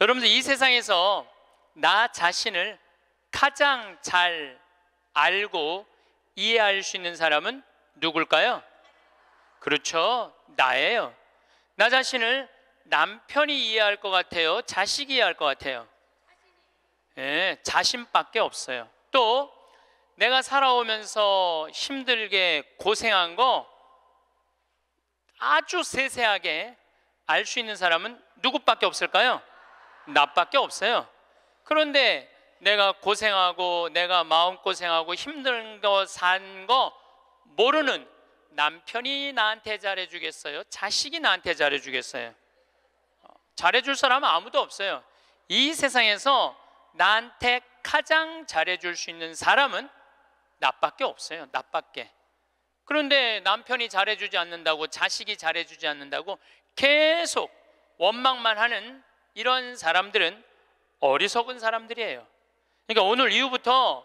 여러분들 이 세상에서 나 자신을 가장 잘 알고 이해할 수 있는 사람은 누굴까요? 그렇죠. 나예요. 나 자신을 남편이 이해할 것 같아요. 자식이 이해할 것 같아요. 예, 자신밖에 없어요. 또 내가 살아오면서 힘들게 고생한 거 아주 세세하게 알 수 있는 사람은 누구밖에 없을까요? 나밖에 없어요. 그런데 내가 고생하고 내가 마음고생하고 힘든 거 산거 거 모르는 남편이 나한테 잘해주겠어요? 자식이 나한테 잘해주겠어요? 잘해줄 사람은 아무도 없어요. 이 세상에서 나한테 가장 잘해줄 수 있는 사람은 나밖에 없어요. 나밖에. 그런데 남편이 잘해주지 않는다고 자식이 잘해주지 않는다고 계속 원망만 하는 이런 사람들은 어리석은 사람들이에요. 그러니까 오늘 이후부터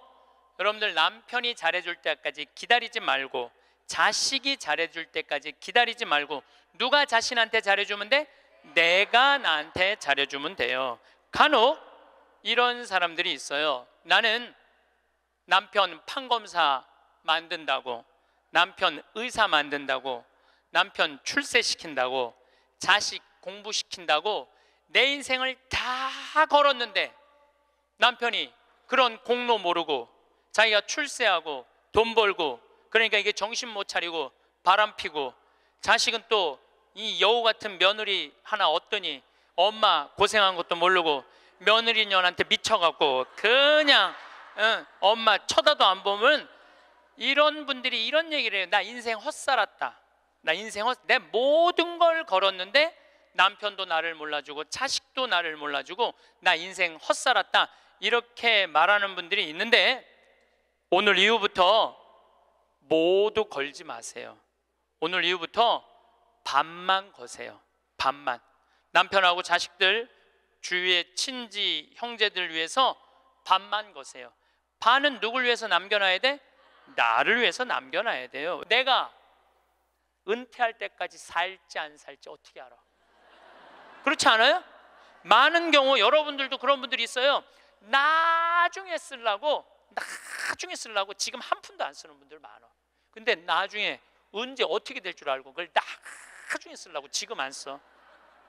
여러분들 남편이 잘해줄 때까지 기다리지 말고 자식이 잘해줄 때까지 기다리지 말고 누가 자신한테 잘해주면 돼? 내가 나한테 잘해주면 돼요. 간혹 이런 사람들이 있어요. 나는 남편 판검사 만든다고, 남편 의사 만든다고, 남편 출세시킨다고, 자식 공부시킨다고 내 인생을 다 걸었는데 남편이 그런 공로 모르고 자기가 출세하고 돈 벌고 그러니까 이게 정신 못 차리고 바람 피고 자식은 또 이 여우 같은 며느리 하나 얻더니 엄마 고생한 것도 모르고 며느리년한테 미쳐갖고 그냥 응, 엄마 쳐다도 안 보면 이런 분들이 이런 얘기를 해요. 나 인생 헛살았다. 나 인생 헛, 내 모든 걸 걸었는데 남편도 나를 몰라주고 자식도 나를 몰라주고 나 인생 헛살았다 이렇게 말하는 분들이 있는데 오늘 이후부터 모두 걸지 마세요. 오늘 이후부터 반만 거세요. 반만. 남편하고 자식들 주위의 친지 형제들 위해서 반만 거세요. 반은 누굴 위해서 남겨놔야 돼? 나를 위해서 남겨놔야 돼요. 내가 은퇴할 때까지 살지 안 살지 어떻게 알아? 그렇지 않아요? 많은 경우 여러분들도 그런 분들이 있어요. 나중에 쓰려고 나중에 쓰려고 지금 한 푼도 안 쓰는 분들 많아. 근데 나중에 언제 어떻게 될 줄 알고 그걸 나중에 쓰려고 지금 안 써.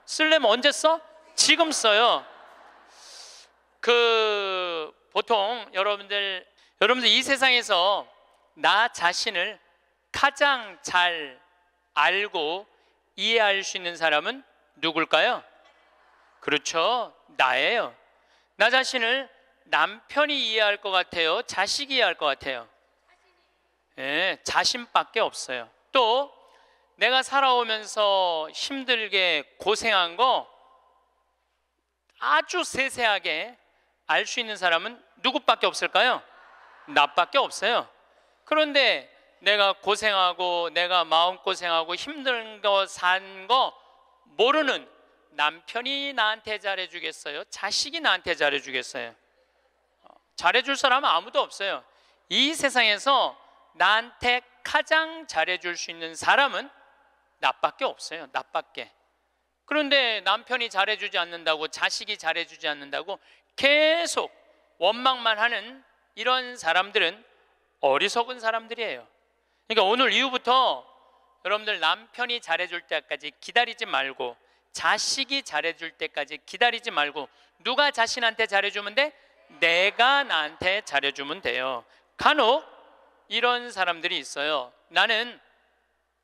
쓸려면 언제 써? 지금 써요. 그 보통 여러분들 여러분들 이 세상에서 나 자신을 가장 잘 알고 이해할 수 있는 사람은 누굴까요? 그렇죠. 나예요. 나 자신을 남편이 이해할 것 같아요? 자식이 이해할 것 같아요? 예, 자신밖에 없어요. 또 내가 살아오면서 힘들게 고생한 거 아주 세세하게 알 수 있는 사람은 누구밖에 없을까요? 나밖에 없어요. 그런데 내가 고생하고 내가 마음고생하고 힘든 거 산거 거 모르는 남편이 나한테 잘해주겠어요? 자식이 나한테 잘해주겠어요? 어, 잘해줄 사람은 아무도 없어요. 이 세상에서 나한테 가장 잘해줄 수 있는 사람은 나밖에 없어요. 나밖에. 그런데 남편이 잘해주지 않는다고 자식이 잘해주지 않는다고 계속 원망만 하는 이런 사람들은 어리석은 사람들이에요. 그러니까 오늘 이후부터 여러분들 남편이 잘해줄 때까지 기다리지 말고 자식이 잘해줄 때까지 기다리지 말고 누가 자신한테 잘해주면 돼? 내가 나한테 잘해주면 돼요. 간혹 이런 사람들이 있어요. 나는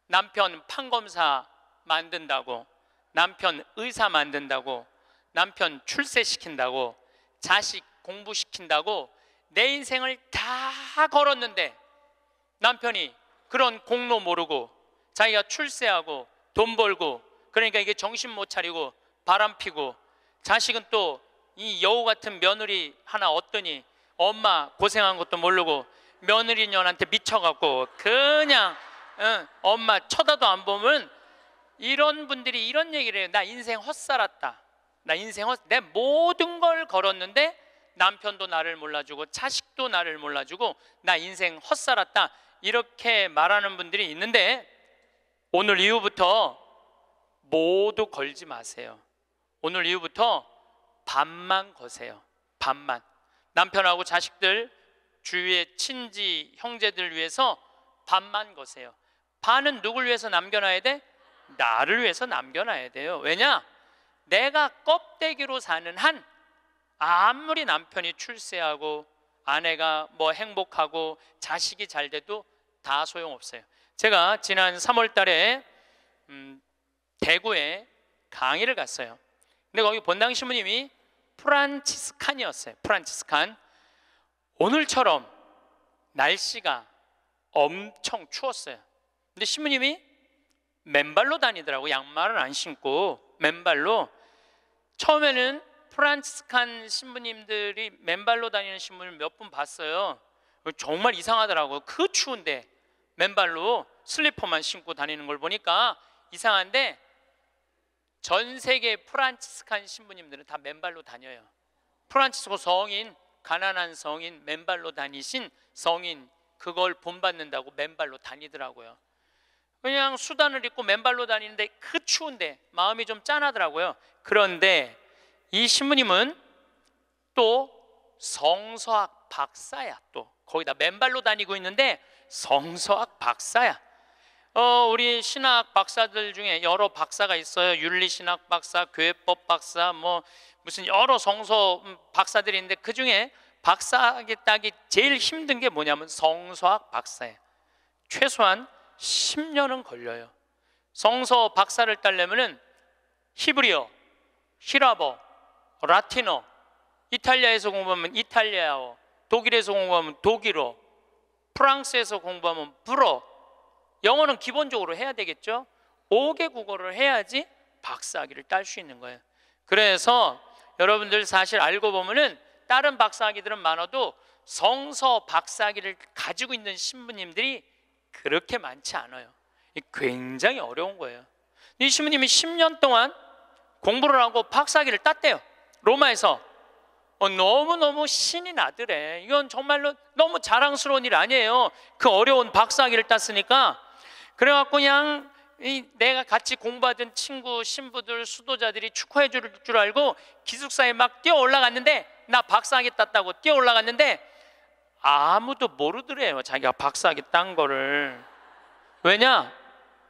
남편 판검사 만든다고, 남편 의사 만든다고, 남편 출세시킨다고, 자식 공부시킨다고 내 인생을 다 걸었는데 남편이 그런 공로 모르고 자기가 출세하고 돈 벌고 그러니까 이게 정신 못 차리고 바람 피고 자식은 또 이 여우 같은 며느리 하나 얻더니 엄마 고생한 것도 모르고 며느리년한테 미쳐갖고 그냥 응, 엄마 쳐다도 안 보면 이런 분들이 이런 얘기를 해요. 나 인생 헛살았다. 나 인생 헛, 내 모든 걸 걸었는데 남편도 나를 몰라주고 자식도 나를 몰라주고 나 인생 헛살았다. 이렇게 말하는 분들이 있는데 오늘 이후부터 모두 걸지 마세요. 오늘 이후부터 반만 거세요. 반만. 남편하고 자식들, 주위의 친지, 형제들 위해서 반만 거세요. 반은 누굴 위해서 남겨놔야 돼? 나를 위해서 남겨놔야 돼요. 왜냐? 내가 껍데기로 사는 한 아무리 남편이 출세하고 아내가 뭐 행복하고 자식이 잘 돼도 다 소용없어요. 제가 지난 3월 달에 음, 대구에 강의를 갔어요. 근데 거기 본당 신부님이 프란치스칸이었어요. 프란치스칸. 오늘처럼 날씨가 엄청 추웠어요. 근데 신부님이 맨발로 다니더라고. 양말을 안 신고 맨발로. 처음에는 프란치스칸 신부님들이 맨발로 다니는 신부님 몇분 봤어요. 정말 이상하더라고요. 그 추운데 맨발로 슬리퍼만 신고 다니는 걸 보니까 이상한데 전 세계 프란치스칸 신부님들은 다 맨발로 다녀요. 프란치스코 성인, 가난한 성인, 맨발로 다니신 성인 그걸 본받는다고 맨발로 다니더라고요. 그냥 수단을 입고 맨발로 다니는데 그 추운데 마음이 좀 짠하더라고요. 그런데 이 신부님은 또 성서학 박사야 또 거기다 맨발로 다니고 있는데 성서학 박사야. 어, 우리 신학 박사들 중에 여러 박사가 있어요. 윤리신학 박사, 교회법 박사, 뭐 무슨 여러 성서 박사들이 있는데 그 중에 박사학이 따기 제일 힘든 게 뭐냐면 성서학 박사예요. 최소한 10년은 걸려요. 성서 박사를 따려면은 히브리어, 히라버, 라틴어, 이탈리아에서 공부하면 이탈리아어, 독일에서 공부하면 독일어, 프랑스에서 공부하면 불어. 영어는 기본적으로 해야 되겠죠? 5개 국어를 해야지 박사학위를 딸 수 있는 거예요. 그래서 여러분들 사실 알고 보면은 다른 박사학위들은 많아도 성서 박사학위를 가지고 있는 신부님들이 그렇게 많지 않아요. 굉장히 어려운 거예요. 이 신부님이 10년 동안 공부를 하고 박사학위를 땄대요. 로마에서 어, 너무너무 신이 나더래. 이건 정말로 너무 자랑스러운 일 아니에요. 그 어려운 박사학위를 땄으니까. 그래갖고 그냥 이, 내가 같이 공부하던 친구, 신부들, 수도자들이 축하해 줄 줄 알고 기숙사에 막 뛰어 올라갔는데 나 박사학위 땄다고 뛰어 올라갔는데 아무도 모르더래요. 자기가 박사학위 딴 거를. 왜냐?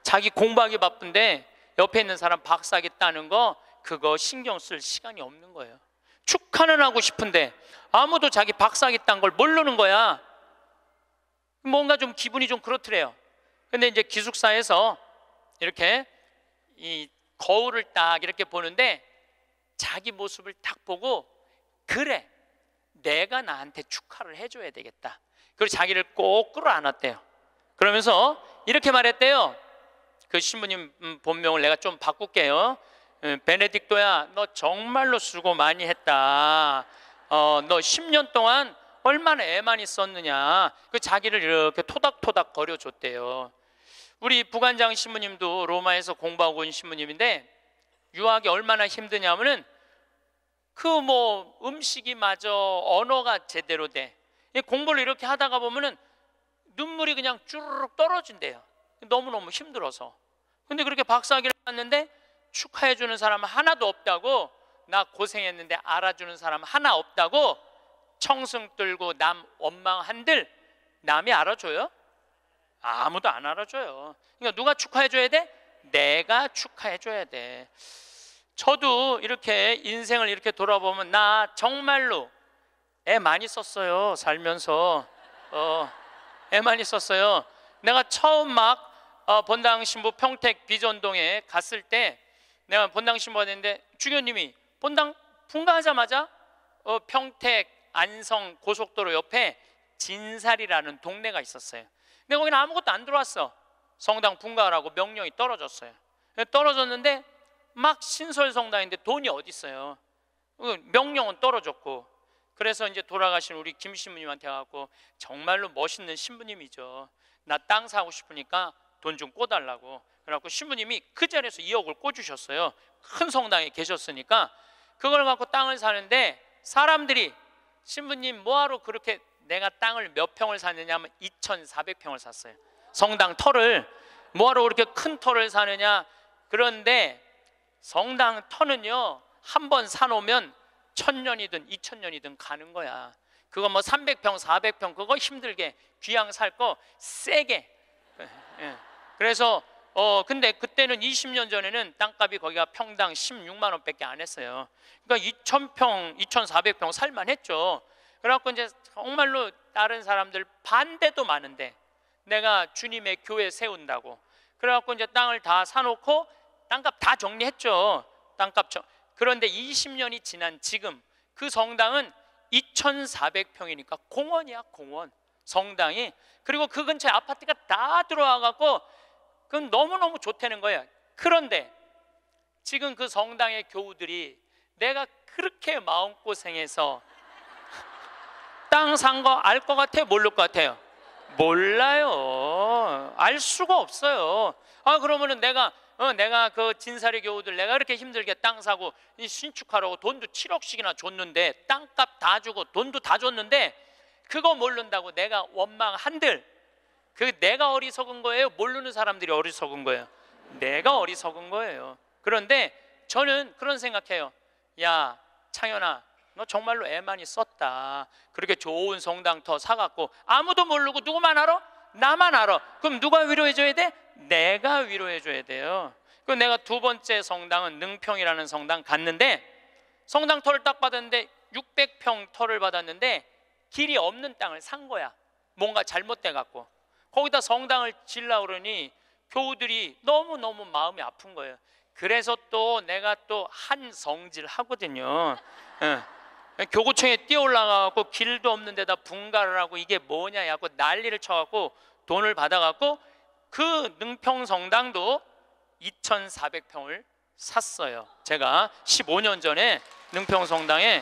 자기 공부하기 바쁜데 옆에 있는 사람 박사학위 따는 거 그거 신경 쓸 시간이 없는 거예요. 축하는 하고 싶은데 아무도 자기 박사하겠다걸 모르는 거야. 뭔가 좀 기분이 좀 그렇더래요. 근데 이제 기숙사에서 이렇게 이 거울을 딱 이렇게 보는데 자기 모습을 딱 보고 그래 내가 나한테 축하를 해줘야 되겠다. 그리고 자기를 꼭 끌어안았대요. 그러면서 이렇게 말했대요. 그 신부님 음, 본명을 내가 좀 바꿀게요. 예, 베네딕도야너 정말로 수고 많이 했다. 어, 너 10년 동안 얼마나 애만이 썼느냐. 그 자기를 이렇게 토닥토닥 거려줬대요. 우리 부관장 신부님도 로마에서 공부하고 온 신부님인데 유학이 얼마나 힘드냐면은 그 뭐 음식이 마저 언어가 제대로 돼. 공부를 이렇게 하다가 보면은 눈물이 그냥 쭈르륵 떨어진대요. 너무너무 힘들어서. 근데 그렇게 박사학위를 갔는데 축하해 주는 사람 하나도 없다고 나 고생했는데 알아주는 사람 하나 없다고 청승 들고 남 원망한들 남이 알아줘요? 아무도 안 알아줘요. 그러니까 누가 축하해 줘야 돼? 내가 축하해 줘야 돼. 저도 이렇게 인생을 이렇게 돌아보면 나 정말로 애 많이 썼어요. 살면서 어, 애 많이 썼어요. 내가 처음 막 어, 본당 신부 평택 비전동에 갔을 때 내가 본당 신부하는데 주교님이 본당 분가하자마자 어, 평택 안성 고속도로 옆에 진살이라는 동네가 있었어요. 근데 거기는 아무것도 안 들어왔어. 성당 분가라고 명령이 떨어졌어요. 떨어졌는데 막 신설 성당인데 돈이 어디 있어요? 그 명령은 떨어졌고 그래서 이제 돌아가신 우리 김 신부님한테 가고 정말로 멋있는 신부님이죠. 나 땅 사고 싶으니까 돈좀 꿔달라고 그래갖고 신부님이 그 자리에서 2억을 꿔주셨어요 큰 성당에 계셨으니까 그걸 갖고 땅을 사는데 사람들이 신부님 뭐하러 그렇게 내가 땅을 몇 평을 샀느냐 하면 2,400평을 샀어요 성당 터를 뭐하러 그렇게 큰 터를 사느냐 그런데 성당 터는요 한 번 사놓으면 천년이든 이천년이든 가는 거야 그거 뭐 300평 400평 그거 힘들게 귀양 살 거 세게 예, 예. 그래서 어 근데 그때는 20년 전에는 땅값이 거기가 평당 16만 원밖에 안 했어요. 그러니까 2,000평, 2,400평 살만했죠. 그래갖고 이제 정말로 다른 사람들 반대도 많은데 내가 주님의 교회 세운다고 그래갖고 이제 땅을 다 사놓고 땅값 다 정리했죠. 땅값 정. 그런데 20년이 지난 지금 그 성당은 2,400평이니까 공원이야 공원 성당이 그리고 그 근처에 아파트가 다 들어와갖고 그건 너무너무 좋다는 거예요. 그런데 지금 그 성당의 교우들이 내가 그렇게 마음고생해서 땅 산 거 알 것 같아요? 모를 것 같아요? 몰라요. 알 수가 없어요. 아, 그러면은 내가, 어, 내가 그 진사리 교우들 내가 이렇게 힘들게 땅 사고 신축하라고 돈도 7억씩이나 줬는데 땅값 다 주고 돈도 다 줬는데 그거 모른다고 내가 원망한들 그 내가 어리석은 거예요? 모르는 사람들이 어리석은 거예요? 내가 어리석은 거예요. 그런데 저는 그런 생각해요. 야, 창현아, 너 정말로 애 많이 썼다. 그렇게 좋은 성당 터 사갖고 아무도 모르고 누구만 알아? 나만 알아. 그럼 누가 위로해줘야 돼? 내가 위로해줘야 돼요. 그 내가 두 번째 성당은 능평이라는 성당 갔는데 성당 터를 딱 받았는데 600평 터를 받았는데 길이 없는 땅을 산 거야. 뭔가 잘못돼 갖고. 거기다 성당을 질라 그러니 교우들이 너무너무 마음이 아픈 거예요. 그래서 또 내가 또 한 성질 하거든요. 예. 교구청에 뛰어 올라가고 길도 없는 데다 분가를 하고 이게 뭐냐 하고 난리를 쳐갖고 돈을 받아갖고 그 능평성당도 2,400평을 샀어요. 제가 15년 전에 능평성당에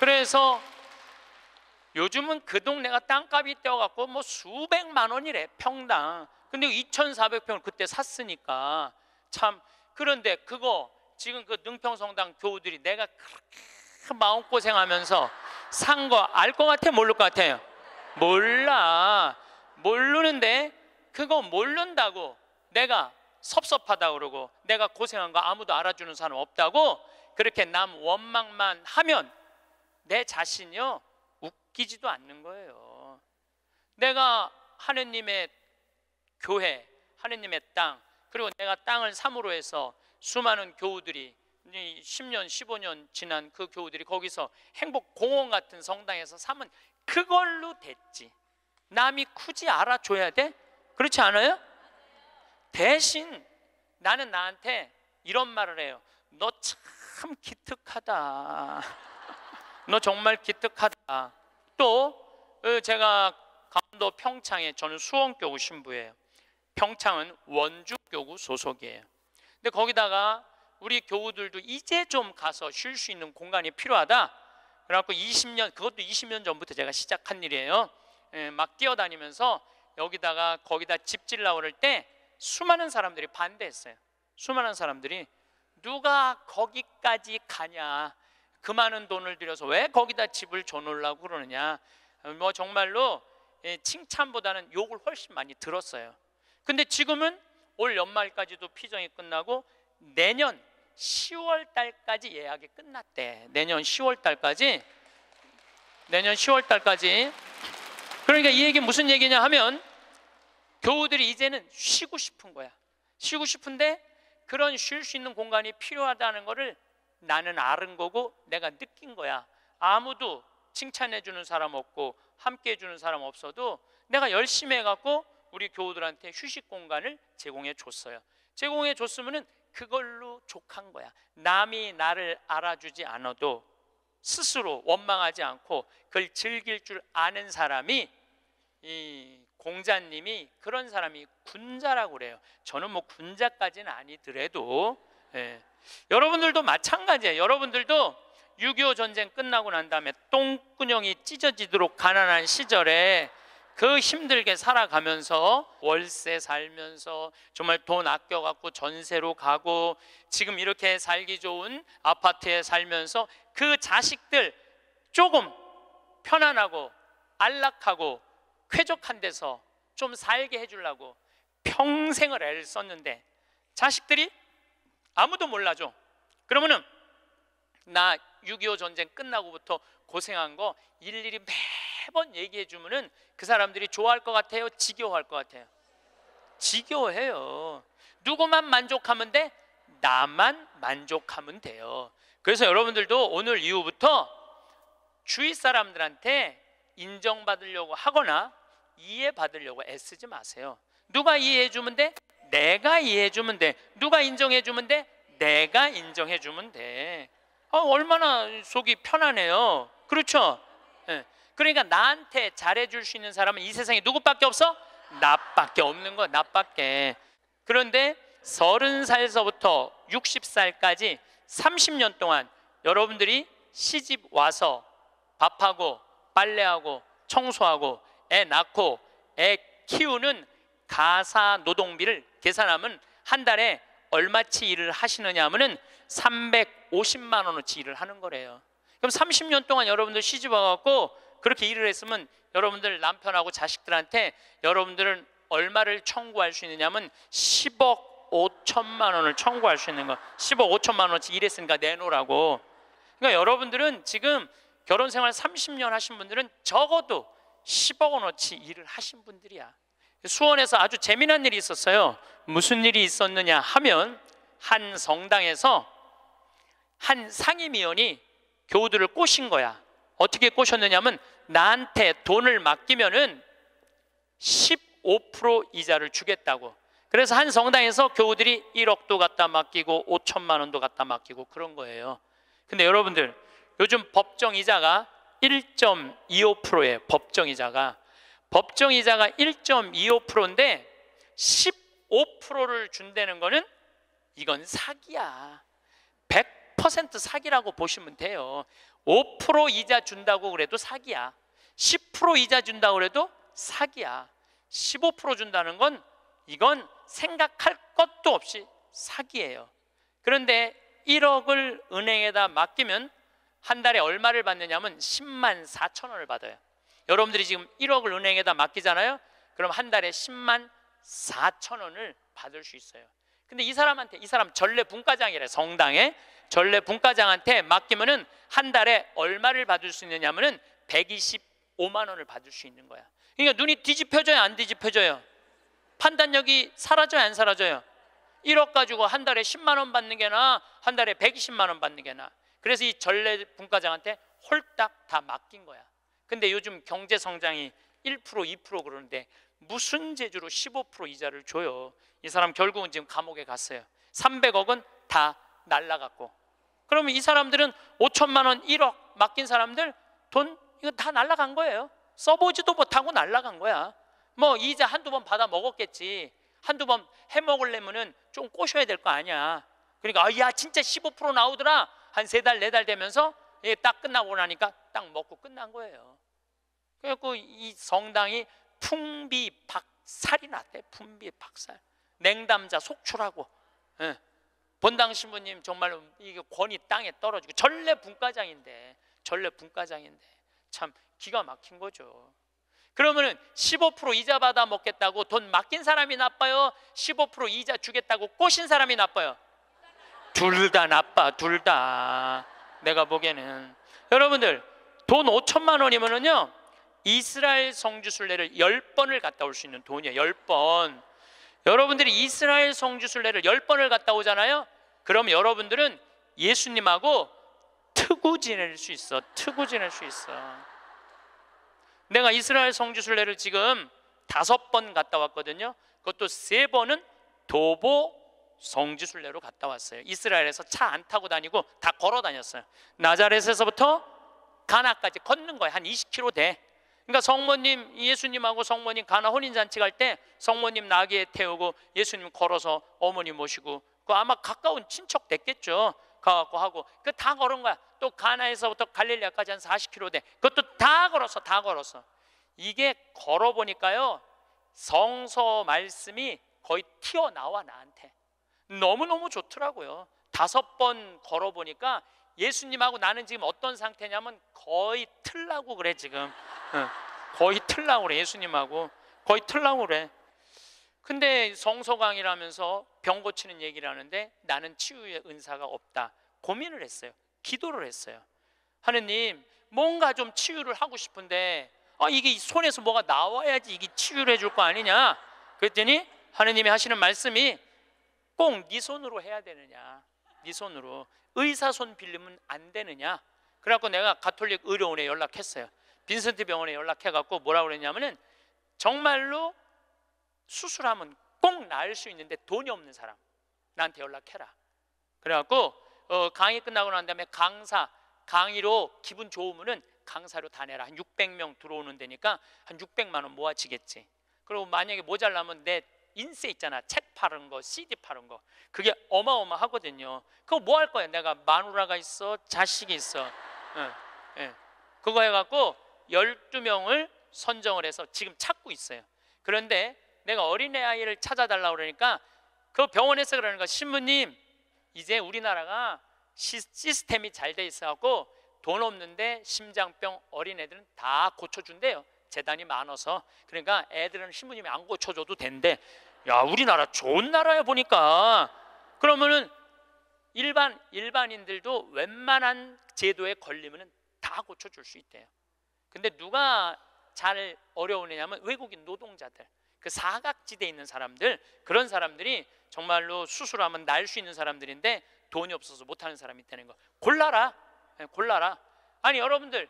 그래서 요즘은 그 동네가 땅값이 뛰어갖고 뭐 수백만 원이래 평당. 근데 2,400평을 그때 샀으니까 참 그런데 그거 지금 그 능평성당 교우들이 내가 그렇게 마음고생하면서 산 거 알 것 같아 모를 것 같아요? 몰라 모르는데 그거 모른다고 내가 섭섭하다 그러고 내가 고생한 거 아무도 알아주는 사람 없다고 그렇게 남 원망만 하면 내 자신이요 바뀌지도 않는 거예요. 내가 하느님의 교회, 하느님의 땅, 그리고 내가 땅을 삼으로 해서 수많은 교우들이 10년, 15년 지난 그 교우들이 거기서 행복 공원 같은 성당에서 삼은 그걸로 됐지. 남이 굳이 알아줘야 돼? 그렇지 않아요? 대신 나는 나한테 이런 말을 해요. 너 참 기특하다. 너 정말 기특하다. 또 어, 제가 강원도 평창에 저는 수원교구 신부예요. 평창은 원주교구 소속이에요. 근데 거기다가 우리 교우들도 이제 좀 가서 쉴 수 있는 공간이 필요하다. 그래갖고 20년 그것도 20년 전부터 제가 시작한 일이에요. 예, 막 뛰어다니면서 여기다가 거기다 집질 나올 때 수많은 사람들이 반대했어요. 수많은 사람들이 누가 거기까지 가냐? 그 많은 돈을 들여서 왜 거기다 집을 줘놓으려고 그러느냐 뭐 정말로 예, 칭찬보다는 욕을 훨씬 많이 들었어요 근데 지금은 올 연말까지도 피정이 끝나고 내년 10월 달까지 예약이 끝났대 내년 10월 달까지 내년 10월 달까지 그러니까 이 얘기 무슨 얘기냐 하면 교우들이 이제는 쉬고 싶은 거야 쉬고 싶은데 그런 쉴 수 있는 공간이 필요하다는 것을 나는 아는 거고 내가 느낀 거야. 아무도 칭찬해 주는 사람 없고 함께 해 주는 사람 없어도 내가 열심히 해 갖고 우리 교우들한테 휴식 공간을 제공해 줬어요. 제공해 줬으면은 그걸로 족한 거야. 남이 나를 알아주지 않아도 스스로 원망하지 않고 그걸 즐길 줄 아는 사람이 이 공자님이 그런 사람이 군자라고 그래요. 저는 뭐 군자까지는 아니더라도 예. 여러분들도 마찬가지예요. 여러분들도 6.25 전쟁 끝나고 난 다음에 똥구녕이 찢어지도록 가난한 시절에 그 힘들게 살아가면서 월세 살면서 정말 돈 아껴갖고 전세로 가고 지금 이렇게 살기 좋은 아파트에 살면서 그 자식들 조금 편안하고 안락하고 쾌적한 데서 좀 살게 해주려고 평생을 애를 썼는데 자식들이 아무도 몰라줘. 그러면은 나 6.25 전쟁 끝나고부터 고생한 거 일일이 매번 얘기해 주면은 그 사람들이 좋아할 것 같아요? 지겨워할 것 같아요? 지겨워해요. 누구만 만족하면 돼? 나만 만족하면 돼요. 그래서 여러분들도 오늘 이후부터 주위 사람들한테 인정받으려고 하거나 이해받으려고 애쓰지 마세요. 누가 이해해 주면 돼? 내가 이해해주면 돼. 누가 인정해주면 돼? 내가 인정해주면 돼. 아, 얼마나 속이 편하네요. 그렇죠? 네. 그러니까 나한테 잘해줄 수 있는 사람은 이 세상에 누구밖에 없어? 나밖에 없는 거야. 나밖에. 그런데 서른 살서부터 6 0 살까지 3 0년 동안 여러분들이 시집 와서 밥하고 빨래하고 청소하고 애 낳고 애 키우는 가사 노동비를 계산하면 한 달에 얼마치 일을 하시느냐 하면은 350만 원어치 일을 하는 거래요. 그럼 30년 동안 여러분들 시집 와갖고 그렇게 일을 했으면 여러분들 남편하고 자식들한테 여러분들은 얼마를 청구할 수 있느냐면 하 10억 5천만 원을 청구할 수 있는 거. 10억 5천만 원어치 일했으니까 내놓으라고. 그러니까 여러분들은 지금 결혼 생활 30년 하신 분들은 적어도 10억 원어치 일을 하신 분들이야. 수원에서 아주 재미난 일이 있었어요. 무슨 일이 있었느냐 하면 한 성당에서 한 상임위원이 교우들을 꼬신 거야. 어떻게 꼬셨느냐면 나한테 돈을 맡기면은 15% 이자를 주겠다고. 그래서 한 성당에서 교우들이 1억도 갖다 맡기고 5천만 원도 갖다 맡기고 그런 거예요. 근데 여러분들 요즘 법정 이자가 1 2 5예 법정 이자가. 법정 이자가 1.25%인데 15%를 준다는 거는 이건 사기야. 100% 사기라고 보시면 돼요. 5% 이자 준다고 그래도 사기야. 10% 이자 준다고 그래도 사기야. 15% 준다는 건 이건 생각할 것도 없이 사기예요. 그런데 1억을 은행에다 맡기면 한 달에 얼마를 받느냐면 10만 4천 원을 받아요. 여러분들이 지금 1억을 은행에다 맡기잖아요. 그럼 한 달에 10만 4천 원을 받을 수 있어요. 근데 이 사람한테 이 사람 전례 분과장이래 성당에 전례 분과장한테 맡기면은 한 달에 얼마를 받을 수 있느냐면은 125만 원을 받을 수 있는 거야. 그러니까 눈이 뒤집혀져요, 안 뒤집혀져요. 판단력이 사라져요, 안 사라져요. 1억 가지고 한 달에 10만 원 받는 게나 한 달에 120만 원 받는 게나. 그래서 이 전례 분과장한테 홀딱 다 맡긴 거야. 근데 요즘 경제 성장이 1% 2% 그러는데 무슨 재주로 15% 이자를 줘요. 이 사람 결국은 지금 감옥에 갔어요. 300억은 다 날라갔고. 그러면 이 사람들은 5천만 원 1억 맡긴 사람들 돈 이거 다 날라간 거예요. 써보지도 못하고 날라간 거야. 뭐 이자 한두 번 받아 먹었겠지. 한두 번 해먹으려면은 좀 꼬셔야 될 거 아니야. 그러니까 아, 야 진짜 15% 나오더라. 한 세달네달 네 되면서 예, 딱 끝나고 나니까 딱 먹고 끝난 거예요. 그래갖고 이 성당이 풍비 박살이 났대. 풍비 박살. 냉담자 속출하고. 예. 본당 신부님 정말 이게 권위 땅에 떨어지고 전래 분과장인데 전래 분과장인데 참 기가 막힌 거죠. 그러면15% 이자 받아 먹겠다고 돈 맡긴 사람이 나빠요. 15% 이자 주겠다고 꼬신 사람이 나빠요. 둘 다 나빠, 둘 다. 내가 보기에는 여러분들 돈 5천만 원이면은 이스라엘 성주순례를 10번을 갔다 올 수 있는 돈이에요 10번 여러분들이 이스라엘 성주순례를 10번을 갔다 오잖아요 그럼 여러분들은 예수님하고 트구 지낼 수 있어 트구 지낼 수 있어 내가 이스라엘 성주순례를 지금 다섯 번 갔다 왔거든요 그것도 세 번은 도보 성지순례로 갔다 왔어요 이스라엘에서 차 안 타고 다니고 다 걸어 다녔어요 나자렛에서부터 가나까지 걷는 거예요 한 20km 돼 그러니까 성모님 예수님하고 성모님 가나 혼인잔치 갈 때 성모님 나귀에 태우고 예수님 걸어서 어머니 모시고 그 아마 가까운 친척 됐겠죠. 가갖고 하고 그 다 걸은 거야. 또 가나에서부터 갈릴리아까지 한 40km 돼. 그것도 다 걸어서 다 걸어서 이게 걸어 보니까요 성서 말씀이 거의 튀어 나와 나한테 너무 너무 좋더라고요. 다섯 번 걸어 보니까 예수님하고 나는 지금 어떤 상태냐면 거의 틀라고 그래 지금. 어, 거의 틀라고 그래 예수님하고 거의 틀라고 그래 근데 성서강이라면서 병 고치는 얘기를 하는데 나는 치유의 은사가 없다 고민을 했어요 기도를 했어요 하느님 뭔가 좀 치유를 하고 싶은데 아 이게 손에서 뭐가 나와야지 이게 치유를 해 줄 거 아니냐 그랬더니 하느님이 하시는 말씀이 꼭 네 손으로 해야 되느냐 네 손으로 의사 손 빌리면 안 되느냐 그래갖고 내가 가톨릭 의료원에 연락했어요 빈센트 병원에 연락해갖고 뭐라고 그랬냐면은 정말로 수술하면 꼭 나을 수 있는데 돈이 없는 사람 나한테 연락해라. 그래갖고 어, 강의 끝나고 난 다음에 강사 강의로 기분 좋으면은 강사로 다 내라 한 600명 들어오는 데니까 한 600만 원 모아지겠지. 그리고 만약에 모자라면 내 인쇄 있잖아 책 파는 거 CD 파는 거 그게 어마어마하거든요. 그거 뭐 할 거야? 내가 마누라가 있어 자식이 있어. 응, 어, 응. 예. 그거 해갖고 12명을 선정을 해서 지금 찾고 있어요. 그런데 내가 어린애아이를 찾아달라고 그러니까 그 병원에서 그러는 거 신부님 이제 우리나라가 시스템이 잘 돼 있어갖고 돈 없는데 심장병 어린애들은 다 고쳐준대요. 재단이 많아서 그러니까 애들은 신부님이 안 고쳐줘도 된대. 야 우리나라 좋은 나라야 보니까 그러면은 일반 일반인들도 웬만한 제도에 걸리면은 다 고쳐줄 수 있대요. 근데 누가 잘 어려우느냐면 외국인 노동자들 그 사각지대에 있는 사람들 그런 사람들이 정말로 수술하면 날 수 있는 사람들인데 돈이 없어서 못하는 사람이 있다는 거 골라라 예, 골라라 아니 여러분들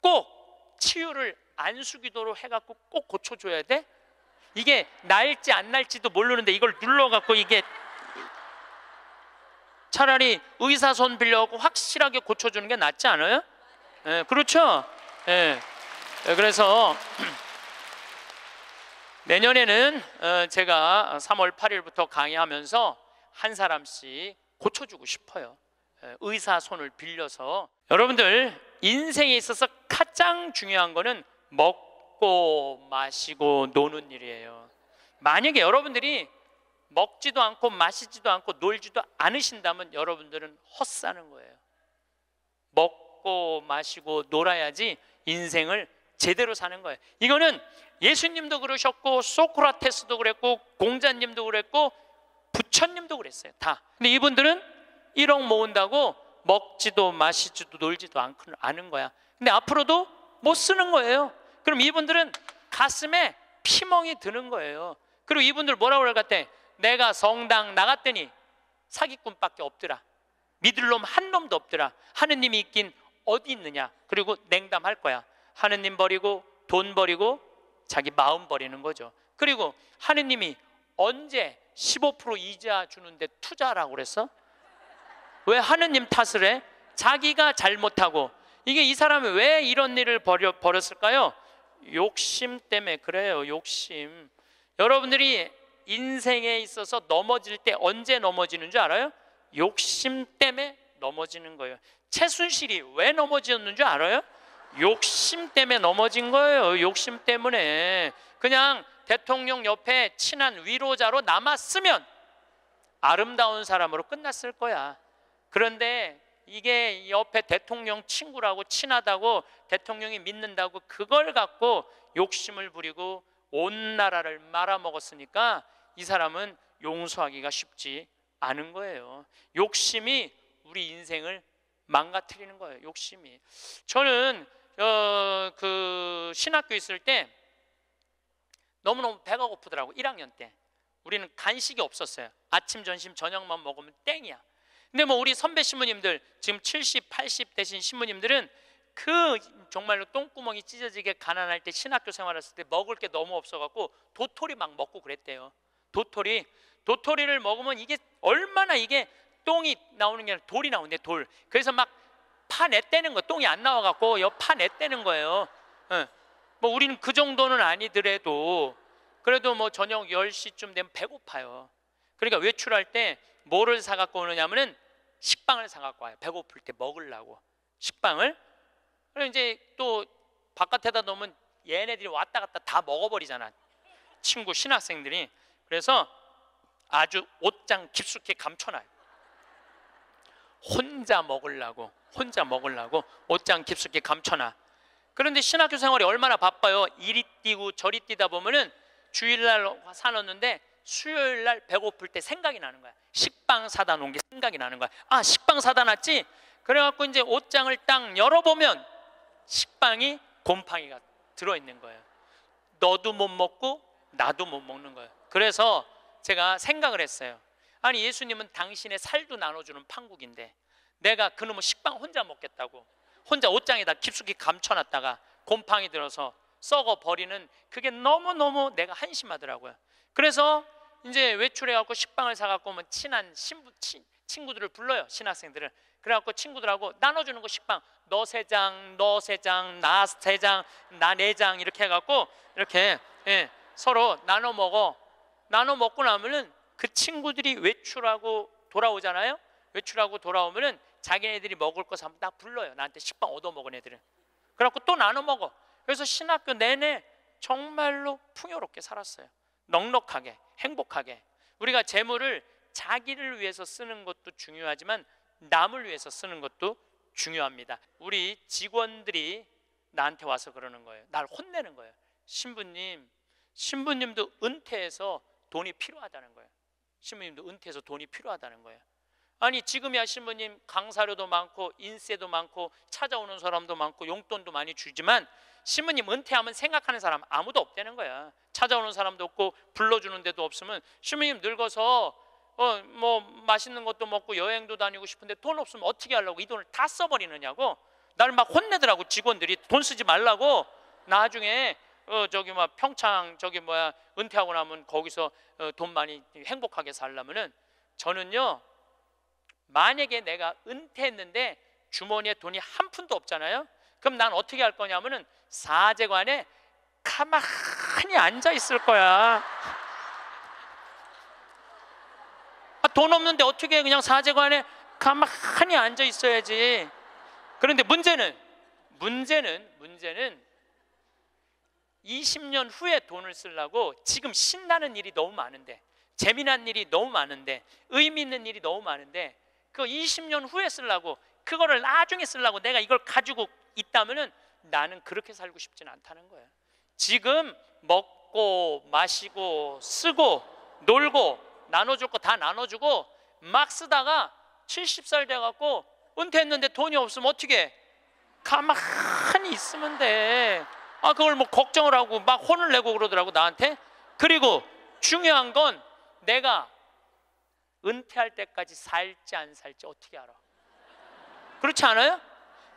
꼭 치유를 안수기도로 해갖고 꼭 고쳐줘야 돼? 이게 날지 안 날지도 모르는데 이걸 눌러갖고 이게 차라리 의사 손 빌려갖고 확실하게 고쳐주는 게 낫지 않아요? 네, 그렇죠? 예. 예. 그래서 내년에는 어, 제가 3월 8일부터 강의하면서 한 사람씩 고쳐주고 싶어요. 예, 의사 손을 빌려서 여러분들 인생에 있어서 가장 중요한 거는 먹고 마시고 노는 일이에요. 만약에 여러분들이 먹지도 않고 마시지도 않고 놀지도 않으신다면 여러분들은 헛사는 거예요. 먹고 마시고 놀아야지 인생을 제대로 사는 거예요. 이거는 예수님도 그러셨고 소크라테스도 그랬고 공자님도 그랬고 부처님도 그랬어요. 다. 근데 이분들은 1억 모은다고 먹지도 마시지도 놀지도 않은 거야. 근데 앞으로도 못 쓰는 거예요. 그럼 이분들은 가슴에 피멍이 드는 거예요. 그리고 이분들 뭐라고 그럴 같 내가 성당 나갔더니 사기꾼밖에 없더라. 믿을 놈 한 놈도 없더라. 하느님이 있긴 어디 있느냐? 그리고 냉담할 거야. 하느님 버리고 돈 버리고 자기 마음 버리는 거죠. 그리고 하느님이 언제 15% 이자 주는데 투자라고 그랬어? 왜 하느님 탓을 해? 자기가 잘못하고 이게 이 사람이 왜 이런 일을 버여 벌였을까요? 욕심 때문에 그래요 욕심 여러분들이 인생에 있어서 넘어질 때 언제 넘어지는 줄 알아요? 욕심 때문에 넘어지는 거예요. 최순실이 왜 넘어졌는 줄 알아요? 욕심 때문에 넘어진 거예요. 욕심 때문에. 그냥 대통령 옆에 친한 위로자로 남았으면 아름다운 사람으로 끝났을 거야. 그런데 이게 옆에 대통령 친구라고 친하다고 대통령이 믿는다고 그걸 갖고 욕심을 부리고 온 나라를 말아먹었으니까 이 사람은 용서하기가 쉽지 않은 거예요. 욕심이 우리 인생을 망가뜨리는 거예요. 욕심이. 저는 어, 그 신학교 있을 때 너무너무 배가 고프더라고 1학년 때. 우리는 간식이 없었어요. 아침, 점심, 저녁만 먹으면 땡이야. 근데 뭐 우리 선배 신부님들 지금 70, 80 되신 신부님들은 그 정말로 똥구멍이 찢어지게 가난할 때 신학교 생활했을 때 먹을 게 너무 없어갖고 도토리 막 먹고 그랬대요. 도토리 도토리를 먹으면 이게 얼마나 이게 똥이 나오는 게 아니라 돌이 나오는데 돌. 그래서 막파냈대는거 똥이 안 나와갖고 여파냈대는 거예요. 응. 예. 뭐 우리는 그 정도는 아니더라도 그래도 뭐 저녁 10시쯤 되면 배고파요. 그러니까 외출할 때 뭐를 사갖고 오느냐면은 식빵을 사갖고 와요. 배고플 때 먹으려고. 식빵을. 그리고 이제 또 바깥에다 놓으면 얘네들이 왔다 갔다 다 먹어버리잖아. 친구, 신학생들이. 그래서 아주 옷장 깊숙이 감춰놔요. 혼자 먹으려고 혼자 먹으려고 옷장 깊숙이 감춰놔 그런데 신학교 생활이 얼마나 바빠요 이리 뛰고 저리 뛰다 보면은 주일날 사놓는데 수요일날 배고플 때 생각이 나는 거야 식빵 사다 놓은 게 생각이 나는 거야 아 식빵 사다 놨지 그래갖고 이제 옷장을 딱 열어보면 식빵이 곰팡이가 들어있는 거예요 너도 못 먹고 나도 못 먹는 거예요 그래서 제가 생각을 했어요 아니 예수님은 당신의 살도 나눠주는 판국인데 내가 그놈의 식빵 혼자 먹겠다고 혼자 옷장에다 깊숙이 감춰놨다가 곰팡이 들어서 썩어 버리는 그게 너무너무 내가 한심하더라고요 그래서 이제 외출해갖고 식빵을 사갖고 뭐 친한 신부, 친, 친구들을 불러요 신학생들을 그래갖고 친구들하고 나눠주는 거 식빵 너 세 장, 너 세 장, 나 세 장, 나 네 장 이렇게 해갖고 이렇게 예, 서로 나눠 먹어 나눠 먹고 나면은 그 친구들이 외출하고 돌아오잖아요. 외출하고 돌아오면은 자기네들이 먹을 거 사면 딱 불러요. 나한테 식빵 얻어 먹은 애들은. 그래갖고 또 나눠 먹어. 그래서 신학교 내내 정말로 풍요롭게 살았어요. 넉넉하게, 행복하게. 우리가 재물을 자기를 위해서 쓰는 것도 중요하지만 남을 위해서 쓰는 것도 중요합니다. 우리 직원들이 나한테 와서 그러는 거예요. 날 혼내는 거예요. 신부님, 신부님도 은퇴해서 돈이 필요하다는 거예요. 신부님도 은퇴해서 돈이 필요하다는 거예요. 아니 지금이야 신부님 강사료도 많고 인세도 많고 찾아오는 사람도 많고 용돈도 많이 주지만 신부님 은퇴하면 생각하는 사람 아무도 없다는 거야. 찾아오는 사람도 없고 불러주는 데도 없으면 신부님 늙어서 어 뭐 맛있는 것도 먹고 여행도 다니고 싶은데 돈 없으면 어떻게 하려고 이 돈을 다 써버리느냐고 나를 막 혼내더라고 직원들이 돈 쓰지 말라고 나중에 어 저기 막 뭐 평창 저기 뭐야 은퇴하고 나면 거기서 어돈 많이 행복하게 살려면은 저는요 만약에 내가 은퇴했는데 주머니에 돈이 한 푼도 없잖아요. 그럼 난 어떻게 할 거냐면은 사제관에 가만히 앉아 있을 거야. 아, 돈 없는데 어떻게 그냥 사제관에 가만히 앉아 있어야지. 그런데 문제는 문제는 문제는 20년 후에 돈을 쓰려고 지금 신나는 일이 너무 많은데 재미난 일이 너무 많은데 의미 있는 일이 너무 많은데 그 20년 후에 쓰려고 그거를 나중에 쓰려고 내가 이걸 가지고 있다면은 나는 그렇게 살고 싶진 않다는 거예요. 지금 먹고 마시고 쓰고 놀고 나눠줄 거 다 나눠주고 막 쓰다가 70살 돼 갖고 은퇴했는데 돈이 없으면 어떻게 가만히 있으면 돼. 아 그걸 뭐 걱정을 하고 막 혼을 내고 그러더라고 나한테. 그리고 중요한 건 내가 은퇴할 때까지 살지 안 살지 어떻게 알아? 그렇지 않아요?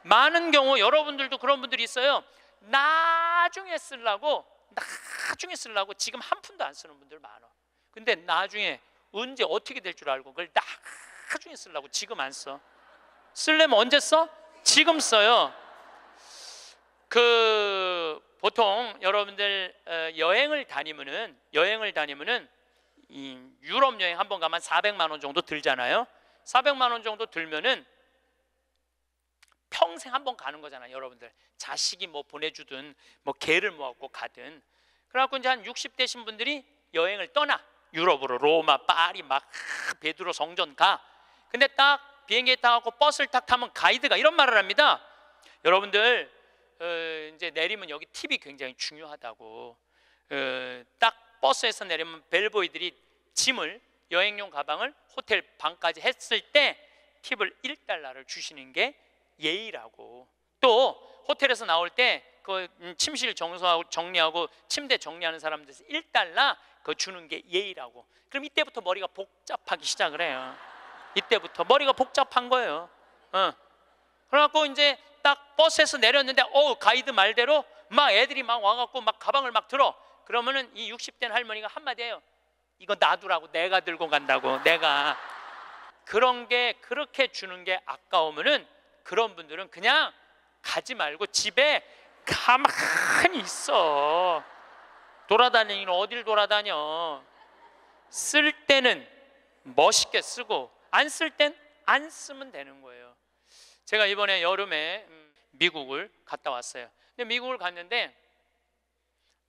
많은 경우 여러분들도 그런 분들이 있어요. 나중에 쓰려고 나중에 쓰려고 지금 한 푼도 안 쓰는 분들 많아. 근데 나중에 언제 어떻게 될 줄 알고 그걸 나중에 쓰려고 지금 안 써. 쓸려면 언제 써? 지금 써요. 그 보통 여러분들 어, 여행을 다니면은 여행을 다니면은 유럽 여행 한 번 가면 400만 원 정도 들잖아요. 400만 원 정도 들면은 평생 한 번 가는 거잖아요, 여러분들. 자식이 뭐 보내주든 뭐 개를 모았고 가든. 그래갖고 이제 한 60대신 분들이 여행을 떠나 유럽으로 로마, 파리 막 베드로 성전 가. 근데 딱비행기타고 버스를 탁 타면 가이드가 이런 말을 합니다. 여러분들 어, 이제 내리면 여기 팁이 굉장히 중요하다고 어, 딱 버스에서 내리면 벨보이들이 짐을 여행용 가방을 호텔 방까지 했을 때 팁을 1달러를 주시는 게 예의라고 또 호텔에서 나올 때그 음, 침실 정수하고 정리하고 침대 정리하는 사람들에서 1달러 그 주는 게 예의라고 그럼 이때부터 머리가 복잡하기 시작을 해요 이때부터 머리가 복잡한 거예요 어. 그래갖고 이제 딱 버스에서 내렸는데 어 가이드 말대로 막 애들이 막 와갖고 막 가방을 막 들어 그러면은 이 육십 대 할머니가 한마디 해요 이거 놔두라고 내가 들고 간다고 내가 그런 게 그렇게 주는 게 아까우면은 그런 분들은 그냥 가지 말고 집에 가만히 있어 돌아다니는 어딜 돌아다녀 쓸 때는 멋있게 쓰고 안 쓸 땐 안 쓰면 되는 거예요 제가 이번에 여름에 음, 미국을 갔다 왔어요. 근데 미국을 갔는데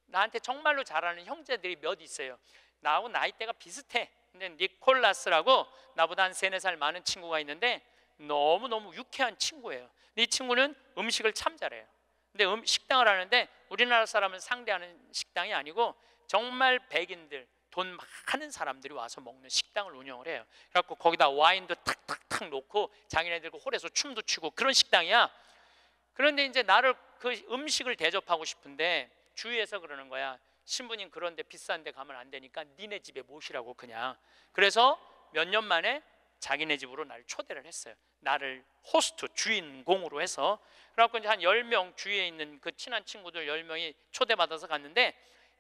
나한테 정말로 잘하는 형제들이 몇 있어요. 나하고 나이대가 비슷해. 근데 니콜라스라고 나보다 한 세네 살 많은 친구가 있는데 너무너무 유쾌한 친구예요. 이 친구는 음식을 참 잘해요. 근데 음, 식당을 하는데 우리나라 사람을 상대하는 식당이 아니고 정말 백인들 돈 많은 사람들이 와서 먹는 식당을 운영을 해요. 그래갖고 거기다 와인도 탁탁탁 놓고 장인애들고 홀에서 춤도 추고 그런 식당이야. 그런데 이제 나를 그 음식을 대접하고 싶은데 주위에서 그러는 거야. 신부님 그런데 비싼데 가면 안 되니까 니네 집에 모시라고 그냥. 그래서 몇 년 만에 자기네 집으로 날 초대를 했어요. 나를 호스트 주인공으로 해서 그래갖고 이제 한 10명 주위에 있는 그 친한 친구들 10명이 초대받아서 갔는데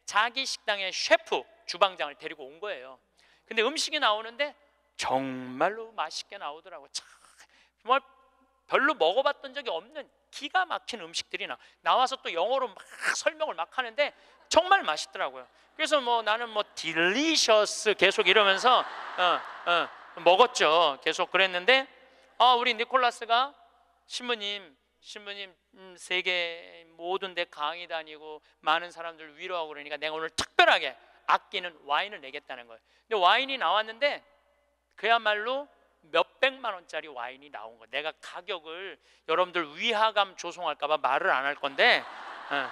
자기 식당의 셰프 주방장을 데리고 온 거예요. 근데 음식이 나오는데 정말로 맛있게 나오더라고. 참 정말 별로 먹어봤던 적이 없는 기가 막힌 음식들이 나 나와서 또 영어로 막 설명을 막 하는데 정말 맛있더라고요. 그래서 뭐 나는 뭐 딜리셔스 계속 이러면서 어, 어, 먹었죠. 계속 그랬는데 아 우리 니콜라스가 신부님 신부님 음, 세계 모든 데 강의 다니고 많은 사람들 위로하고 그러니까 내가 오늘 특별하게 아끼는 와인을 내겠다는 거예요. 근데 와인이 나왔는데 그야말로 몇 백만 원짜리 와인이 나온 거. 내가 가격을 여러분들 위화감 조성할까봐 말을 안 할 건데 어.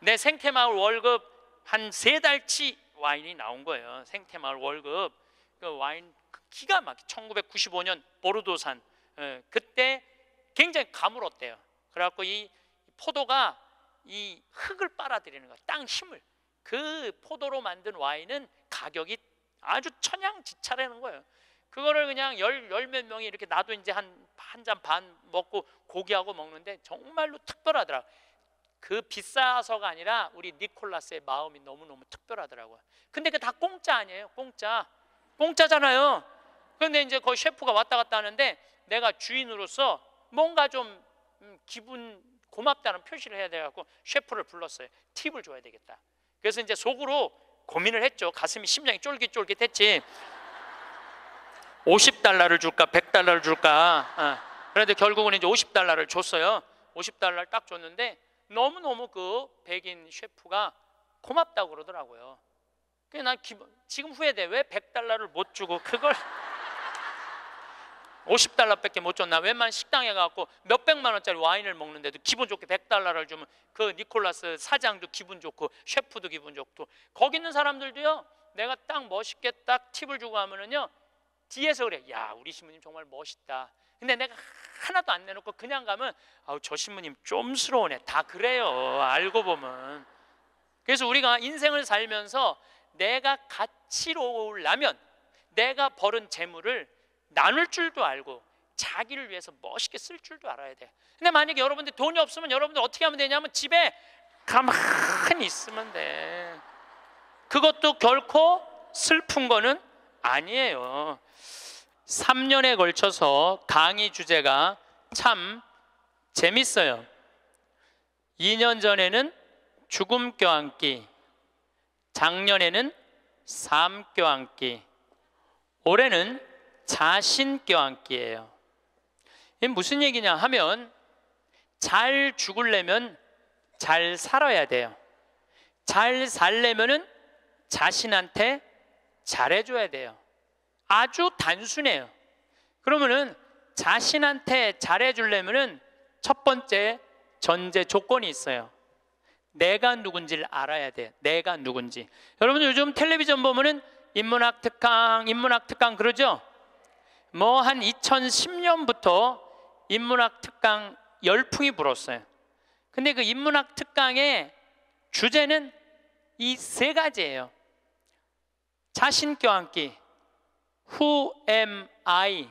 내 생태마을 월급 한 세 달치 와인이 나온 거예요. 생태마을 월급 그 와인 기가 막히 1995년 보르도산 어, 그때 굉장히 가물었대요. 그래갖고 이 포도가 이 흙을 빨아들이는 거, 땅 힘을 그 포도로 만든 와인은 가격이 아주 천양지차라는 거예요. 그거를 그냥 열 열 몇 명이 이렇게 나도 이제 한한잔 반 먹고 고기하고 먹는데 정말로 특별하더라. 그 비싸서가 아니라 우리 니콜라스의 마음이 너무너무 특별하더라고요. 근데 그 다 공짜 아니에요. 공짜. 공짜잖아요. 근데 이제 거 셰프가 왔다 갔다 하는데 내가 주인으로서 뭔가 좀 음, 기분 고맙다는 표시를 해야 돼갖고 셰프를 불렀어요. 팁을 줘야 되겠다. 그래서 이제 속으로 고민을 했죠. 가슴이 심장이 쫄깃쫄깃했지. 50달러를 줄까 100달러를 줄까. 어. 그런데 결국은 이제 50달러를 줬어요. 50달러를 딱 줬는데 너무너무 그 백인 셰프가 고맙다고 그러더라고요. 그난 기 지금 후회돼. 왜 100달러를 못 주고 그걸 50달러밖에 못 줬나 웬만 식당에 가갖고 몇백만 원짜리 와인을 먹는데도 기분 좋게 100달러를 주면 그 니콜라스 사장도 기분 좋고 셰프도 기분 좋고 거기 있는 사람들도요 내가 딱 멋있게 딱 팁을 주고 하면은요 뒤에서 그래 야 우리 신부님 정말 멋있다 근데 내가 하나도 안 내놓고 그냥 가면 아우 저 신부님 좀스러우네 다 그래요 알고 보면 그래서 우리가 인생을 살면서 내가 가치로우려면 내가 벌은 재물을 나눌 줄도 알고 자기를 위해서 멋있게 쓸 줄도 알아야 돼. 근데 만약에 여러분들 돈이 없으면 여러분들 어떻게 하면 되냐면 집에 가만히 있으면 돼. 그것도 결코 슬픈 거는 아니에요. 3년에 걸쳐서 강의 주제가 참 재밌어요. 2년 전에는 죽음 교환기, 작년에는 삶 교환기, 올해는 자신껴안기예요. 이 무슨 얘기냐 하면 잘 죽을려면 잘 살아야 돼요. 잘 살려면은 자신한테 잘해줘야 돼요. 아주 단순해요. 그러면은 자신한테 잘해주려면은 첫 번째 전제 조건이 있어요. 내가 누군지를 알아야 돼. 내가 누군지. 여러분 요즘 텔레비전 보면은 인문학 특강, 인문학 특강 그러죠? 뭐한 2010년부터 인문학 특강 열풍이 불었어요. 근데 그 인문학 특강의 주제는 이 세 가지예요. 자신 껴안기, Who am I?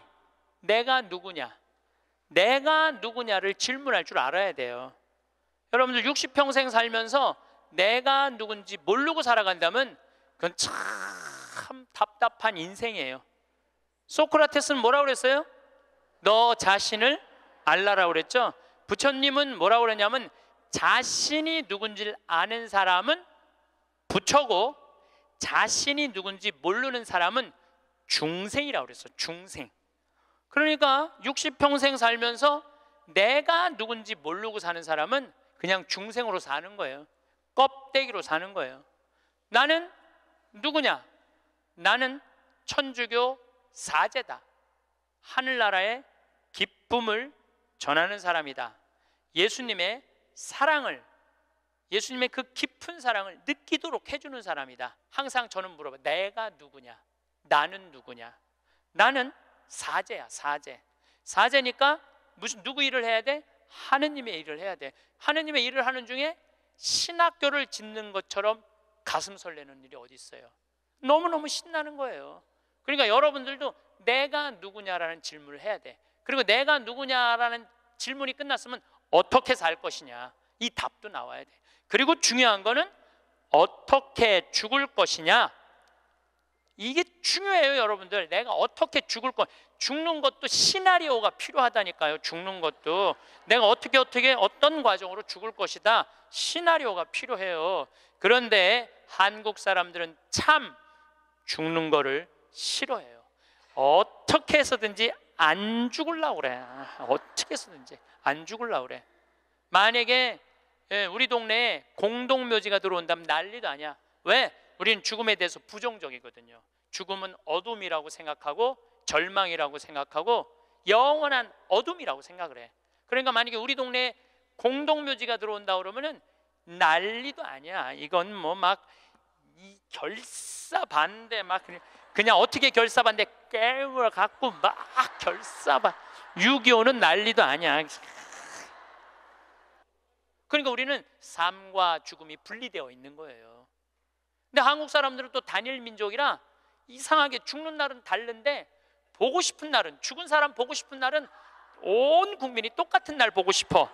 내가 누구냐? 내가 누구냐를 질문할 줄 알아야 돼요. 여러분들 60평생 살면서 내가 누군지 모르고 살아간다면 그건 참 답답한 인생이에요. 소크라테스는 뭐라고 그랬어요? 너 자신을 알라라고 그랬죠? 부처님은 뭐라고 그랬냐면 자신이 누군지를 아는 사람은 부처고 자신이 누군지 모르는 사람은 중생이라고 그랬어. 중생. 그러니까 60평생 살면서 내가 누군지 모르고 사는 사람은 그냥 중생으로 사는 거예요. 껍데기로 사는 거예요. 나는 누구냐? 나는 천주교 사제다. 하늘나라의 기쁨을 전하는 사람이다. 예수님의 사랑을 예수님의 그 깊은 사랑을 느끼도록 해주는 사람이다. 항상 저는 물어봐. 내가 누구냐? 나는 누구냐? 나는 사제야, 사제. 사제니까 무슨 누구 일을 해야 돼? 하느님의 일을 해야 돼. 하느님의 일을 하는 중에 신학교를 짓는 것처럼 가슴 설레는 일이 어디 있어요? 너무너무 신나는 거예요. 그러니까 여러분들도 내가 누구냐라는 질문을 해야 돼. 그리고 내가 누구냐라는 질문이 끝났으면 어떻게 살 것이냐 이 답도 나와야 돼. 그리고 중요한 거는 어떻게 죽을 것이냐 이게 중요해요 여러분들 내가 어떻게 죽을 것 죽는 것도 시나리오가 필요하다니까요 죽는 것도 내가 어떻게 어떻게 어떤 과정으로 죽을 것이다 시나리오가 필요해요 그런데 한국 사람들은 참 죽는 거를 싫어해요. 어떻게 해서든지 안 죽을라 그래. 어떻게 해서든지 안 죽을라 그래. 만약에 예, 우리 동네에 공동묘지가 들어온다면 난리도 아니야. 왜? 우리는 죽음에 대해서 부정적이거든요. 죽음은 어둠이라고 생각하고 절망이라고 생각하고 영원한 어둠이라고 생각을 해. 그러니까 만약에 우리 동네에 공동묘지가 들어온다 그러면은 난리도 아니야. 이건 뭐막 이 결사 반대 막 그냥, 그냥 어떻게 결사 반대 깨물 갖고 막 결사 반유2 5는 난리도 아니야. 그러니까 우리는 삶과 죽음이 분리되어 있는 거예요. 근데 한국 사람들은 또 단일 민족이라 이상하게 죽는 날은 다른데 보고 싶은 날은 죽은 사람 보고 싶은 날은 온 국민이 똑같은 날 보고 싶어.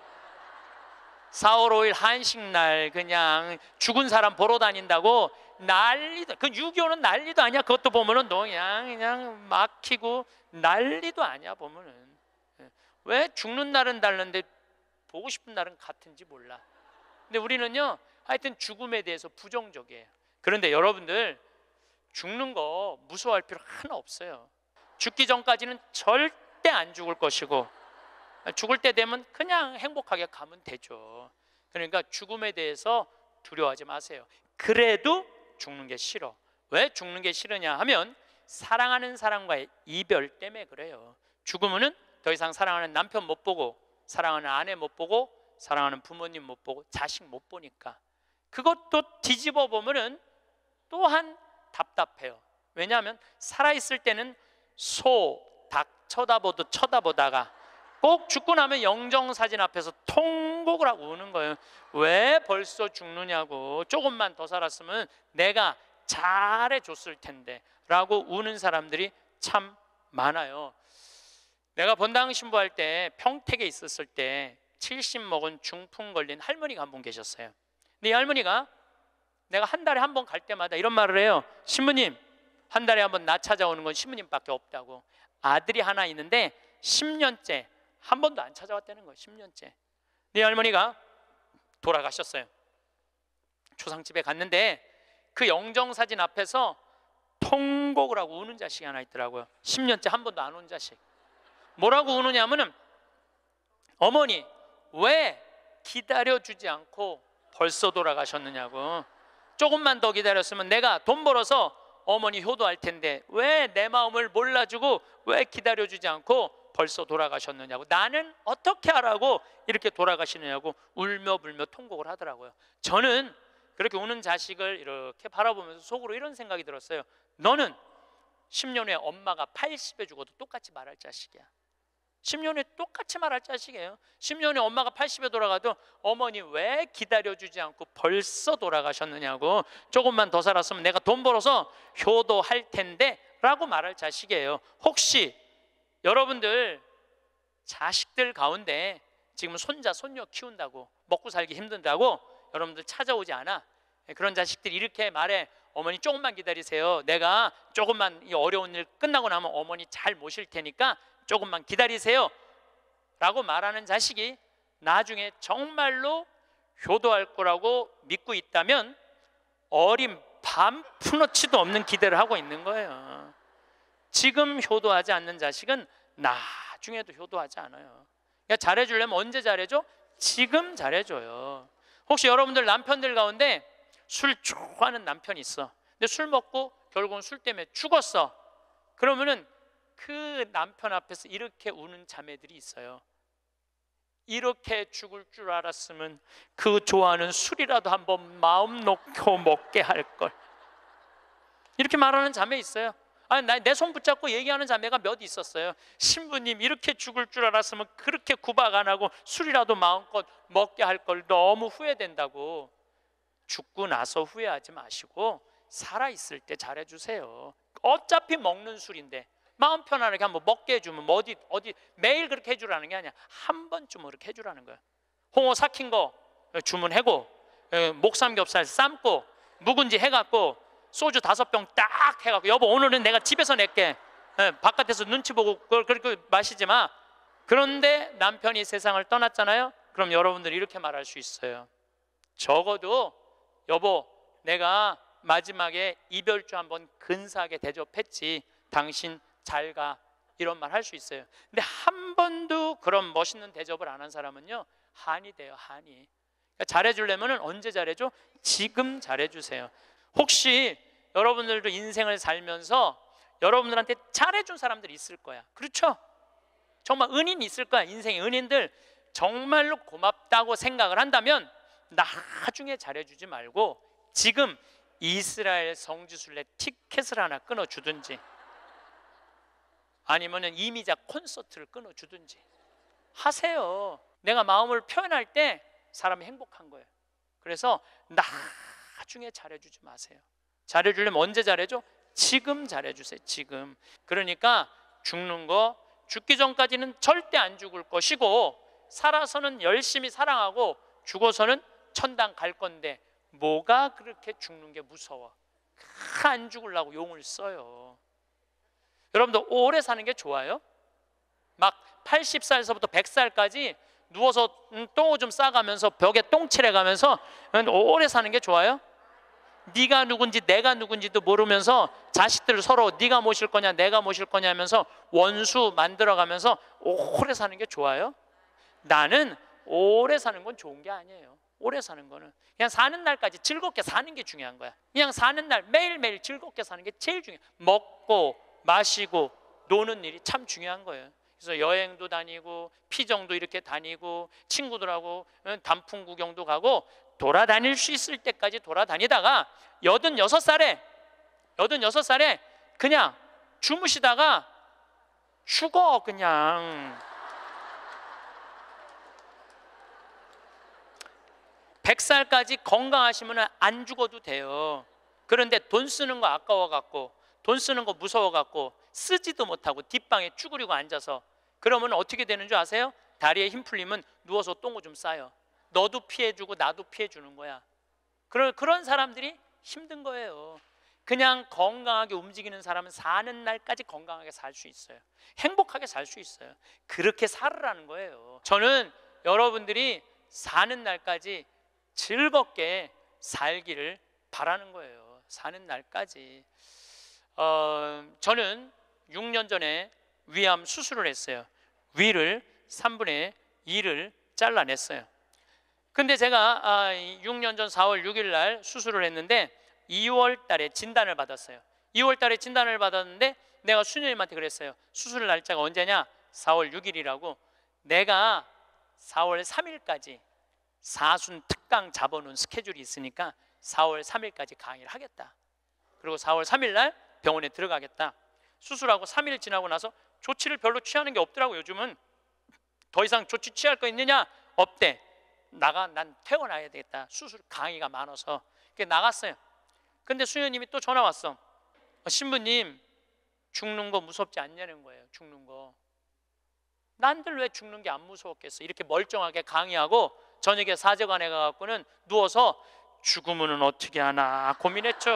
4월 5일 한식 날 그냥 죽은 사람 보러 다닌다고 난리도 그 유교는 난리도 아니야. 그것도 보면은 그냥 그냥 막히고 난리도 아니야 보면은 예. 왜 죽는 날은 다른데 보고 싶은 날은 같은지 몰라. 근데 우리는요 하여튼 죽음에 대해서 부정적이에요. 그런데 여러분들 죽는 거 무서워할 필요 하나 없어요. 죽기 전까지는 절대 안 죽을 것이고 죽을 때 되면 그냥 행복하게 가면 되죠. 그러니까 죽음에 대해서 두려워하지 마세요. 그래도 죽는 게 싫어. 왜 죽는 게 싫으냐 하면 사랑하는 사람과의 이별 때문에 그래요. 죽으면은 더 이상 사랑하는 남편 못 보고 사랑하는 아내 못 보고 사랑하는 부모님 못 보고 자식 못 보니까 그것도 뒤집어 보면은 또한 답답해요. 왜냐하면 살아 있을 때는 소, 닭 쳐다보듯 쳐다보다가 꼭 죽고 나면 영정사진 앞에서 통곡을 하고 우는 거예요. 왜 벌써 죽느냐고 조금만 더 살았으면 내가 잘해줬을 텐데 라고 우는 사람들이 참 많아요. 내가 본당 신부할 때 평택에 있었을 때 70 먹은 중풍 걸린 할머니가 한 분 계셨어요. 근데 이 할머니가 내가 한 달에 한 번 갈 때마다 이런 말을 해요. 신부님, 한 달에 한 번 나 찾아오는 건 신부님밖에 없다고. 아들이 하나 있는데 10년째 한 번도 안 찾아왔다는 거예요. 10년째. 네 할머니가 돌아가셨어요. 초상집에 갔는데 그 영정 사진 앞에서 통곡을 하고 우는 자식이 하나 있더라고요. 10년째 한 번도 안 온 자식. 뭐라고 우느냐면 어머니 왜 기다려 주지 않고 벌써 돌아가셨느냐고. 조금만 더 기다렸으면 내가 돈 벌어서 어머니 효도할 텐데 왜 내 마음을 몰라주고 왜 기다려 주지 않고 벌써 돌아가셨느냐고 나는 어떻게 하라고 이렇게 돌아가시느냐고 울며 불며 통곡을 하더라고요. 저는 그렇게 우는 자식을 이렇게 바라보면서 속으로 이런 생각이 들었어요. 너는 10년 후에 엄마가 80에 죽어도 똑같이 말할 자식이야. 10년 후에 똑같이 말할 자식이에요. 10년 후에 엄마가 80에 돌아가도 어머니 왜 기다려주지 않고 벌써 돌아가셨느냐고 조금만 더 살았으면 내가 돈 벌어서 효도할 텐데 라고 말할 자식이에요. 혹시 여러분들 자식들 가운데 지금 손자 손녀 키운다고 먹고 살기 힘든다고 여러분들 찾아오지 않아 예, 그런 자식들이 렇게 말해 어머니 조금만 기다리세요 내가 조금만 이 어려운 일 끝나고 나면 어머니 잘 모실 테니까 조금만 기다리세요 라고 말하는 자식이 나중에 정말로 효도할 거라고 믿고 있다면 어린 밤 푸너치도 없는 기대를 하고 있는 거예요 지금 효도하지 않는 자식은 나중에도 효도하지 않아요. 그러니까 잘해주려면 언제 잘해줘? 지금 잘해줘요. 혹시 여러분들 남편들 가운데 술 좋아하는 남편 있어. 근데 술 먹고 결국은 술 때문에 죽었어. 그러면은 그 남편 앞에서 이렇게 우는 자매들이 있어요. 이렇게 죽을 줄 알았으면 그 좋아하는 술이라도 한번 마음 놓고 먹게 할 걸. 이렇게 말하는 자매 있어요. 아, 내 손 붙잡고 얘기하는 자매가 몇 있었어요. 신부님 이렇게 죽을 줄 알았으면 그렇게 구박 안 하고 술이라도 마음껏 먹게 할 걸 너무 후회된다고. 죽고 나서 후회하지 마시고 살아 있을 때 잘해 주세요. 어차피 먹는 술인데 마음 편안하게 한번 먹게 해주면 뭐 어디 어디 매일 그렇게 해주라는 게 아니야. 한 번쯤 그렇게 해주라는 거야. 홍어 삭힌 거 주문해고 예, 목삼겹살 삶고 묵은지 해갖고 소주 다섯 병 딱 해갖고 여보 오늘은 내가 집에서 낼게 네, 바깥에서 눈치 보고 그걸 그렇게 마시지 마 그런데 남편이 세상을 떠났잖아요 그럼 여러분들이 이렇게 말할 수 있어요 적어도 여보 내가 마지막에 이별주 한번 근사하게 대접했지 당신 잘 가 이런 말 할 수 있어요 근데 한 번도 그런 멋있는 대접을 안 한 사람은요 한이 돼요 한이 그러니까 잘해주려면 언제 잘해줘? 지금 잘해주세요 혹시 여러분들도 인생을 살면서 여러분들한테 잘해준 사람들이 있을 거야. 그렇죠? 정말 은인 있을 거야. 인생의 은인들 정말로 고맙다고 생각을 한다면 나중에 잘해주지 말고 지금 이스라엘 성지순례 티켓을 하나 끊어주든지 아니면 이미자 콘서트를 끊어주든지 하세요. 내가 마음을 표현할 때 사람이 행복한 거예요. 그래서 나 나중에 잘해주지 마세요. 잘해주려면 언제 잘해줘? 지금 잘해주세요. 지금. 그러니까 죽는 거 죽기 전까지는 절대 안 죽을 것이고 살아서는 열심히 사랑하고 죽어서는 천당 갈 건데 뭐가 그렇게 죽는 게 무서워? 안 죽으려고 용을 써요. 여러분도 오래 사는 게 좋아요? 막 80살에서부터 100살까지 누워서 음, 똥오 좀 싸가면서 벽에 똥칠해 가면서 오래 사는 게 좋아요? 네가 누군지 내가 누군지도 모르면서 자식들 서로 네가 모실 거냐 내가 모실 거냐 하면서 원수 만들어가면서 오래 사는 게 좋아요? 나는 오래 사는 건 좋은 게 아니에요. 오래 사는 거는 그냥 사는 날까지 즐겁게 사는 게 중요한 거야. 그냥 사는 날 매일매일 즐겁게 사는 게 제일 중요해. 먹고 마시고 노는 일이 참 중요한 거예요. 그래서 여행도 다니고 피정도 이렇게 다니고 친구들하고 단풍 구경도 가고 돌아다닐 수 있을 때까지 돌아다니다가 86살에 86살에 그냥 주무시다가 죽어 그냥 100살까지 건강하시면 안 죽어도 돼요 그런데 돈 쓰는 거 아까워 갖고 돈 쓰는 거 무서워 갖고 쓰지도 못하고 뒷방에 쭈그리고 앉아서 그러면 어떻게 되는 줄 아세요? 다리에 힘 풀리면 누워서 똥을 좀 싸요 너도 피해주고 나도 피해주는 거야. 그런, 그런 사람들이 힘든 거예요. 그냥 건강하게 움직이는 사람은 사는 날까지 건강하게 살 수 있어요. 행복하게 살 수 있어요. 그렇게 살으라는 거예요. 저는 여러분들이 사는 날까지 즐겁게 살기를 바라는 거예요. 사는 날까지. 어, 저는 6년 전에 위암 수술을 했어요. 위를 3분의 2를 잘라냈어요. 근데 제가 6년 아, 전 4월 6일 날 수술을 했는데 2월 달에 진단을 받았어요. 2월 달에 진단을 받았는데 내가 수녀님한테 그랬어요. 수술 날짜가 언제냐? 4월 6일이라고. 내가 4월 3일까지 사순 특강 잡아놓은 스케줄이 있으니까 4월 3일까지 강의를 하겠다. 그리고 4월 3일 날 병원에 들어가겠다. 수술하고 3일 지나고 나서 조치를 별로 취하는 게 없더라고 요 요즘은 더 이상 조치 취할 거 있느냐? 없대. 나가 난 퇴원해야 되겠다. 수술 강의가 많아서 그게 나갔어요. 근데 수녀님이 또 전화 왔어. 어, 신부님 죽는 거 무섭지 않냐는 거예요. 죽는 거. 난들 왜 죽는 게 안 무서웠겠어? 이렇게 멀쩡하게 강의하고 저녁에 사제관에 가갖고는 누워서 죽으면 어떻게 하나 고민했죠.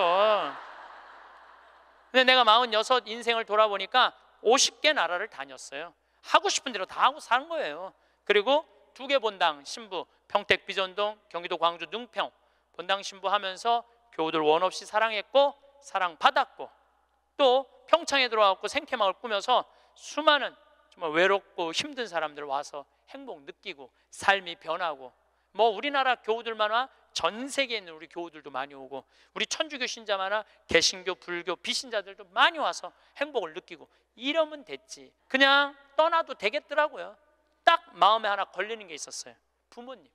근데 내가 46 인생을 돌아보니까 50개 나라를 다녔어요. 하고 싶은 대로 다 하고 사는 거예요. 그리고 두 개 본당 신부 평택 비전동 경기도 광주 능평 본당 신부하면서 교우들 원 없이 사랑했고 사랑받았고 또 평창에 들어왔고 생태마을 꾸며서 수많은 정말 외롭고 힘든 사람들 와서 행복 느끼고 삶이 변하고 뭐 우리나라 교우들만 와 전 세계에 있는 우리 교우들도 많이 오고 우리 천주교 신자만화 개신교 불교 비신자들도 많이 와서 행복을 느끼고 이러면 됐지 그냥 떠나도 되겠더라고요 딱 마음에 하나 걸리는 게 있었어요 부모님.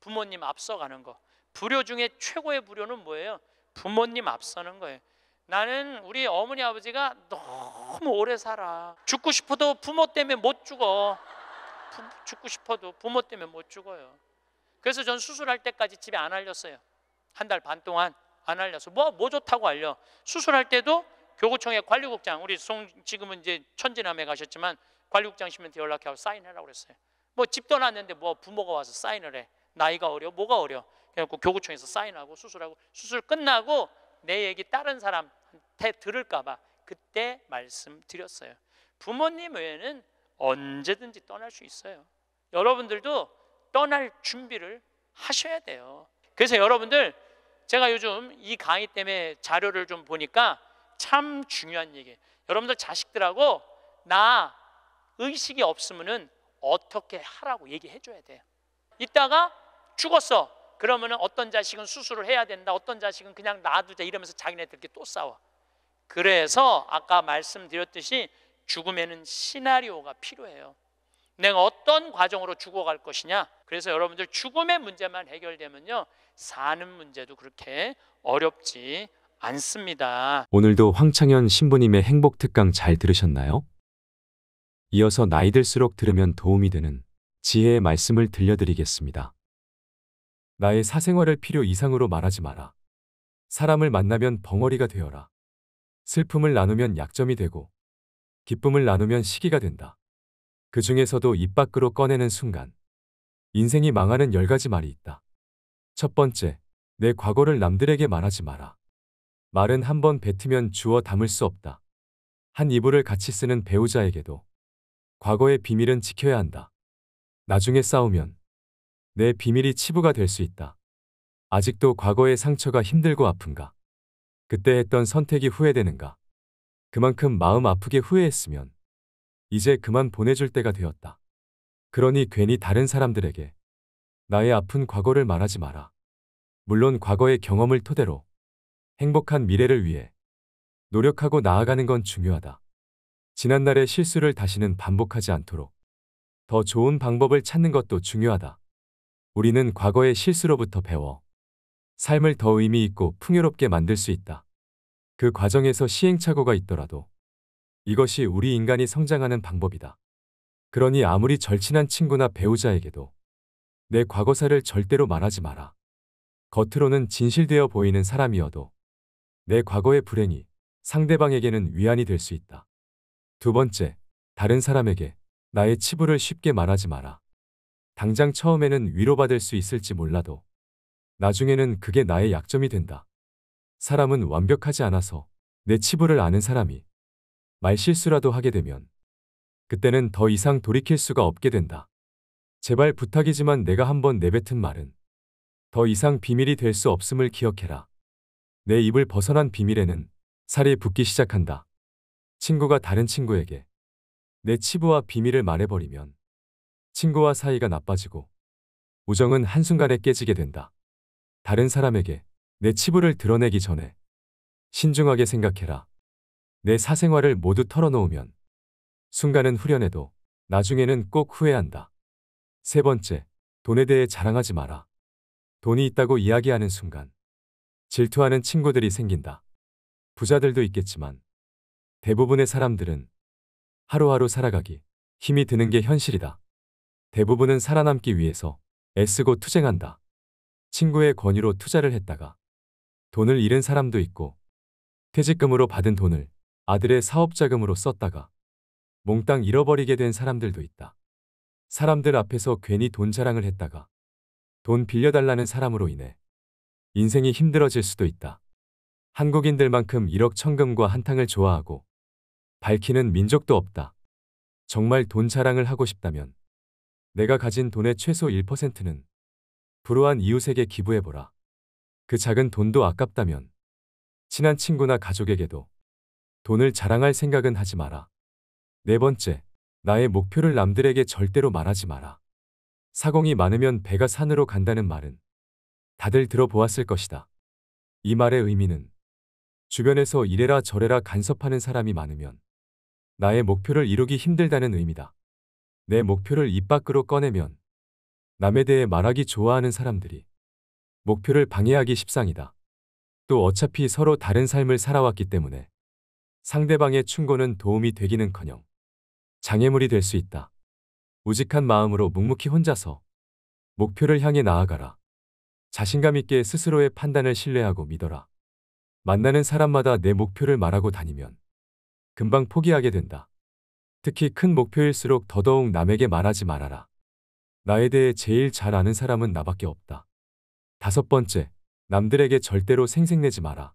부모님 앞서가는 거. 불효 중에 최고의 불효는 뭐예요? 부모님 앞서는 거예요. 나는 우리 어머니 아버지가 너무 오래 살아. 죽고 싶어도 부모 때문에 못 죽어. 부, 죽고 싶어도 부모 때문에 못 죽어요. 그래서 전 수술할 때까지 집에 안 알렸어요. 한 달 반 동안 안 알려서 뭐, 뭐 좋다고 알려. 수술할 때도 교구청의 관리국장 우리 송 지금은 이제 천진함에 가셨지만 관리국장시한테 연락해서 사인해라 그랬어요. 뭐집도났는데뭐 부모가 와서 사인을 해. 나이가 어려, 뭐가 어려. 그래갖고 교구청에서 사인하고 수술하고 수술 끝나고 내 얘기 다른 사람한테 들을까봐 그때 말씀드렸어요. 부모님 외에는 언제든지 떠날 수 있어요. 여러분들도 떠날 준비를 하셔야 돼요. 그래서 여러분들 제가 요즘 이 강의 때문에 자료를 좀 보니까 참 중요한 얘기 여러분들 자식들하고 나 의식이 없으면은 어떻게 하라고 얘기해 줘야 돼요. 있다가 죽었어. 그러면 어떤 자식은 수술을 해야 된다. 어떤 자식은 그냥 놔두자 이러면서 자기네들끼리 또 싸워. 그래서 아까 말씀드렸듯이 죽음에는 시나리오가 필요해요. 내가 어떤 과정으로 죽어갈 것이냐. 그래서 여러분들 죽음의 문제만 해결되면요. 사는 문제도 그렇게 어렵지 않습니다. 오늘도 황창현 신부님의 행복 특강 잘 들으셨나요? 이어서 나이 들수록 들으면 도움이 되는 지혜의 말씀을 들려드리겠습니다. 나의 사생활을 필요 이상으로 말하지 마라. 사람을 만나면 벙어리가 되어라. 슬픔을 나누면 약점이 되고 기쁨을 나누면 시기가 된다. 그 중에서도 입 밖으로 꺼내는 순간 인생이 망하는 열 가지 말이 있다. 첫 번째, 내 과거를 남들에게 말하지 마라. 말은 한 번 뱉으면 주워 담을 수 없다. 한 이불을 같이 쓰는 배우자에게도 과거의 비밀은 지켜야 한다. 나중에 싸우면 내 비밀이 치부가 될 수 있다. 아직도 과거의 상처가 힘들고 아픈가? 그때 했던 선택이 후회되는가? 그만큼 마음 아프게 후회했으면 이제 그만 보내줄 때가 되었다. 그러니 괜히 다른 사람들에게 나의 아픈 과거를 말하지 마라. 물론 과거의 경험을 토대로 행복한 미래를 위해 노력하고 나아가는 건 중요하다. 지난날의 실수를 다시는 반복하지 않도록 더 좋은 방법을 찾는 것도 중요하다. 우리는 과거의 실수로부터 배워 삶을 더 의미 있고 풍요롭게 만들 수 있다. 그 과정에서 시행착오가 있더라도 이것이 우리 인간이 성장하는 방법이다. 그러니 아무리 절친한 친구나 배우자에게도 내 과거사를 절대로 말하지 마라. 겉으로는 진실되어 보이는 사람이어도 내 과거의 불행이 상대방에게는 위안이 될 수 있다. 두 번째, 다른 사람에게 나의 치부를 쉽게 말하지 마라. 당장 처음에는 위로받을 수 있을지 몰라도 나중에는 그게 나의 약점이 된다. 사람은 완벽하지 않아서 내 치부를 아는 사람이 말실수라도 하게 되면 그때는 더 이상 돌이킬 수가 없게 된다. 제발 부탁이지만 내가 한 번 내뱉은 말은 더 이상 비밀이 될 수 없음을 기억해라. 내 입을 벗어난 비밀에는 살이 붓기 시작한다. 친구가 다른 친구에게 내 치부와 비밀을 말해버리면 친구와 사이가 나빠지고 우정은 한순간에 깨지게 된다. 다른 사람에게 내 치부를 드러내기 전에 신중하게 생각해라. 내 사생활을 모두 털어놓으면 순간은 후련해도 나중에는 꼭 후회한다. 세 번째, 돈에 대해 자랑하지 마라. 돈이 있다고 이야기하는 순간 질투하는 친구들이 생긴다. 부자들도 있겠지만 대부분의 사람들은 하루하루 살아가기 힘이 드는 게 현실이다. 대부분은 살아남기 위해서 애쓰고 투쟁한다. 친구의 권유로 투자를 했다가 돈을 잃은 사람도 있고 퇴직금으로 받은 돈을 아들의 사업자금으로 썼다가 몽땅 잃어버리게 된 사람들도 있다. 사람들 앞에서 괜히 돈 자랑을 했다가 돈 빌려달라는 사람으로 인해 인생이 힘들어질 수도 있다. 한국인들만큼 1억 천금과 한탕을 좋아하고 밝히는 민족도 없다. 정말 돈 자랑을 하고 싶다면 내가 가진 돈의 최소 1%는 불우한 이웃에게 기부해보라. 그 작은 돈도 아깝다면 친한 친구나 가족에게도 돈을 자랑할 생각은 하지 마라. 네 번째, 나의 목표를 남들에게 절대로 말하지 마라. 사공이 많으면 배가 산으로 간다는 말은 다들 들어보았을 것이다. 이 말의 의미는 주변에서 이래라 저래라 간섭하는 사람이 많으면 나의 목표를 이루기 힘들다는 의미다. 내 목표를 입 밖으로 꺼내면 남에 대해 말하기 좋아하는 사람들이 목표를 방해하기 십상이다. 또 어차피 서로 다른 삶을 살아왔기 때문에 상대방의 충고는 도움이 되기는커녕 장애물이 될 수 있다. 우직한 마음으로 묵묵히 혼자서 목표를 향해 나아가라. 자신감 있게 스스로의 판단을 신뢰하고 믿어라. 만나는 사람마다 내 목표를 말하고 다니면 금방 포기하게 된다. 특히 큰 목표일수록 더더욱 남에게 말하지 말아라. 나에 대해 제일 잘 아는 사람은 나밖에 없다. 다섯 번째, 남들에게 절대로 생색내지 마라.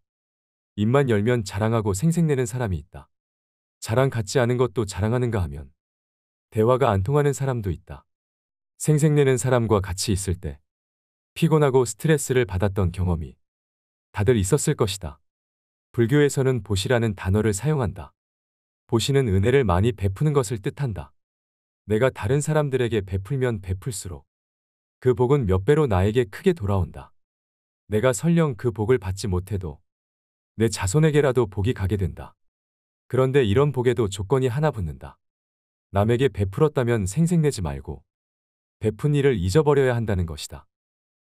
입만 열면 자랑하고 생색내는 사람이 있다. 자랑 같지 않은 것도 자랑하는가 하면 대화가 안 통하는 사람도 있다. 생색내는 사람과 같이 있을 때 피곤하고 스트레스를 받았던 경험이 다들 있었을 것이다. 불교에서는 보시라는 단어를 사용한다. 보시는 은혜를 많이 베푸는 것을 뜻한다. 내가 다른 사람들에게 베풀면 베풀수록 그 복은 몇 배로 나에게 크게 돌아온다. 내가 설령 그 복을 받지 못해도 내 자손에게라도 복이 가게 된다. 그런데 이런 복에도 조건이 하나 붙는다. 남에게 베풀었다면 생색내지 말고 베푼 일을 잊어버려야 한다는 것이다.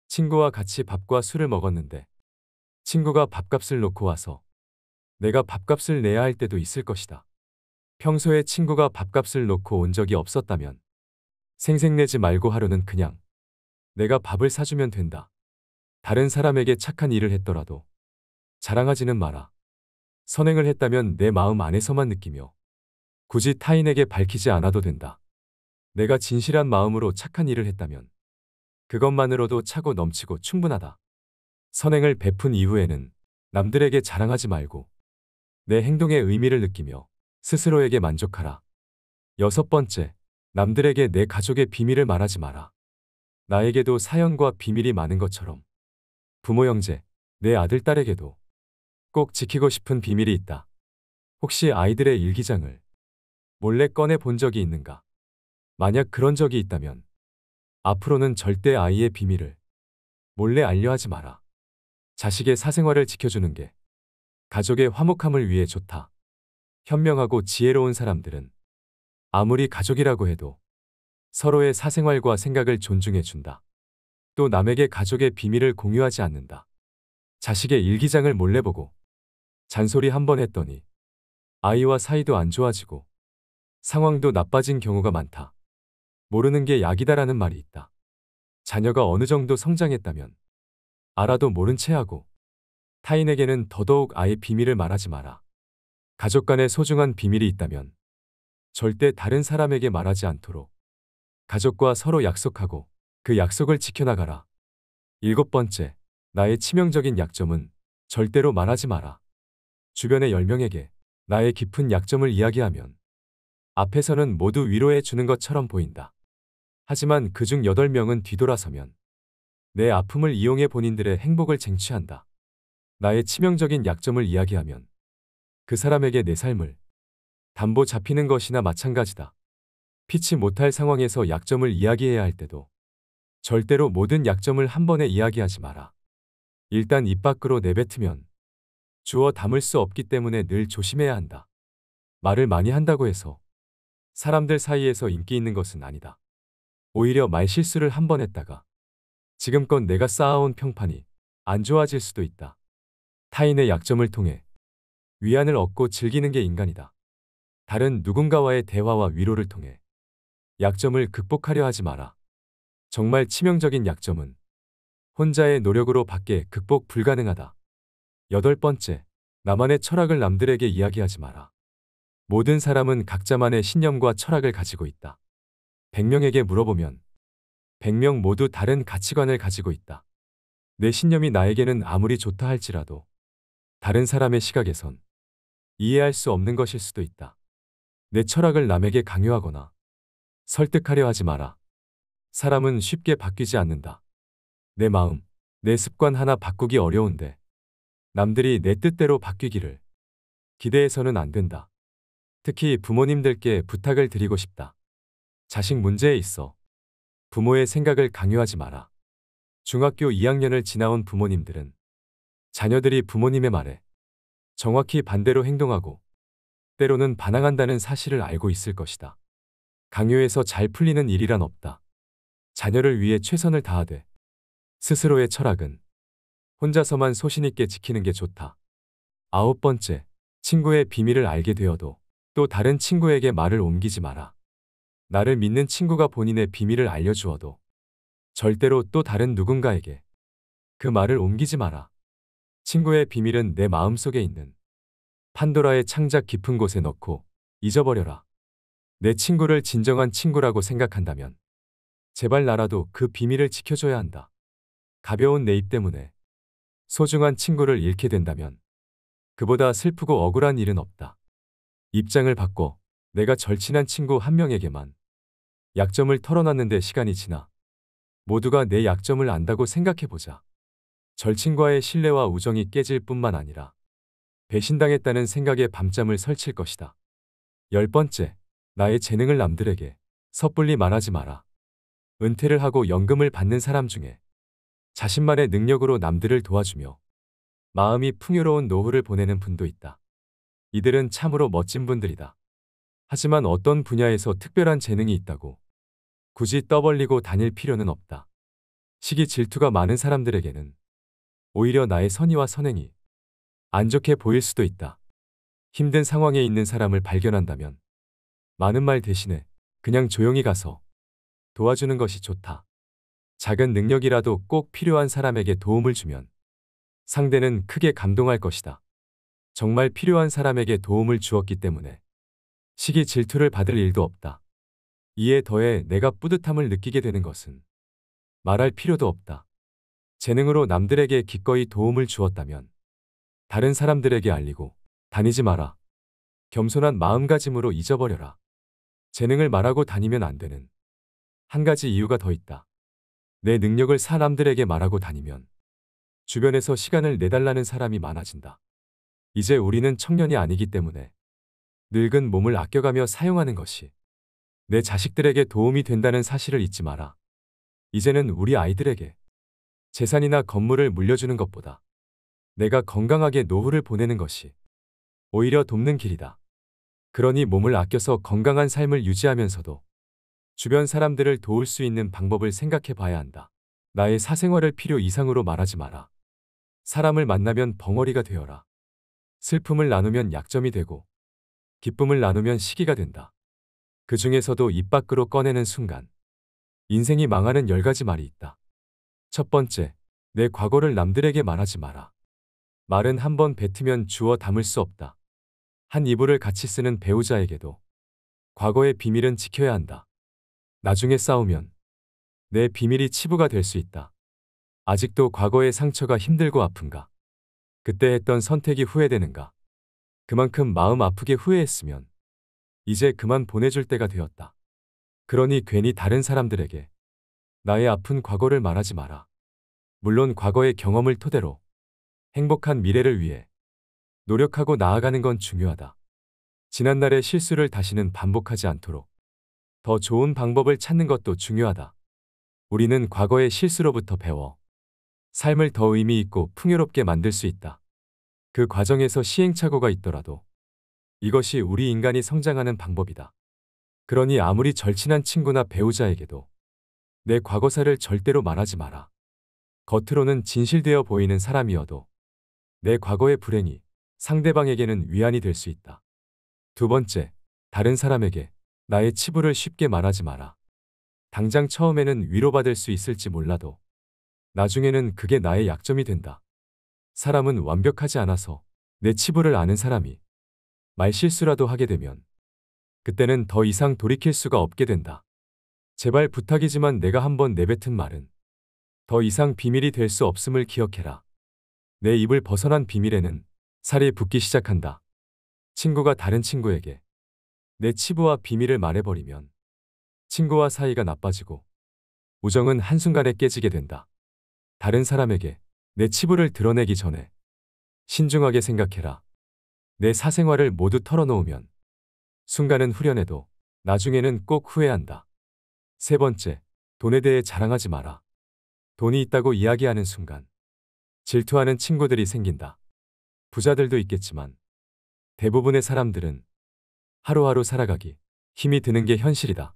친구와 같이 밥과 술을 먹었는데 친구가 밥값을 놓고 와서 내가 밥값을 내야 할 때도 있을 것이다. 평소에 친구가 밥값을 놓고 온 적이 없었다면 생색내지 말고 하루는 그냥 내가 밥을 사주면 된다. 다른 사람에게 착한 일을 했더라도 자랑하지는 마라. 선행을 했다면 내 마음 안에서만 느끼며 굳이 타인에게 밝히지 않아도 된다. 내가 진실한 마음으로 착한 일을 했다면 그것만으로도 차고 넘치고 충분하다. 선행을 베푼 이후에는 남들에게 자랑하지 말고 내 행동의 의미를 느끼며 스스로에게 만족하라. 여섯 번째, 남들에게 내 가족의 비밀을 말하지 마라. 나에게도 사연과 비밀이 많은 것처럼 부모 형제, 내 아들 딸에게도 꼭 지키고 싶은 비밀이 있다. 혹시 아이들의 일기장을 몰래 꺼내 본 적이 있는가? 만약 그런 적이 있다면 앞으로는 절대 아이의 비밀을 몰래 알려하지 마라. 자식의 사생활을 지켜주는 게 가족의 화목함을 위해 좋다. 현명하고 지혜로운 사람들은 아무리 가족이라고 해도 서로의 사생활과 생각을 존중해준다. 또 남에게 가족의 비밀을 공유하지 않는다. 자식의 일기장을 몰래 보고 잔소리 한 번 했더니 아이와 사이도 안 좋아지고 상황도 나빠진 경우가 많다. 모르는 게 약이다라는 말이 있다. 자녀가 어느 정도 성장했다면 알아도 모른 채 하고 타인에게는 더더욱 아예 비밀을 말하지 마라. 가족 간의 소중한 비밀이 있다면 절대 다른 사람에게 말하지 않도록 가족과 서로 약속하고 그 약속을 지켜나가라. 일곱 번째, 나의 치명적인 약점은 절대로 말하지 마라. 주변의 10명에게 나의 깊은 약점을 이야기하면 앞에서는 모두 위로해 주는 것처럼 보인다. 하지만 그중 8명은 뒤돌아서면 내 아픔을 이용해 본인들의 행복을 쟁취한다. 나의 치명적인 약점을 이야기하면 그 사람에게 내 삶을 담보 잡히는 것이나 마찬가지다. 피치 못할 상황에서 약점을 이야기해야 할 때도 절대로 모든 약점을 한 번에 이야기하지 마라. 일단 입 밖으로 내뱉으면 주어 담을 수 없기 때문에 늘 조심해야 한다. 말을 많이 한다고 해서 사람들 사이에서 인기 있는 것은 아니다. 오히려 말 실수를 한 번 했다가 지금껏 내가 쌓아온 평판이 안 좋아질 수도 있다. 타인의 약점을 통해 위안을 얻고 즐기는 게 인간이다. 다른 누군가와의 대화와 위로를 통해 약점을 극복하려 하지 마라. 정말 치명적인 약점은 혼자의 노력으로 밖에 극복 불가능하다. 여덟 번째, 나만의 철학을 남들에게 이야기하지 마라. 모든 사람은 각자만의 신념과 철학을 가지고 있다. 100명에게 물어보면 100명 모두 다른 가치관을 가지고 있다. 내 신념이 나에게는 아무리 좋다 할지라도 다른 사람의 시각에선 이해할 수 없는 것일 수도 있다. 내 철학을 남에게 강요하거나 설득하려 하지 마라. 사람은 쉽게 바뀌지 않는다. 내 마음, 내 습관 하나 바꾸기 어려운데 남들이 내 뜻대로 바뀌기를 기대해서는 안 된다. 특히 부모님들께 부탁을 드리고 싶다. 자식 문제에 있어 부모의 생각을 강요하지 마라. 중학교 2학년을 지나온 부모님들은 자녀들이 부모님의 말에 정확히 반대로 행동하고 때로는 반항한다는 사실을 알고 있을 것이다. 강요해서 잘 풀리는 일이란 없다. 자녀를 위해 최선을 다하되 스스로의 철학은 혼자서만 소신있게 지키는 게 좋다. 아홉 번째, 친구의 비밀을 알게 되어도 또 다른 친구에게 말을 옮기지 마라. 나를 믿는 친구가 본인의 비밀을 알려주어도 절대로 또 다른 누군가에게 그 말을 옮기지 마라. 친구의 비밀은 내 마음속에 있는 판도라의 창작 깊은 곳에 넣고 잊어버려라. 내 친구를 진정한 친구라고 생각한다면 제발 나라도 그 비밀을 지켜줘야 한다. 가벼운 내 입 때문에 소중한 친구를 잃게 된다면 그보다 슬프고 억울한 일은 없다. 입장을 바꿔 내가 절친한 친구 한 명에게만 약점을 털어놨는데 시간이 지나 모두가 내 약점을 안다고 생각해보자. 절친과의 신뢰와 우정이 깨질 뿐만 아니라 배신당했다는 생각에 밤잠을 설칠 것이다. 열 번째, 나의 재능을 남들에게 섣불리 말하지 마라. 은퇴를 하고 연금을 받는 사람 중에 자신만의 능력으로 남들을 도와주며 마음이 풍요로운 노후를 보내는 분도 있다. 이들은 참으로 멋진 분들이다. 하지만 어떤 분야에서 특별한 재능이 있다고 굳이 떠벌리고 다닐 필요는 없다. 시기 질투가 많은 사람들에게는 오히려 나의 선의와 선행이 안 좋게 보일 수도 있다. 힘든 상황에 있는 사람을 발견한다면 많은 말 대신에 그냥 조용히 가서 도와주는 것이 좋다. 작은 능력이라도 꼭 필요한 사람에게 도움을 주면 상대는 크게 감동할 것이다. 정말 필요한 사람에게 도움을 주었기 때문에 시기 질투를 받을 일도 없다. 이에 더해 내가 뿌듯함을 느끼게 되는 것은 말할 필요도 없다. 재능으로 남들에게 기꺼이 도움을 주었다면 다른 사람들에게 알리고 다니지 마라. 겸손한 마음가짐으로 잊어버려라. 재능을 말하고 다니면 안 되는 한 가지 이유가 더 있다. 내 능력을 사람들에게 말하고 다니면 주변에서 시간을 내달라는 사람이 많아진다. 이제 우리는 청년이 아니기 때문에 늙은 몸을 아껴가며 사용하는 것이 내 자식들에게 도움이 된다는 사실을 잊지 마라. 이제는 우리 아이들에게 재산이나 건물을 물려주는 것보다 내가 건강하게 노후를 보내는 것이 오히려 돕는 길이다. 그러니 몸을 아껴서 건강한 삶을 유지하면서도 주변 사람들을 도울 수 있는 방법을 생각해 봐야 한다. 나의 사생활을 필요 이상으로 말하지 마라. 사람을 만나면 벙어리가 되어라. 슬픔을 나누면 약점이 되고 기쁨을 나누면 시기가 된다. 그 중에서도 입 밖으로 꺼내는 순간 인생이 망하는 열 가지 말이 있다. 첫 번째, 내 과거를 남들에게 말하지 마라. 말은 한번 뱉으면 주워 담을 수 없다. 한 이불을 같이 쓰는 배우자에게도 과거의 비밀은 지켜야 한다. 나중에 싸우면 내 비밀이 치부가 될 수 있다. 아직도 과거의 상처가 힘들고 아픈가? 그때 했던 선택이 후회되는가? 그만큼 마음 아프게 후회했으면 이제 그만 보내줄 때가 되었다. 그러니 괜히 다른 사람들에게 나의 아픈 과거를 말하지 마라. 물론 과거의 경험을 토대로 행복한 미래를 위해 노력하고 나아가는 건 중요하다. 지난날의 실수를 다시는 반복하지 않도록 더 좋은 방법을 찾는 것도 중요하다. 우리는 과거의 실수로부터 배워 삶을 더 의미 있고 풍요롭게 만들 수 있다. 그 과정에서 시행착오가 있더라도 이것이 우리 인간이 성장하는 방법이다. 그러니 아무리 절친한 친구나 배우자에게도 내 과거사를 절대로 말하지 마라. 겉으로는 진실되어 보이는 사람이어도 내 과거의 불행이 상대방에게는 위안이 될 수 있다. 두 번째, 다른 사람에게 나의 치부를 쉽게 말하지 마라. 당장 처음에는 위로받을 수 있을지 몰라도 나중에는 그게 나의 약점이 된다. 사람은 완벽하지 않아서 내 치부를 아는 사람이 말실수라도 하게 되면 그때는 더 이상 돌이킬 수가 없게 된다. 제발 부탁이지만 내가 한번 내뱉은 말은 더 이상 비밀이 될 수 없음을 기억해라. 내 입을 벗어난 비밀에는 살이 붙기 시작한다. 친구가 다른 친구에게 내 치부와 비밀을 말해버리면 친구와 사이가 나빠지고 우정은 한순간에 깨지게 된다. 다른 사람에게 내 치부를 드러내기 전에 신중하게 생각해라. 내 사생활을 모두 털어놓으면 순간은 후련해도 나중에는 꼭 후회한다. 세 번째, 돈에 대해 자랑하지 마라. 돈이 있다고 이야기하는 순간 질투하는 친구들이 생긴다. 부자들도 있겠지만 대부분의 사람들은 하루하루 살아가기 힘이 드는 게 현실이다.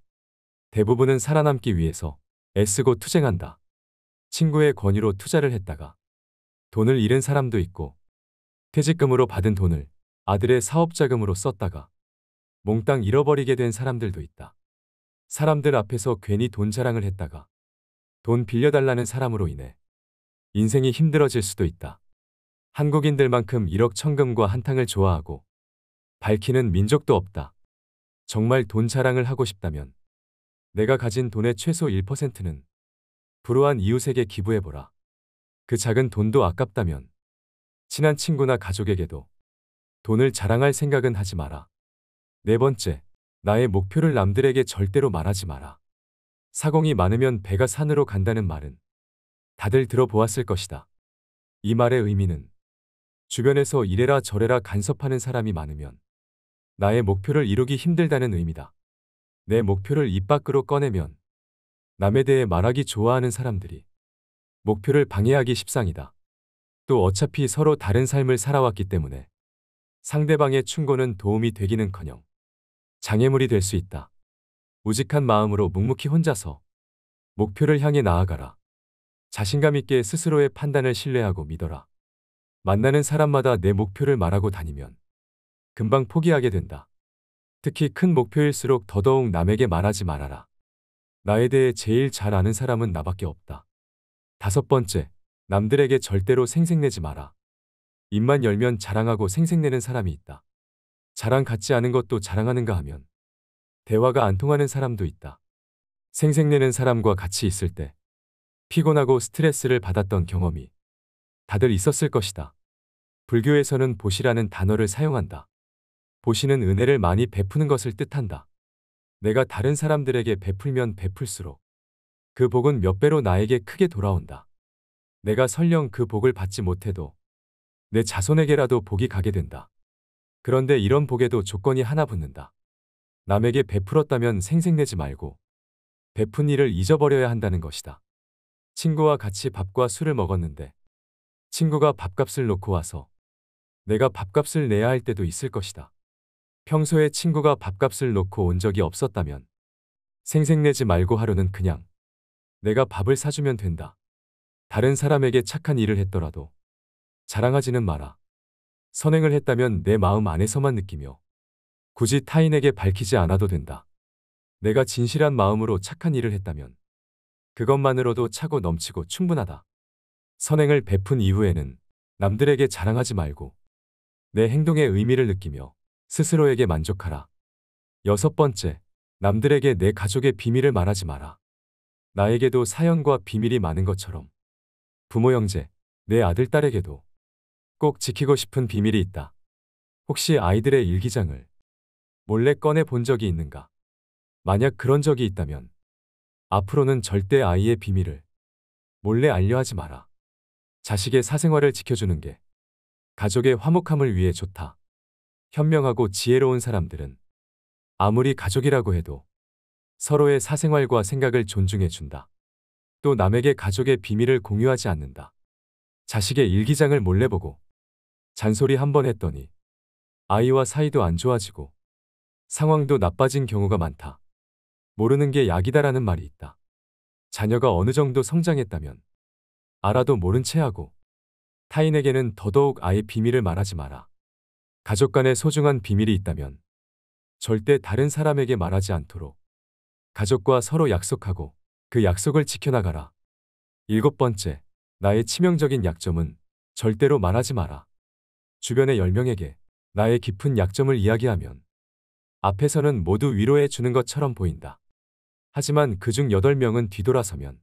대부분은 살아남기 위해서 애쓰고 투쟁한다. 친구의 권유로 투자를 했다가 돈을 잃은 사람도 있고 퇴직금으로 받은 돈을 아들의 사업자금으로 썼다가 몽땅 잃어버리게 된 사람들도 있다. 사람들 앞에서 괜히 돈 자랑을 했다가 돈 빌려달라는 사람으로 인해 인생이 힘들어질 수도 있다. 한국인들만큼 1억 천금과 한탕을 좋아하고 밝히는 민족도 없다. 정말 돈 자랑을 하고 싶다면 내가 가진 돈의 최소 1%는 불우한 이웃에게 기부해보라. 그 작은 돈도 아깝다면 친한 친구나 가족에게도 돈을 자랑할 생각은 하지 마라. 네 번째, 나의 목표를 남들에게 절대로 말하지 마라. 사공이 많으면 배가 산으로 간다는 말은 다들 들어보았을 것이다. 이 말의 의미는 주변에서 이래라 저래라 간섭하는 사람이 많으면 나의 목표를 이루기 힘들다는 의미다. 내 목표를 입 밖으로 꺼내면 남에 대해 말하기 좋아하는 사람들이 목표를 방해하기 십상이다. 또 어차피 서로 다른 삶을 살아왔기 때문에 상대방의 충고는 도움이 되기는커녕 장애물이 될 수 있다. 우직한 마음으로 묵묵히 혼자서 목표를 향해 나아가라. 자신감 있게 스스로의 판단을 신뢰하고 믿어라. 만나는 사람마다 내 목표를 말하고 다니면 금방 포기하게 된다. 특히 큰 목표일수록 더더욱 남에게 말하지 말아라. 나에 대해 제일 잘 아는 사람은 나밖에 없다. 다섯 번째, 남들에게 절대로 생색내지 마라. 입만 열면 자랑하고 생색내는 사람이 있다. 자랑 같지 않은 것도 자랑하는가 하면 대화가 안 통하는 사람도 있다. 생색내는 사람과 같이 있을 때 피곤하고 스트레스를 받았던 경험이 다들 있었을 것이다. 불교에서는 보시라는 단어를 사용한다. 보시는 은혜를 많이 베푸는 것을 뜻한다. 내가 다른 사람들에게 베풀면 베풀수록 그 복은 몇 배로 나에게 크게 돌아온다. 내가 설령 그 복을 받지 못해도 내 자손에게라도 복이 가게 된다. 그런데 이런 복에도 조건이 하나 붙는다. 남에게 베풀었다면 생색내지 말고 베푼 일을 잊어버려야 한다는 것이다. 친구와 같이 밥과 술을 먹었는데 친구가 밥값을 놓고 와서 내가 밥값을 내야 할 때도 있을 것이다. 평소에 친구가 밥값을 놓고 온 적이 없었다면 생색내지 말고 하루는 그냥 내가 밥을 사주면 된다. 다른 사람에게 착한 일을 했더라도 자랑하지는 마라. 선행을 했다면 내 마음 안에서만 느끼며 굳이 타인에게 밝히지 않아도 된다. 내가 진실한 마음으로 착한 일을 했다면 그것만으로도 차고 넘치고 충분하다. 선행을 베푼 이후에는 남들에게 자랑하지 말고 내 행동의 의미를 느끼며 스스로에게 만족하라. 여섯 번째, 남들에게 내 가족의 비밀을 말하지 마라. 나에게도 사연과 비밀이 많은 것처럼 부모 형제, 내 아들 딸에게도 꼭 지키고 싶은 비밀이 있다. 혹시 아이들의 일기장을 몰래 꺼내 본 적이 있는가? 만약 그런 적이 있다면 앞으로는 절대 아이의 비밀을 몰래 알려하지 마라. 자식의 사생활을 지켜주는 게 가족의 화목함을 위해 좋다. 현명하고 지혜로운 사람들은 아무리 가족이라고 해도 서로의 사생활과 생각을 존중해준다. 또 남에게 가족의 비밀을 공유하지 않는다. 자식의 일기장을 몰래 보고 잔소리 한 번 했더니 아이와 사이도 안 좋아지고 상황도 나빠진 경우가 많다. 모르는 게 약이다라는 말이 있다. 자녀가 어느 정도 성장했다면 알아도 모른 채 하고 타인에게는 더더욱 아예 비밀을 말하지 마라. 가족 간에 소중한 비밀이 있다면 절대 다른 사람에게 말하지 않도록 가족과 서로 약속하고 그 약속을 지켜나가라. 일곱 번째, 나의 치명적인 약점은 절대로 말하지 마라. 주변의 10명에게 나의 깊은 약점을 이야기하면 앞에서는 모두 위로해 주는 것처럼 보인다. 하지만 그 중 8명은 뒤돌아서면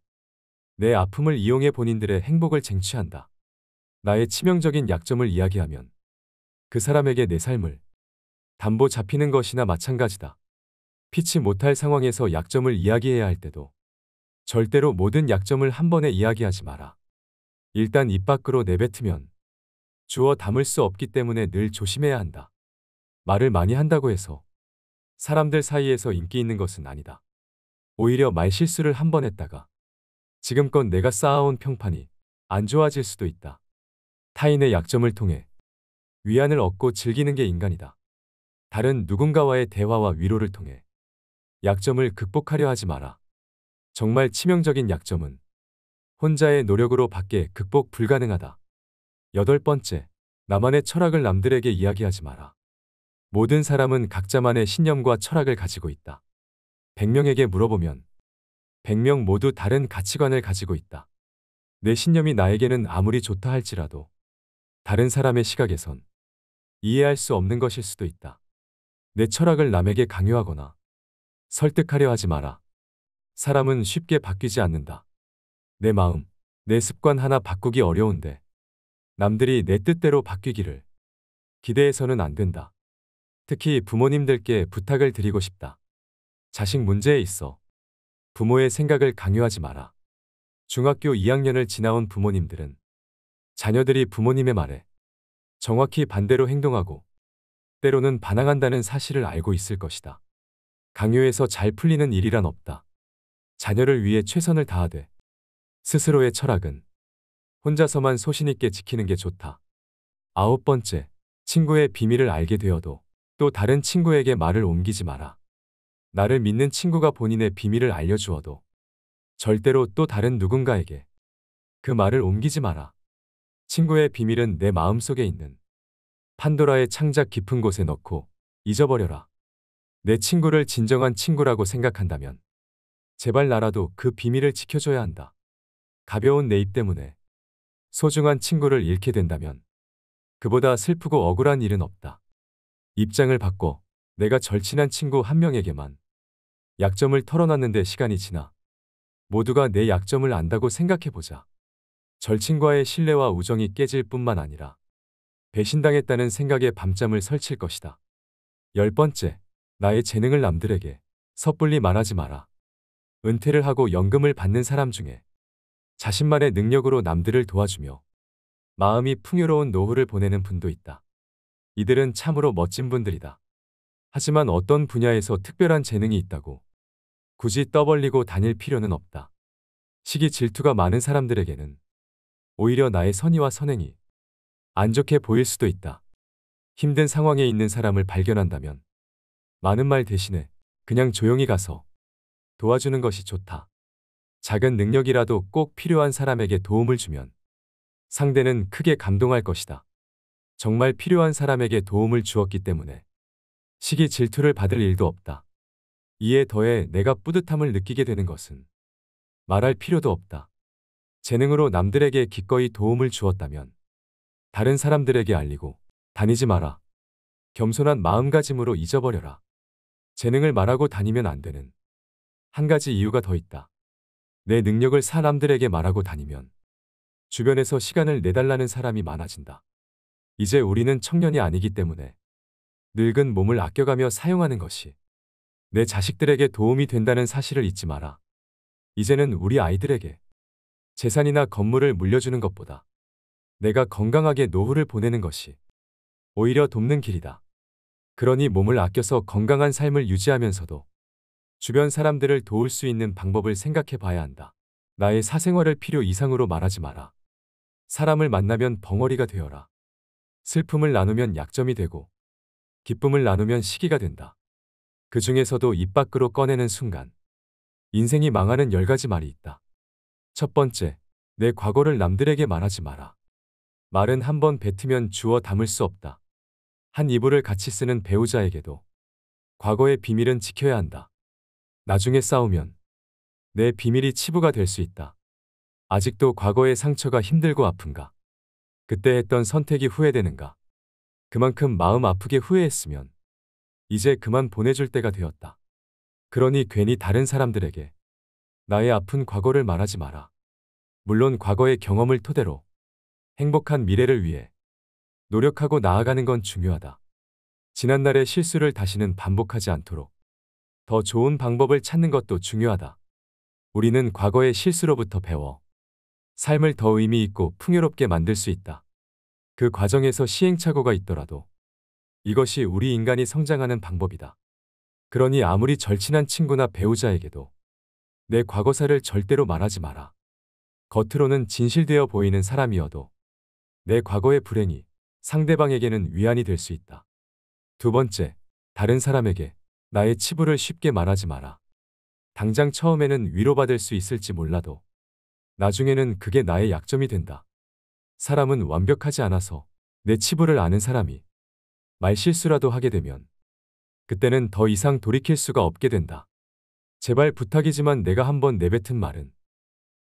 내 아픔을 이용해 본인들의 행복을 쟁취한다. 나의 치명적인 약점을 이야기하면 그 사람에게 내 삶을 담보 잡히는 것이나 마찬가지다. 피치 못할 상황에서 약점을 이야기해야 할 때도 절대로 모든 약점을 한 번에 이야기하지 마라. 일단 입 밖으로 내뱉으면 주어 담을 수 없기 때문에 늘 조심해야 한다. 말을 많이 한다고 해서 사람들 사이에서 인기 있는 것은 아니다. 오히려 말 실수를 한 번 했다가 지금껏 내가 쌓아온 평판이 안 좋아질 수도 있다. 타인의 약점을 통해 위안을 얻고 즐기는 게 인간이다. 다른 누군가와의 대화와 위로를 통해 약점을 극복하려 하지 마라. 정말 치명적인 약점은 혼자의 노력으로 밖에 극복 불가능하다. 여덟 번째, 나만의 철학을 남들에게 이야기하지 마라. 모든 사람은 각자만의 신념과 철학을 가지고 있다. 100명에게 물어보면 100명 모두 다른 가치관을 가지고 있다. 내 신념이 나에게는 아무리 좋다 할지라도 다른 사람의 시각에선 이해할 수 없는 것일 수도 있다. 내 철학을 남에게 강요하거나 설득하려 하지 마라. 사람은 쉽게 바뀌지 않는다. 내 마음, 내 습관 하나 바꾸기 어려운데 남들이 내 뜻대로 바뀌기를 기대해서는 안 된다. 특히 부모님들께 부탁을 드리고 싶다. 자식 문제에 있어 부모의 생각을 강요하지 마라. 중학교 2학년을 지나온 부모님들은 자녀들이 부모님의 말에 정확히 반대로 행동하고 때로는 반항한다는 사실을 알고 있을 것이다. 강요해서 잘 풀리는 일이란 없다. 자녀를 위해 최선을 다하되 스스로의 철학은 혼자서만 소신있게 지키는 게 좋다. 아홉 번째, 친구의 비밀을 알게 되어도 또 다른 친구에게 말을 옮기지 마라. 나를 믿는 친구가 본인의 비밀을 알려주어도 절대로 또 다른 누군가에게 그 말을 옮기지 마라. 친구의 비밀은 내 마음속에 있는 판도라의 창작 깊은 곳에 넣고 잊어버려라. 내 친구를 진정한 친구라고 생각한다면 제발 나라도 그 비밀을 지켜줘야 한다. 가벼운 내 입 때문에 소중한 친구를 잃게 된다면 그보다 슬프고 억울한 일은 없다. 입장을 바꿔 내가 절친한 친구 한 명에게만 약점을 털어놨는데 시간이 지나 모두가 내 약점을 안다고 생각해보자. 절친과의 신뢰와 우정이 깨질 뿐만 아니라 배신당했다는 생각에 밤잠을 설칠 것이다. 열 번째, 나의 재능을 남들에게 섣불리 말하지 마라. 은퇴를 하고 연금을 받는 사람 중에 자신만의 능력으로 남들을 도와주며 마음이 풍요로운 노후를 보내는 분도 있다. 이들은 참으로 멋진 분들이다. 하지만 어떤 분야에서 특별한 재능이 있다고 굳이 떠벌리고 다닐 필요는 없다. 시기 질투가 많은 사람들에게는 오히려 나의 선의와 선행이 안 좋게 보일 수도 있다. 힘든 상황에 있는 사람을 발견한다면 많은 말 대신에 그냥 조용히 가서 도와주는 것이 좋다. 작은 능력이라도 꼭 필요한 사람에게 도움을 주면 상대는 크게 감동할 것이다. 정말 필요한 사람에게 도움을 주었기 때문에 시기 질투를 받을 일도 없다. 이에 더해 내가 뿌듯함을 느끼게 되는 것은 말할 필요도 없다. 재능으로 남들에게 기꺼이 도움을 주었다면 다른 사람들에게 알리고 다니지 마라. 겸손한 마음가짐으로 잊어버려라. 재능을 말하고 다니면 안 되는 한 가지 이유가 더 있다. 내 능력을 사람들에게 말하고 다니면 주변에서 시간을 내달라는 사람이 많아진다. 이제 우리는 청년이 아니기 때문에 늙은 몸을 아껴가며 사용하는 것이 내 자식들에게 도움이 된다는 사실을 잊지 마라. 이제는 우리 아이들에게 재산이나 건물을 물려주는 것보다 내가 건강하게 노후를 보내는 것이 오히려 돕는 길이다. 그러니 몸을 아껴서 건강한 삶을 유지하면서도 주변 사람들을 도울 수 있는 방법을 생각해 봐야 한다. 나의 사생활을 필요 이상으로 말하지 마라. 사람을 만나면 벙어리가 되어라. 슬픔을 나누면 약점이 되고 기쁨을 나누면 시기가 된다. 그 중에서도 입 밖으로 꺼내는 순간 인생이 망하는 열 가지 말이 있다. 첫 번째, 내 과거를 남들에게 말하지 마라. 말은 한 번 뱉으면 주워 담을 수 없다. 한 이불을 같이 쓰는 배우자에게도 과거의 비밀은 지켜야 한다. 나중에 싸우면 내 비밀이 치부가 될 수 있다. 아직도 과거의 상처가 힘들고 아픈가? 그때 했던 선택이 후회되는가? 그만큼 마음 아프게 후회했으면 이제 그만 보내줄 때가 되었다. 그러니 괜히 다른 사람들에게 나의 아픈 과거를 말하지 마라. 물론 과거의 경험을 토대로 행복한 미래를 위해 노력하고 나아가는 건 중요하다. 지난날의 실수를 다시는 반복하지 않도록 더 좋은 방법을 찾는 것도 중요하다. 우리는 과거의 실수로부터 배워 삶을 더 의미 있고 풍요롭게 만들 수 있다. 그 과정에서 시행착오가 있더라도 이것이 우리 인간이 성장하는 방법이다. 그러니 아무리 절친한 친구나 배우자에게도 내 과거사를 절대로 말하지 마라. 겉으로는 진실되어 보이는 사람이어도 내 과거의 불행이 상대방에게는 위안이 될 수 있다. 두 번째, 다른 사람에게 나의 치부를 쉽게 말하지 마라. 당장 처음에는 위로받을 수 있을지 몰라도 나중에는 그게 나의 약점이 된다. 사람은 완벽하지 않아서 내 치부를 아는 사람이 말실수라도 하게 되면 그때는 더 이상 돌이킬 수가 없게 된다. 제발 부탁이지만 내가 한번 내뱉은 말은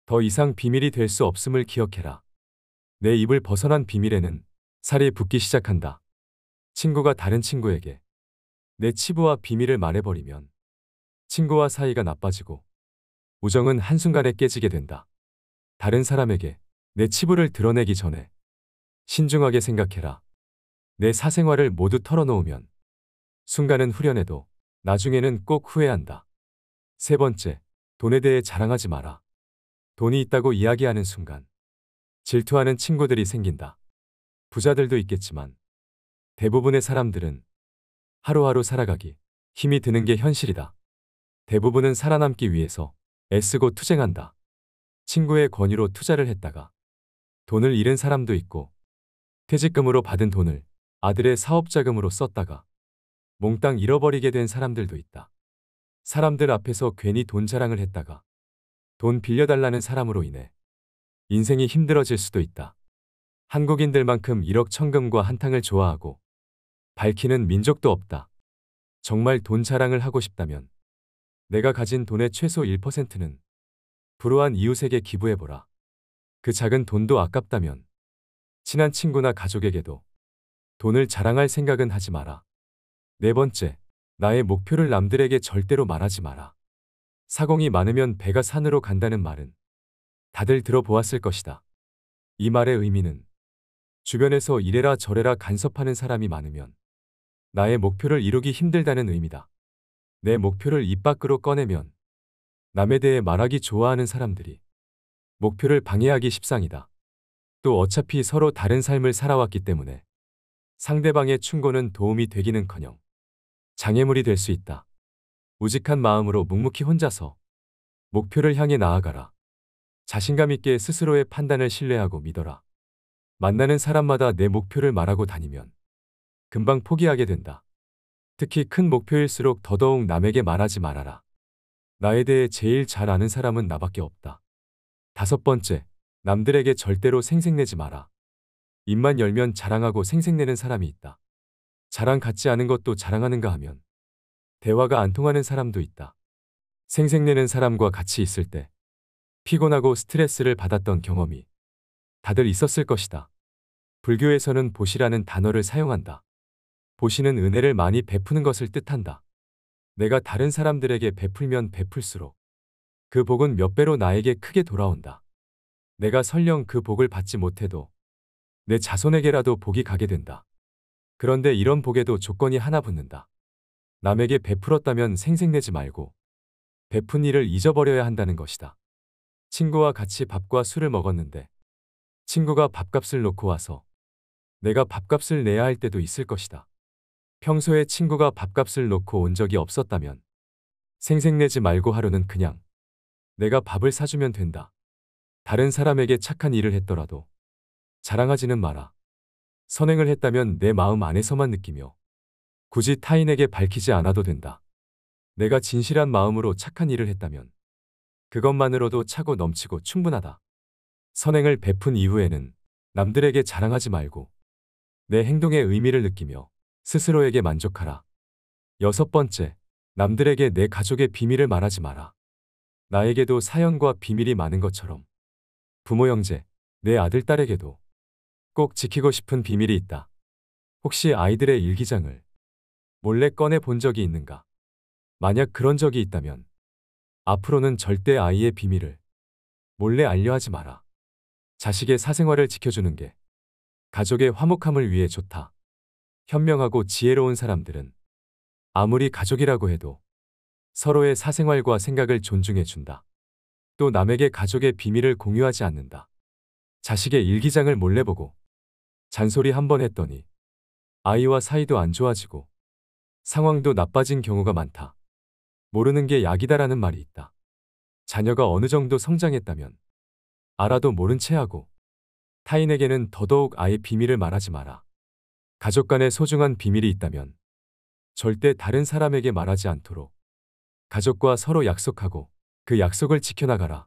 더 이상 비밀이 될 수 없음을 기억해라. 내 입을 벗어난 비밀에는 살이 붙기 시작한다. 친구가 다른 친구에게 내 치부와 비밀을 말해버리면 친구와 사이가 나빠지고 우정은 한순간에 깨지게 된다. 다른 사람에게 내 치부를 드러내기 전에 신중하게 생각해라. 내 사생활을 모두 털어놓으면 순간은 후련해도 나중에는 꼭 후회한다. 세 번째, 돈에 대해 자랑하지 마라. 돈이 있다고 이야기하는 순간 질투하는 친구들이 생긴다. 부자들도 있겠지만 대부분의 사람들은 하루하루 살아가기 힘이 드는 게 현실이다. 대부분은 살아남기 위해서 애쓰고 투쟁한다. 친구의 권유로 투자를 했다가 돈을 잃은 사람도 있고 퇴직금으로 받은 돈을 아들의 사업자금으로 썼다가 몽땅 잃어버리게 된 사람들도 있다. 사람들 앞에서 괜히 돈 자랑을 했다가 돈 빌려달라는 사람으로 인해 인생이 힘들어질 수도 있다. 한국인들만큼 1억 천금과 한탕을 좋아하고 밝히는 민족도 없다. 정말 돈 자랑을 하고 싶다면 내가 가진 돈의 최소 1%는 불우한 이웃에게 기부해보라. 그 작은 돈도 아깝다면 친한 친구나 가족에게도 돈을 자랑할 생각은 하지 마라. 네 번째, 나의 목표를 남들에게 절대로 말하지 마라. 사공이 많으면 배가 산으로 간다는 말은 다들 들어보았을 것이다. 이 말의 의미는 주변에서 이래라 저래라 간섭하는 사람이 많으면 나의 목표를 이루기 힘들다는 의미다. 내 목표를 입 밖으로 꺼내면 남에 대해 말하기 좋아하는 사람들이 목표를 방해하기 십상이다. 또 어차피 서로 다른 삶을 살아왔기 때문에 상대방의 충고는 도움이 되기는커녕 장애물이 될 수 있다. 우직한 마음으로 묵묵히 혼자서 목표를 향해 나아가라. 자신감 있게 스스로의 판단을 신뢰하고 믿어라. 만나는 사람마다 내 목표를 말하고 다니면 금방 포기하게 된다. 특히 큰 목표일수록 더더욱 남에게 말하지 말아라. 나에 대해 제일 잘 아는 사람은 나밖에 없다. 다섯 번째, 남들에게 절대로 생색내지 마라. 입만 열면 자랑하고 생색내는 사람이 있다. 자랑 같지 않은 것도 자랑하는가 하면 대화가 안 통하는 사람도 있다. 생색내는 사람과 같이 있을 때 피곤하고 스트레스를 받았던 경험이 다들 있었을 것이다. 불교에서는 보시라는 단어를 사용한다. 보시는 은혜를 많이 베푸는 것을 뜻한다. 내가 다른 사람들에게 베풀면 베풀수록 그 복은 몇 배로 나에게 크게 돌아온다. 내가 설령 그 복을 받지 못해도 내 자손에게라도 복이 가게 된다. 그런데 이런 복에도 조건이 하나 붙는다. 남에게 베풀었다면 생색내지 말고 베푼 일을 잊어버려야 한다는 것이다. 친구와 같이 밥과 술을 먹었는데 친구가 밥값을 놓고 와서 내가 밥값을 내야 할 때도 있을 것이다. 평소에 친구가 밥값을 놓고 온 적이 없었다면 생색내지 말고 하루는 그냥 내가 밥을 사주면 된다. 다른 사람에게 착한 일을 했더라도 자랑하지는 마라. 선행을 했다면 내 마음 안에서만 느끼며 굳이 타인에게 밝히지 않아도 된다. 내가 진실한 마음으로 착한 일을 했다면 그것만으로도 차고 넘치고 충분하다. 선행을 베푼 이후에는 남들에게 자랑하지 말고 내 행동의 의미를 느끼며 스스로에게 만족하라. 여섯 번째, 남들에게 내 가족의 비밀을 말하지 마라. 나에게도 사연과 비밀이 많은 것처럼 부모 형제, 내 아들 딸에게도 꼭 지키고 싶은 비밀이 있다. 혹시 아이들의 일기장을 몰래 꺼내 본 적이 있는가? 만약 그런 적이 있다면 앞으로는 절대 아이의 비밀을 몰래 알려하지 마라. 자식의 사생활을 지켜주는 게 가족의 화목함을 위해 좋다. 현명하고 지혜로운 사람들은 아무리 가족이라고 해도 서로의 사생활과 생각을 존중해준다. 또 남에게 가족의 비밀을 공유하지 않는다. 자식의 일기장을 몰래 보고 잔소리 한 번 했더니 아이와 사이도 안 좋아지고 상황도 나빠진 경우가 많다. 모르는 게 약이다라는 말이 있다. 자녀가 어느 정도 성장했다면 알아도 모른 채 하고 타인에게는 더더욱 아예 비밀을 말하지 마라. 가족 간의 소중한 비밀이 있다면 절대 다른 사람에게 말하지 않도록 가족과 서로 약속하고 그 약속을 지켜나가라.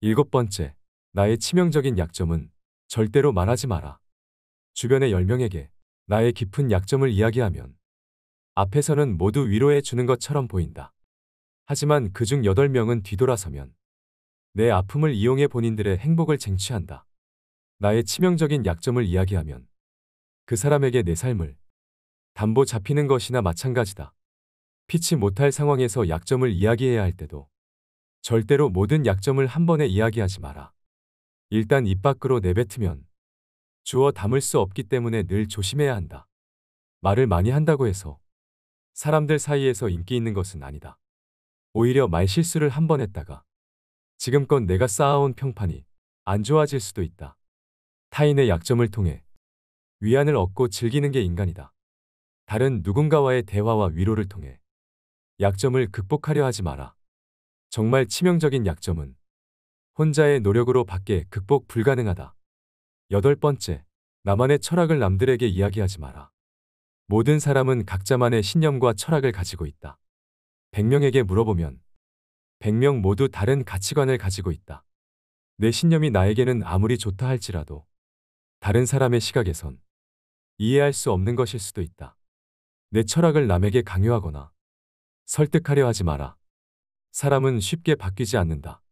일곱 번째, 나의 치명적인 약점은 절대로 말하지 마라. 주변의 10명에게 나의 깊은 약점을 이야기하면 앞에서는 모두 위로해 주는 것처럼 보인다. 하지만 그중 8명은 뒤돌아서면 내 아픔을 이용해 본인들의 행복을 쟁취한다. 나의 치명적인 약점을 이야기하면 그 사람에게 내 삶을 담보 잡히는 것이나 마찬가지다. 피치 못할 상황에서 약점을 이야기해야 할 때도 절대로 모든 약점을 한 번에 이야기하지 마라. 일단 입 밖으로 내뱉으면 주어 담을 수 없기 때문에 늘 조심해야 한다. 말을 많이 한다고 해서 사람들 사이에서 인기 있는 것은 아니다. 오히려 말 실수를 한 번 했다가 지금껏 내가 쌓아온 평판이 안 좋아질 수도 있다. 타인의 약점을 통해 위안을 얻고 즐기는 게 인간이다. 다른 누군가와의 대화와 위로를 통해 약점을 극복하려 하지 마라. 정말 치명적인 약점은 혼자의 노력으로 밖에 극복 불가능하다. 여덟 번째, 나만의 철학을 남들에게 이야기하지 마라. 모든 사람은 각자만의 신념과 철학을 가지고 있다. 100명에게 물어보면 100명 모두 다른 가치관을 가지고 있다. 내 신념이 나에게는 아무리 좋다 할지라도 다른 사람의 시각에선 이해할 수 없는 것일 수도 있다. 내 철학을 남에게 강요하거나 설득하려 하지 마라. 사람은 쉽게 바뀌지 않는다.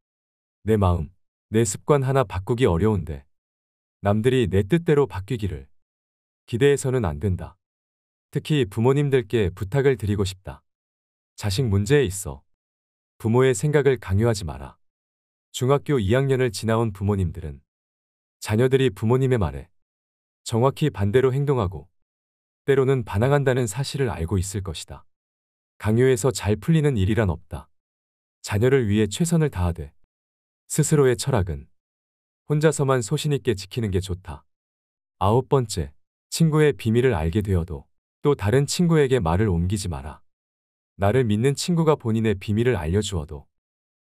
내 마음, 내 습관 하나 바꾸기 어려운데 남들이 내 뜻대로 바뀌기를 기대해서는 안 된다. 특히 부모님들께 부탁을 드리고 싶다. 자식 문제에 있어 부모의 생각을 강요하지 마라. 중학교 2학년을 지나온 부모님들은 자녀들이 부모님의 말에 정확히 반대로 행동하고 때로는 반항한다는 사실을 알고 있을 것이다. 강요해서 잘 풀리는 일이란 없다. 자녀를 위해 최선을 다하되 스스로의 철학은 혼자서만 소신있게 지키는 게 좋다. 아홉 번째, 친구의 비밀을 알게 되어도 또 다른 친구에게 말을 옮기지 마라. 나를 믿는 친구가 본인의 비밀을 알려주어도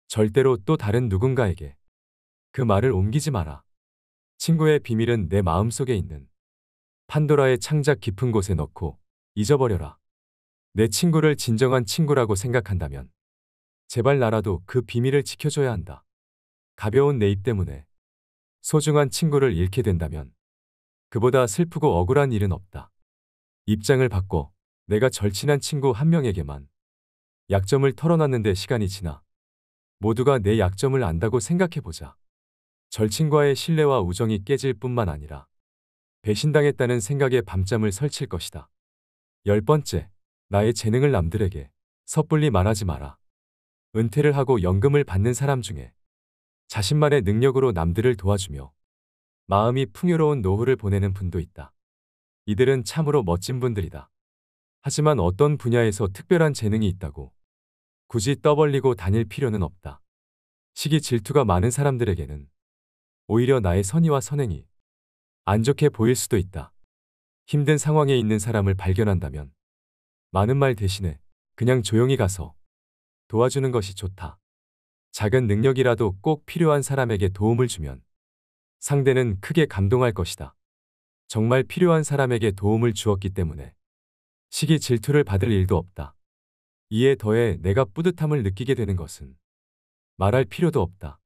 절대로 또 다른 누군가에게 그 말을 옮기지 마라. 친구의 비밀은 내 마음속에 있는 판도라의 창작 깊은 곳에 넣고 잊어버려라. 내 친구를 진정한 친구라고 생각한다면 제발 나라도 그 비밀을 지켜줘야 한다. 가벼운 내 입 때문에 소중한 친구를 잃게 된다면 그보다 슬프고 억울한 일은 없다. 입장을 바꿔 내가 절친한 친구 한 명에게만 약점을 털어놨는데 시간이 지나 모두가 내 약점을 안다고 생각해보자. 절친과의 신뢰와 우정이 깨질 뿐만 아니라 배신당했다는 생각에 밤잠을 설칠 것이다. 열 번째, 나의 재능을 남들에게 섣불리 말하지 마라. 은퇴를 하고 연금을 받는 사람 중에 자신만의 능력으로 남들을 도와주며 마음이 풍요로운 노후를 보내는 분도 있다. 이들은 참으로 멋진 분들이다. 하지만 어떤 분야에서 특별한 재능이 있다고 굳이 떠벌리고 다닐 필요는 없다. 시기 질투가 많은 사람들에게는 오히려 나의 선의와 선행이 안 좋게 보일 수도 있다. 힘든 상황에 있는 사람을 발견한다면 많은 말 대신에 그냥 조용히 가서 도와주는 것이 좋다. 작은 능력이라도 꼭 필요한 사람에게 도움을 주면 상대는 크게 감동할 것이다. 정말 필요한 사람에게 도움을 주었기 때문에 시기 질투를 받을 일도 없다. 이에 더해 내가 뿌듯함을 느끼게 되는 것은 말할 필요도 없다.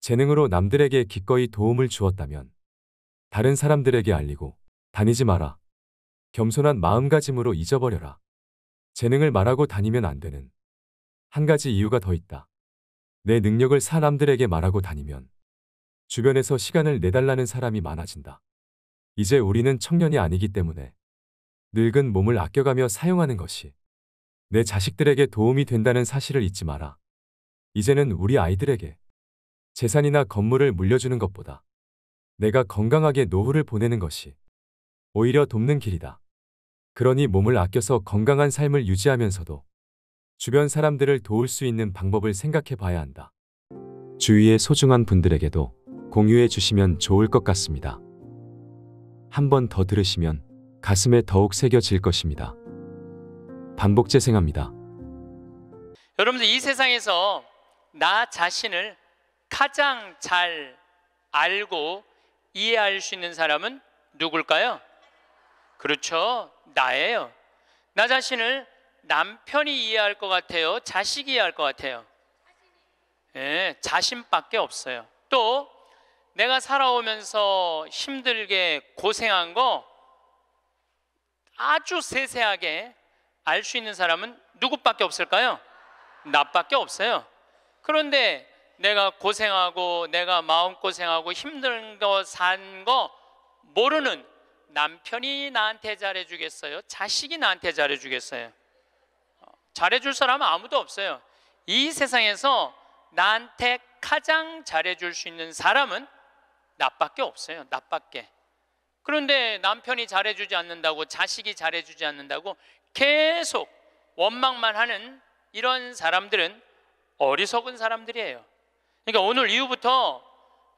재능으로 남들에게 기꺼이 도움을 주었다면 다른 사람들에게 알리고 다니지 마라. 겸손한 마음가짐으로 잊어버려라. 재능을 말하고 다니면 안 되는 한 가지 이유가 더 있다. 내 능력을 사람들에게 말하고 다니면 주변에서 시간을 내달라는 사람이 많아진다. 이제 우리는 청년이 아니기 때문에 늙은 몸을 아껴가며 사용하는 것이 내 자식들에게 도움이 된다는 사실을 잊지 마라. 이제는 우리 아이들에게 재산이나 건물을 물려주는 것보다 내가 건강하게 노후를 보내는 것이 오히려 돕는 길이다. 그러니 몸을 아껴서 건강한 삶을 유지하면서도 주변 사람들을 도울 수 있는 방법을 생각해 봐야 한다. 주위의 소중한 분들에게도 공유해 주시면 좋을 것 같습니다. 한 번 더 들으시면 가슴에 더욱 새겨질 것입니다. 반복 재생합니다. 여러분들 이 세상에서 나 자신을 가장 잘 알고 이해할 수 있는 사람은 누굴까요? 그렇죠. 나예요. 나 자신을 남편이 이해할 것 같아요? 자식이 이해할 것 같아요? 예, 자신밖에 없어요. 또 내가 살아오면서 힘들게 고생한 거 아주 세세하게 알 수 있는 사람은 누구밖에 없을까요? 나밖에 없어요. 그런데 내가 고생하고 내가 마음고생하고 힘든 거 산거 거 모르는 남편이 나한테 잘해주겠어요? 자식이 나한테 잘해주겠어요? 잘해줄 사람은 아무도 없어요. 이 세상에서 나한테 가장 잘해줄 수 있는 사람은 나밖에 없어요. 나밖에. 그런데 남편이 잘해주지 않는다고 자식이 잘해주지 않는다고 계속 원망만 하는 이런 사람들은 어리석은 사람들이에요. 그러니까 오늘 이후부터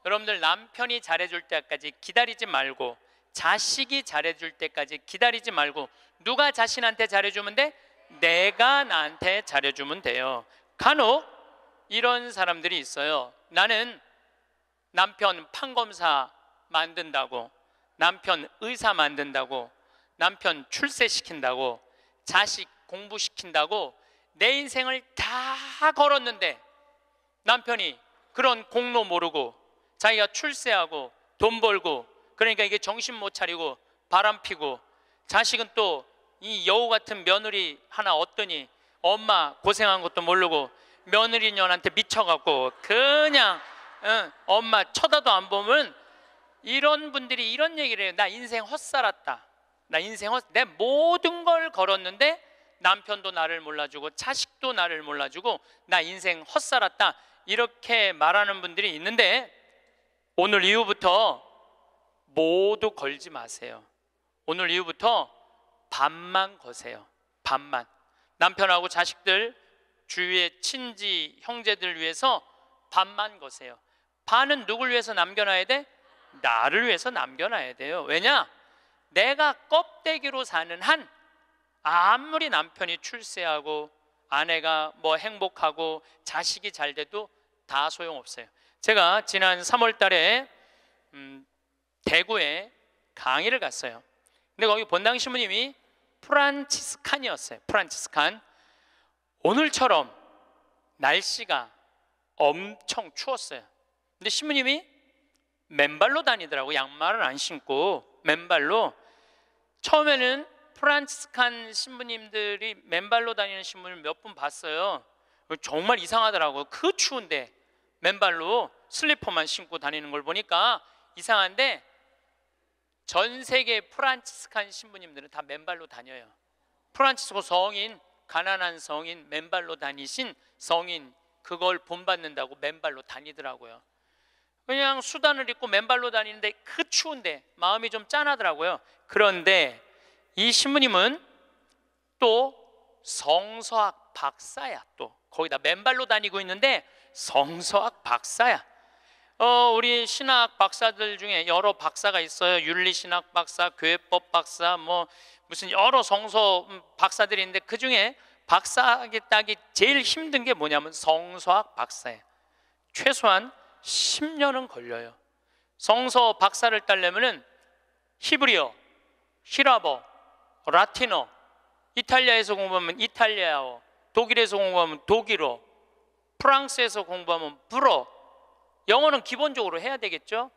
여러분들 남편이 잘해줄 때까지 기다리지 말고 자식이 잘해줄 때까지 기다리지 말고 누가 자신한테 잘해주면 돼? 내가 나한테 잘해주면 돼요. 간혹 이런 사람들이 있어요. 나는 남편 판검사 만든다고, 남편 의사 만든다고, 남편 출세시킨다고, 자식 공부시킨다고 내 인생을 다 걸었는데 남편이 그런 공로 모르고 자기가 출세하고 돈 벌고 그러니까 이게 정신 못 차리고 바람 피고 자식은 또 이 여우 같은 며느리 하나 얻더니 엄마 고생한 것도 모르고 며느리년한테 미쳐갖고 그냥 응, 어, 엄마 쳐다도 안 보면 이런 분들이 이런 얘기를 해요. 나 인생 헛살았다. 나 인생 헛, 내 모든 걸 걸었는데 남편도 나를 몰라주고 자식도 나를 몰라주고 나 인생 헛살았다. 이렇게 말하는 분들이 있는데 오늘 이후부터 모두 걸지 마세요. 오늘 이후부터 반만 거세요. 반만. 남편하고 자식들, 주위의 친지, 형제들 위해서 반만 거세요. 반은 누굴 위해서 남겨놔야 돼? 나를 위해서 남겨놔야 돼요. 왜냐? 내가 껍데기로 사는 한 아무리 남편이 출세하고 아내가 뭐 행복하고 자식이 잘 돼도 다 소용없어요. 제가 지난 3월 달에 음, 대구에 강의를 갔어요. 근데 거기 본당 신부님이 프란치스칸이었어요. 프란치스칸. 오늘처럼 날씨가 엄청 추웠어요. 근데 신부님이 맨발로 다니더라고. 양말을 안 신고 맨발로. 처음에는 프란치스칸 신부님들이 맨발로 다니는 신부님 몇분 봤어요. 정말 이상하더라고요. 그 추운데 맨발로 슬리퍼만 신고 다니는 걸 보니까 이상한데 전 세계 프란치스칸 신부님들은 다 맨발로 다녀요. 프란치스코 성인, 가난한 성인, 맨발로 다니신 성인 그걸 본받는다고 맨발로 다니더라고요. 그냥 수단을 입고 맨발로 다니는데 그 추운데 마음이 좀 짠하더라고요. 그런데 이 신부님은 또 성서학 박사야 또 거기다 맨발로 다니고 있는데 성서학 박사야 어, 우리 신학 박사들 중에 여러 박사가 있어요. 윤리신학 박사, 교회법 박사, 뭐 무슨 여러 성서 음, 박사들이 있는데 그 중에 박사학이 따기 제일 힘든 게 뭐냐면 성서학 박사예요. 최소한 10년은 걸려요. 성서 박사를 따려면 히브리어, 히라버, 라틴어, 이탈리아에서 공부하면 이탈리아어, 독일에서 공부하면 독일어, 프랑스에서 공부하면 불어, 영어는 기본적으로 해야 되겠죠?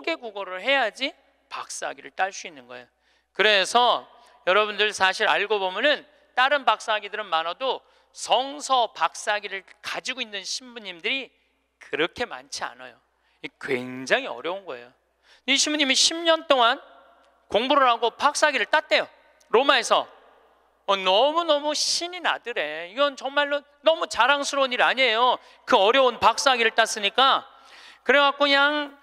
5개 국어를 해야지 박사학위를 딸 수 있는 거예요. 그래서 여러분들 사실 알고 보면은 다른 박사학위들은 많아도 성서 박사학위를 가지고 있는 신부님들이 그렇게 많지 않아요. 굉장히 어려운 거예요. 이 신부님이 10년 동안 공부를 하고 박사학위를 땄대요. 로마에서 어, 너무너무 신이 나더래. 이건 정말로 너무 자랑스러운 일 아니에요. 그 어려운 박사학위를 땄으니까. 그래갖고 그냥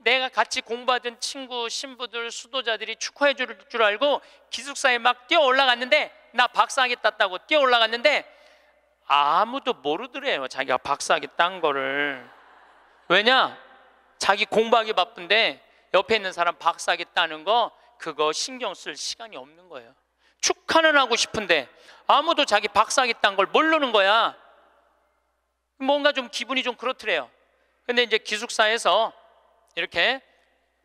내가 같이 공부하던 친구, 신부들, 수도자들이 축하해 줄 줄 알고 기숙사에 막 뛰어 올라갔는데 나 박사학위 땄다고 뛰어 올라갔는데 아무도 모르더래요. 자기가 박사학위 딴 거를. 왜냐? 자기 공부하기 바쁜데 옆에 있는 사람 박사학위 따는 거 그거 신경 쓸 시간이 없는 거예요. 축하는 하고 싶은데 아무도 자기 박사하겠다걸 모르는 거야. 뭔가 좀 기분이 좀 그렇더래요. 근데 이제 기숙사에서 이렇게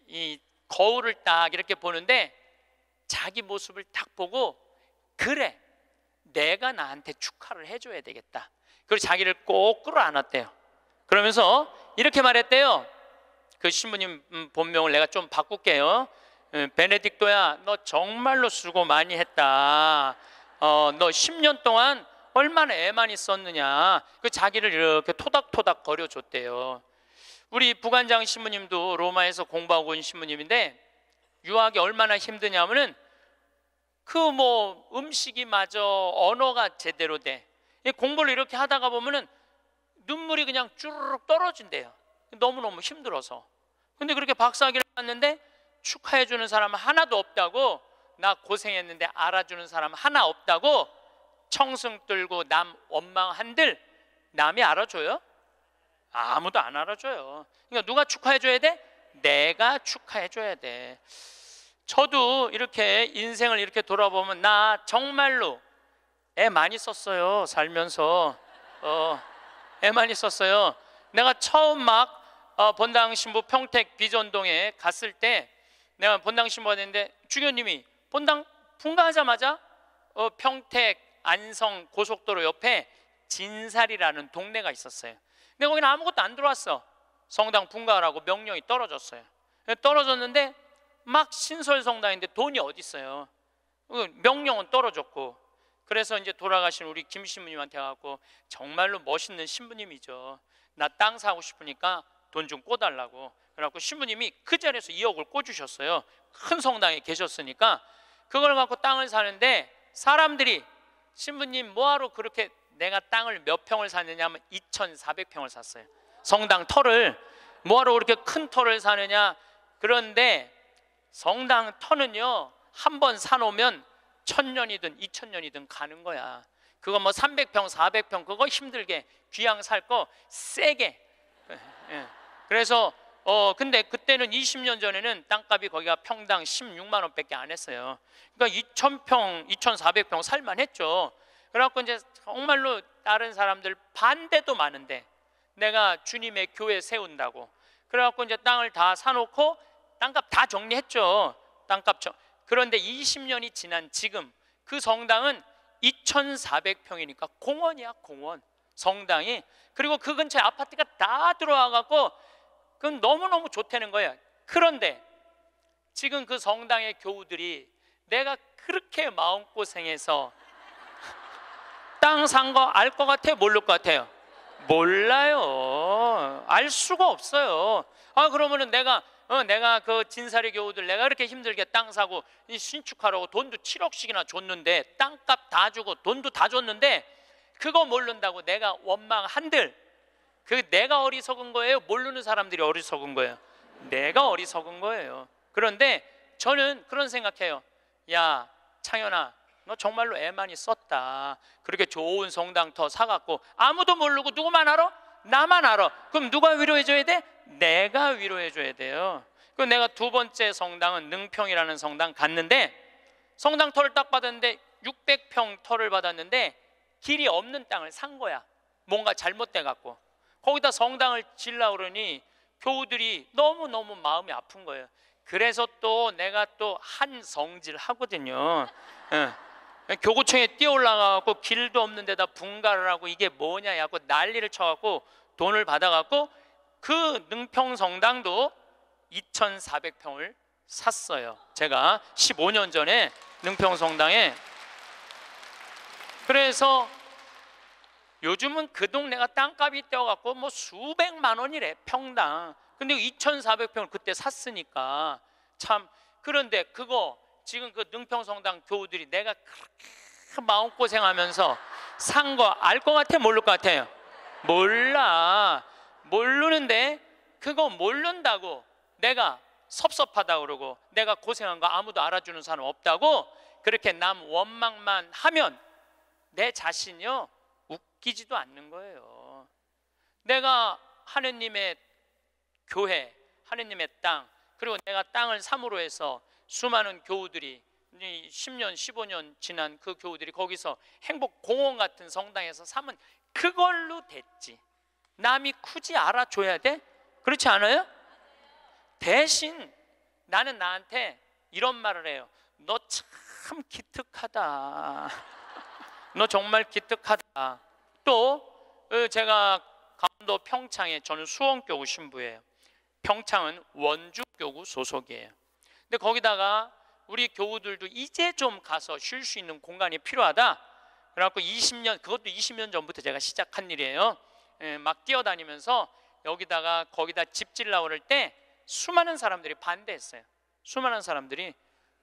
이 거울을 딱 이렇게 보는데 자기 모습을 딱 보고 그래 내가 나한테 축하를 해줘야 되겠다. 그리고 자기를 꼭 끌어안았대요. 그러면서 이렇게 말했대요. 그 신부님 음, 본명을 내가 좀 바꿀게요. 베네딕도야너 정말로 수고 많이 했다. 어, 너 10년 동안 얼마나 애만 이썼느냐그 자기를 이렇게 토닥토닥 거려 줬대요. 우리 부관장 신부님도 로마에서 공부하고 온 신부님인데 유학이 얼마나 힘드냐면은 그 뭐 음식이 마저 언어가 제대로 돼. 공부를 이렇게 하다가 보면은 눈물이 그냥 쭈르륵 떨어진대요. 너무너무 힘들어서. 근데 그렇게 박사학위를 갔는데 축하해 주는 사람 하나도 없다고 나 고생했는데 알아주는 사람 하나 없다고 청승 들고 남 원망한들 남이 알아줘요? 아무도 안 알아줘요. 그러니까 누가 축하해 줘야 돼? 내가 축하해 줘야 돼. 저도 이렇게 인생을 이렇게 돌아보면 나 정말로 애 많이 썼어요. 살면서 어, 애 많이 썼어요. 내가 처음 막 어, 본당 신부 평택 비전동에 갔을 때 내가 본당 신부했는데 주교님이 본당 분가하자마자 어, 평택 안성 고속도로 옆에 진살이라는 동네가 있었어요. 근데 거기는 아무것도 안 들어왔어. 성당 분가라고 명령이 떨어졌어요. 떨어졌는데 막 신설 성당인데 돈이 어디 있어요? 그 명령은 떨어졌고 그래서 이제 돌아가신 우리 김 신부님한테 가고 정말로 멋있는 신부님이죠. 나 땅 사고 싶으니까 돈좀 꿔달라고 그래갖고 신부님이 그 자리에서 2억을 꽂으셨어요. 큰 성당에 계셨으니까 그걸 갖고 땅을 사는데 사람들이 신부님 뭐하러 그렇게 내가 땅을 몇 평을 샀느냐 하면 2,400평을 샀어요. 성당 터를 뭐하러 그렇게 큰 터를 사느냐 그런데 성당 터는요 한 번 사놓으면 천년이든 이천년이든 가는 거야 그거 뭐 300평 400평 그거 힘들게 귀양 살 거 세게 예. 그래서 어 근데 그때는 20년 전에는 땅값이 거기가 평당 16만 원밖에 안 했어요. 그러니까 2,000평, 2,400평 살만했죠. 그래갖고 이제 정말로 다른 사람들 반대도 많은데 내가 주님의 교회 세운다고 그래갖고 이제 땅을 다 사놓고 땅값 다 정리했죠. 땅값 정. 그런데 20년이 지난 지금 그 성당은 2,400평이니까 공원이야 공원 성당이 그리고 그 근처에 아파트가 다 들어와갖고 그건 너무너무 좋다는 거예요. 그런데 지금 그 성당의 교우들이 내가 그렇게 마음고생해서 땅 산 거 알 것 같아요? 모를 것 같아요? 몰라요. 알 수가 없어요. 아, 그러면은 내가, 어, 내가 그 진사리 교우들 내가 이렇게 힘들게 땅 사고 신축하라고 돈도 7억씩이나 줬는데 땅값 다 주고 돈도 다 줬는데 그거 모른다고 내가 원망한들 그 내가 어리석은 거예요? 모르는 사람들이 어리석은 거예요? 내가 어리석은 거예요. 그런데 저는 그런 생각해요. 야, 창현아, 너 정말로 애 많이 썼다. 그렇게 좋은 성당 더 사갖고 아무도 모르고 누구만 알아? 나만 알아. 그럼 누가 위로해줘야 돼? 내가 위로해줘야 돼요. 그 내가 두 번째 성당은 능평이라는 성당 갔는데 성당 터를 딱 받았는데 600평 터를 받았는데 길이 없는 땅을 산 거야. 뭔가 잘못돼 갖고. 거기다 성당을 질라 그러니 교우들이 너무너무 마음이 아픈 거예요. 그래서 또 내가 또 한 성질 하거든요. 예. 교구청에 뛰어올라가고 길도 없는 데다 분가를 하고 이게 뭐냐 하고 난리를 쳐갖고 돈을 받아갖고 그 능평성당도 2,400평을 샀어요. 제가 15년 전에 능평성당에 그래서 요즘은 그 동네가 땅값이 뛰어갖고 뭐 수백만 원이래 평당 근데 2,400평을 그때 샀으니까 참 그런데 그거 지금 그 능평성당 교우들이 내가 그렇게 마음고생하면서 산 거알것 같아 모를 것 같아요? 몰라 모르는데 그거 모른다고 내가 섭섭하다 그러고 내가 고생한 거 아무도 알아주는 사람 없다고 그렇게 남 원망만 하면 내 자신이요 바뀌지도 않는 거예요. 내가 하느님의 교회, 하느님의 땅, 그리고 내가 땅을 삼으로 해서 수많은 교우들이 10년, 15년 지난 그 교우들이 거기서 행복 공원 같은 성당에서 삼은 그걸로 됐지. 남이 굳이 알아줘야 돼? 그렇지 않아요? 대신 나는 나한테 이런 말을 해요. 너 참 기특하다. 너 정말 기특하다. 또 어, 제가 강원도 평창에 저는 수원교구 신부예요. 평창은 원주교구 소속이에요. 근데 거기다가 우리 교우들도 이제 좀 가서 쉴 수 있는 공간이 필요하다. 그래갖고 20년 그것도 20년 전부터 제가 시작한 일이에요. 예, 막 뛰어다니면서 여기다가 거기다 집질 나올 때 수많은 사람들이 반대했어요. 수많은 사람들이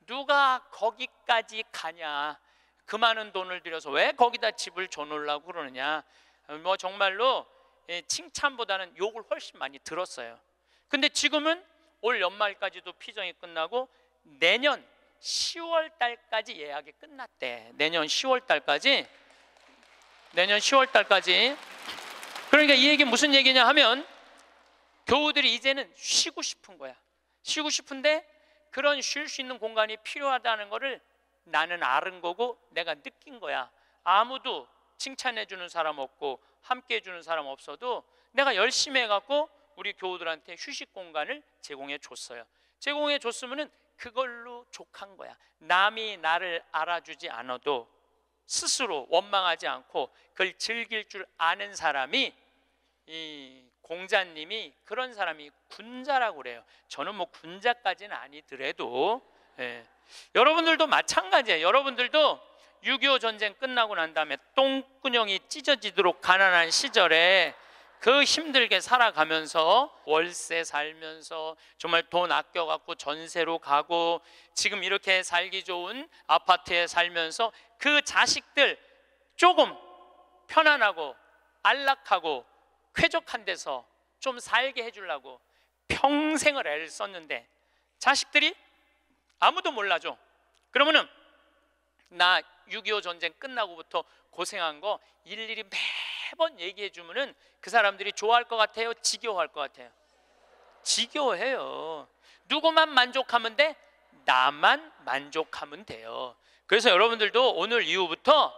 누가 거기까지 가냐 그 많은 돈을 들여서 왜 거기다 집을 줘놓으려고 그러느냐 뭐 정말로 예, 칭찬보다는 욕을 훨씬 많이 들었어요 근데 지금은 올 연말까지도 피정이 끝나고 내년 10월 달까지 예약이 끝났대 내년 10월 달까지 내년 10월 달까지 그러니까 이 얘기 무슨 얘기냐 하면 교우들이 이제는 쉬고 싶은 거야 쉬고 싶은데 그런 쉴 수 있는 공간이 필요하다는 것을 나는 아는 거고 내가 느낀 거야. 아무도 칭찬해 주는 사람 없고 함께 해 주는 사람 없어도 내가 열심히 해 갖고 우리 교우들한테 휴식 공간을 제공해 줬어요. 제공해 줬으면은 그걸로 족한 거야. 남이 나를 알아주지 않아도 스스로 원망하지 않고 그걸 즐길 줄 아는 사람이 이 공자님이 그런 사람이 군자라고 그래요. 저는 뭐 군자까지는 아니더라도 예. 여러분들도 마찬가지예요. 여러분들도 6.25 전쟁 끝나고 난 다음에 똥구녕이 찢어지도록 가난한 시절에 그 힘들게 살아가면서 월세 살면서 정말 돈 아껴갖고 전세로 가고 지금 이렇게 살기 좋은 아파트에 살면서 그 자식들 조금 편안하고 안락하고 쾌적한 데서 좀 살게 해주려고 평생을 애를 썼는데 자식들이 아무도 몰라줘. 그러면은 나 6.25 전쟁 끝나고부터 고생한 거 일일이 매번 얘기해 주면은 그 사람들이 좋아할 것 같아요? 지겨워할 것 같아요? 지겨워해요. 누구만 만족하면 돼? 나만 만족하면 돼요. 그래서 여러분들도 오늘 이후부터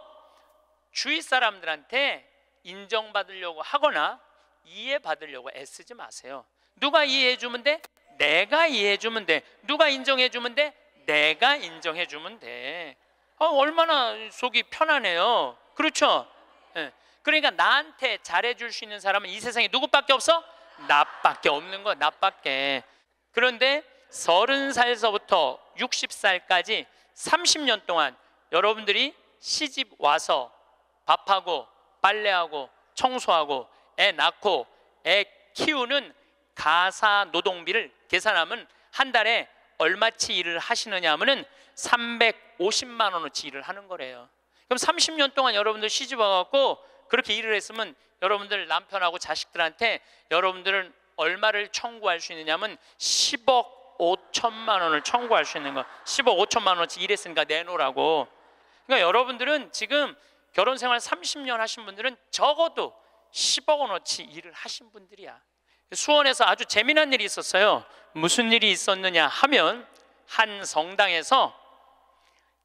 주위 사람들한테 인정받으려고 하거나 이해받으려고 애쓰지 마세요. 누가 이해해 주면 돼? 내가 이해해주면 돼. 누가 인정해주면 돼? 내가 인정해주면 돼. 아, 얼마나 속이 편하네요. 그렇죠? 네. 그러니까 나한테 잘해줄 수 있는 사람은 이 세상에 누구밖에 없어? 나밖에 없는 거야. 나밖에. 그런데 서른 살서부터 60살까지 30년 동안 여러분들이 시집 와서 밥하고 빨래하고 청소하고 애 낳고 애 키우는 가사 노동비를 계산하면 한 달에 얼마치 일을 하시느냐 하면은 350만 원어치 일을 하는 거래요. 그럼 30년 동안 여러분들 시집 와갖고 그렇게 일을 했으면 여러분들 남편하고 자식들한테 여러분들은 얼마를 청구할 수 있느냐면 하 10억 5천만 원을 청구할 수 있는 거. 10억 5천만 원어치 일했으니까 내놓으라고. 그러니까 여러분들은 지금 결혼 생활 30년 하신 분들은 적어도 10억 원어치 일을 하신 분들이야. 수원에서 아주 재미난 일이 있었어요. 무슨 일이 있었느냐 하면 한 성당에서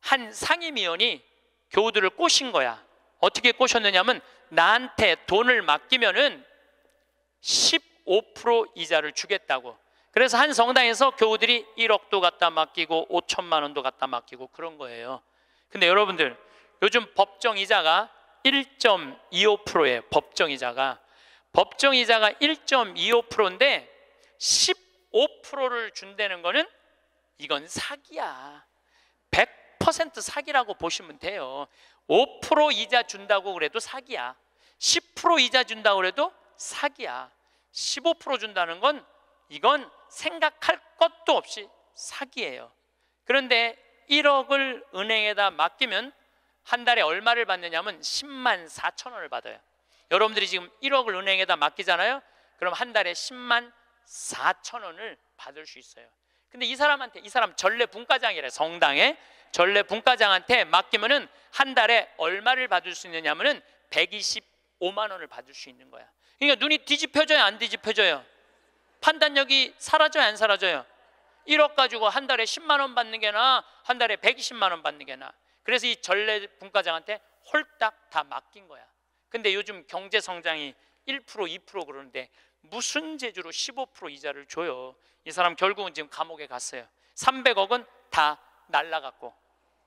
한 상임위원이 교우들을 꼬신 거야. 어떻게 꼬셨느냐면 나한테 돈을 맡기면은 15% 이자를 주겠다고. 그래서 한 성당에서 교우들이 1억도 갖다 맡기고 5천만 원도 갖다 맡기고 그런 거예요. 근데 여러분들 요즘 법정 이자가 1.25%에 법정 이자가 법정 이자가 1.25%인데 15%를 준다는 거는 이건 사기야. 100% 사기라고 보시면 돼요. 5% 이자 준다고 그래도 사기야. 10% 이자 준다고 그래도 사기야. 15% 준다는 건 이건 생각할 것도 없이 사기예요. 그런데 1억을 은행에다 맡기면 한 달에 얼마를 받느냐면 10만 4천 원을 받아요. 여러분들이 지금 1억을 은행에다 맡기잖아요. 그럼 한 달에 10만 4천 원을 받을 수 있어요. 근데 이 사람한테 이 사람 전례 분과장이래 성당에 전례 분과장한테 맡기면은 한 달에 얼마를 받을 수 있느냐면은 125만 원을 받을 수 있는 거야. 그러니까 눈이 뒤집혀져요, 안 뒤집혀져요. 판단력이 사라져요, 안 사라져요. 1억 가지고 한 달에 10만 원 받는 게나 한 달에 120만 원 받는 게나. 그래서 이 전례 분과장한테 홀딱 다 맡긴 거야. 근데 요즘 경제 성장이 1% 2% 그러는데 무슨 재주로 15% 이자를 줘요. 이 사람 결국은 지금 감옥에 갔어요. 300억은 다 날라갔고.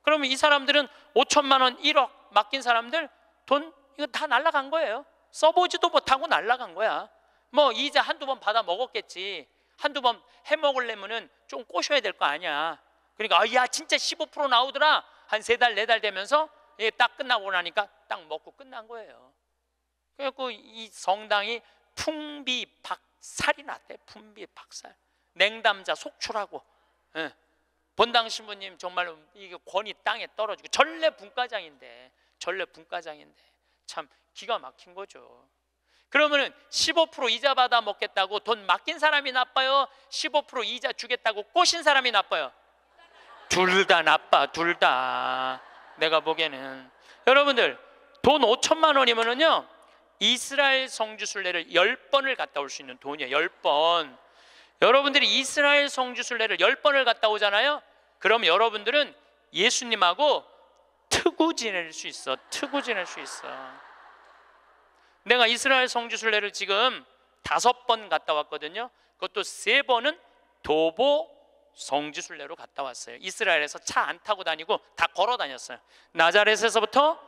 그러면 이 사람들은 5천만 원 1억 맡긴 사람들 돈 이거 다 날라간 거예요. 써보지도 못하고 날라간 거야. 뭐 이자 한두 번 받아 먹었겠지. 한두 번 해먹으려면은 좀 꼬셔야 될 거 아니야. 그러니까 아, 야 진짜 15% 나오더라. 한 세달네달 네 되면서 예, 딱 끝나고 나니까 딱 먹고 끝난 거예요. 그래갖고 이 성당이 풍비박살이 났대. 풍비박살. 냉담자 속출하고. 예. 본당 신부님 정말 이게 권위 땅에 떨어지고 전래 분과장인데 전래 분과장인데 참 기가 막힌 거죠. 그러면15% 이자 받아 먹겠다고 돈 맡긴 사람이 나빠요. 15% 이자 주겠다고 꼬신 사람이 나빠요. 둘 다 나빠, 둘 다. 내가 보기에는 여러분들 돈 5천만 원이면은요. 이스라엘 성주순례를 10번을 갔다 올 수 있는 돈이에요 10번 여러분들이 이스라엘 성주순례를 10번을 갔다 오잖아요 그럼 여러분들은 예수님하고 트구 지낼 수 있어 트구 지낼 수 있어 내가 이스라엘 성주순례를 지금 다섯 번 갔다 왔거든요 그것도 세 번은 도보 성지순례로 갔다 왔어요 이스라엘에서 차 안 타고 다니고 다 걸어 다녔어요 나자렛에서부터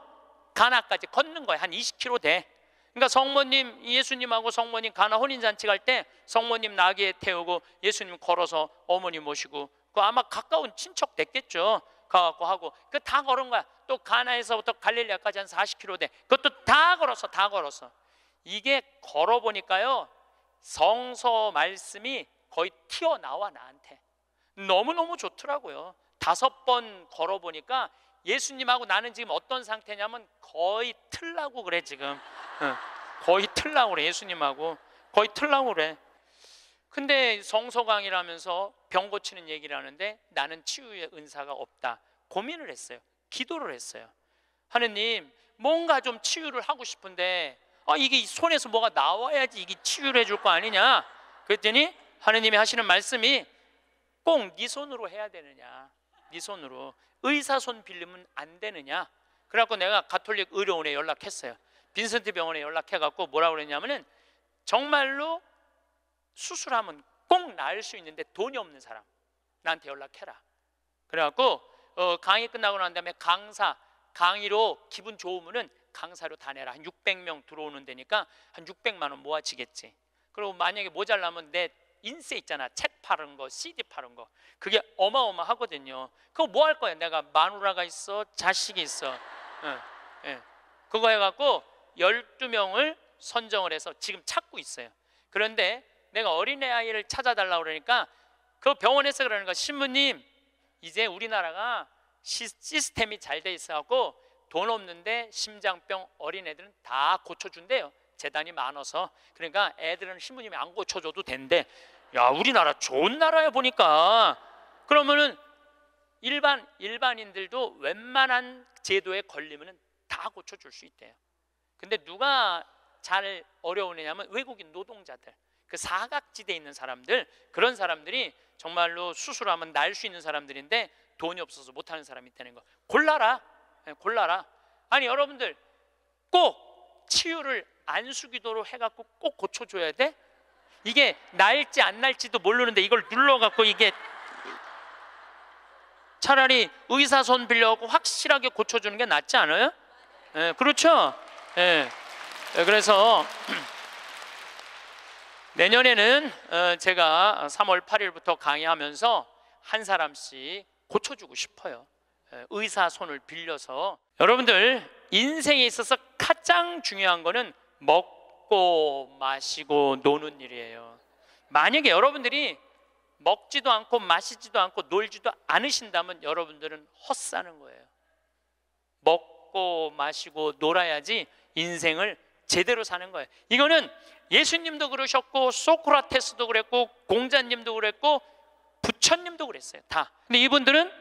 가나까지 걷는 거예요 한 20km 돼 그러니까 성모님 예수님하고 성모님 가나 혼인잔치 갈 때 성모님 나귀에 태우고 예수님 걸어서 어머니 모시고 그 아마 가까운 친척 됐겠죠. 가갖고 하고 그 다 걸은 거야. 또 가나에서부터 갈릴리아까지 한 40km 돼. 그것도 다걸어서다걸어서 이게 걸어 보니까요 성서 말씀이 거의 튀어 나와 나한테 너무 너무 좋더라고요. 다섯 번 걸어 보니까 예수님하고 나는 지금 어떤 상태냐면 거의 틀라고 그래 지금. 어, 거의 틀라고 그래 예수님하고 거의 틀라고 그래 근데 성소강이라면서 병 고치는 얘기를 하는데 나는 치유의 은사가 없다 고민을 했어요 기도를 했어요 하느님 뭔가 좀 치유를 하고 싶은데 아 이게 손에서 뭐가 나와야지 이게 치유를 해줄 거 아니냐 그랬더니 하느님이 하시는 말씀이 꼭 네 손으로 해야 되느냐 네 손으로 의사 손 빌리면 안 되느냐 그래갖고 내가 가톨릭 의료원에 연락했어요 빈센트 병원에 연락해갖고 뭐라고 그랬냐면은 정말로 수술하면 꼭 나을 수 있는데 돈이 없는 사람 나한테 연락해라. 그래갖고 어, 강의 끝나고 난 다음에 강사 강의로 기분 좋으면은 강사로 다 내라. 한 600명 들어오는 데니까 한 600만 원 모아지겠지. 그리고 만약에 모자라면 내 인쇄 있잖아. 책 파는 거, CD 파는 거. 그게 어마어마하거든요. 그거 뭐 할 거야? 내가 마누라가 있어, 자식이 있어. 응, 어, 응. 예. 그거 해갖고 12명을 선정을 해서 지금 찾고 있어요. 그런데 내가 어린애아이를 찾아달라 고 그러니까 그 병원에서 그러는 거 신부님 이제 우리나라가 시스템이 잘 돼 있어갖고 돈 없는데 심장병 어린애들은 다 고쳐준대요 재단이 많아서 그러니까 애들은 신부님이 안 고쳐줘도 된대 야 우리나라 좋은 나라야 보니까 그러면은 일반 일반인들도 웬만한 제도에 걸리면은 다 고쳐줄 수 있대요 근데 누가 잘 어려우느냐면 외국인 노동자들 그 사각지대에 있는 사람들 그런 사람들이 정말로 수술하면 날 수 있는 사람들인데 돈이 없어서 못하는 사람이 있다는거 골라라 예, 골라라 아니 여러분들 꼭 치유를 안수기도로 해갖고 꼭 고쳐줘야 돼? 이게 날지 안 날지도 모르는데 이걸 눌러갖고 이게 차라리 의사 손 빌려갖고 확실하게 고쳐주는 게 낫지 않아요? 네, 그렇죠? 예. 예. 그래서 내년에는 어, 제가 3월 8일부터 강의하면서 한 사람씩 고쳐주고 싶어요. 예, 의사 손을 빌려서 여러분들 인생에 있어서 가장 중요한 거는 먹고 마시고 노는 일이에요. 만약에 여러분들이 먹지도 않고 마시지도 않고 놀지도 않으신다면 여러분들은 헛사는 거예요. 먹 먹고 마시고 놀아야지 인생을 제대로 사는 거예요. 이거는 예수님도 그러셨고 소크라테스도 그랬고 공자님도 그랬고 부처님도 그랬어요. 다. 근데 이분들은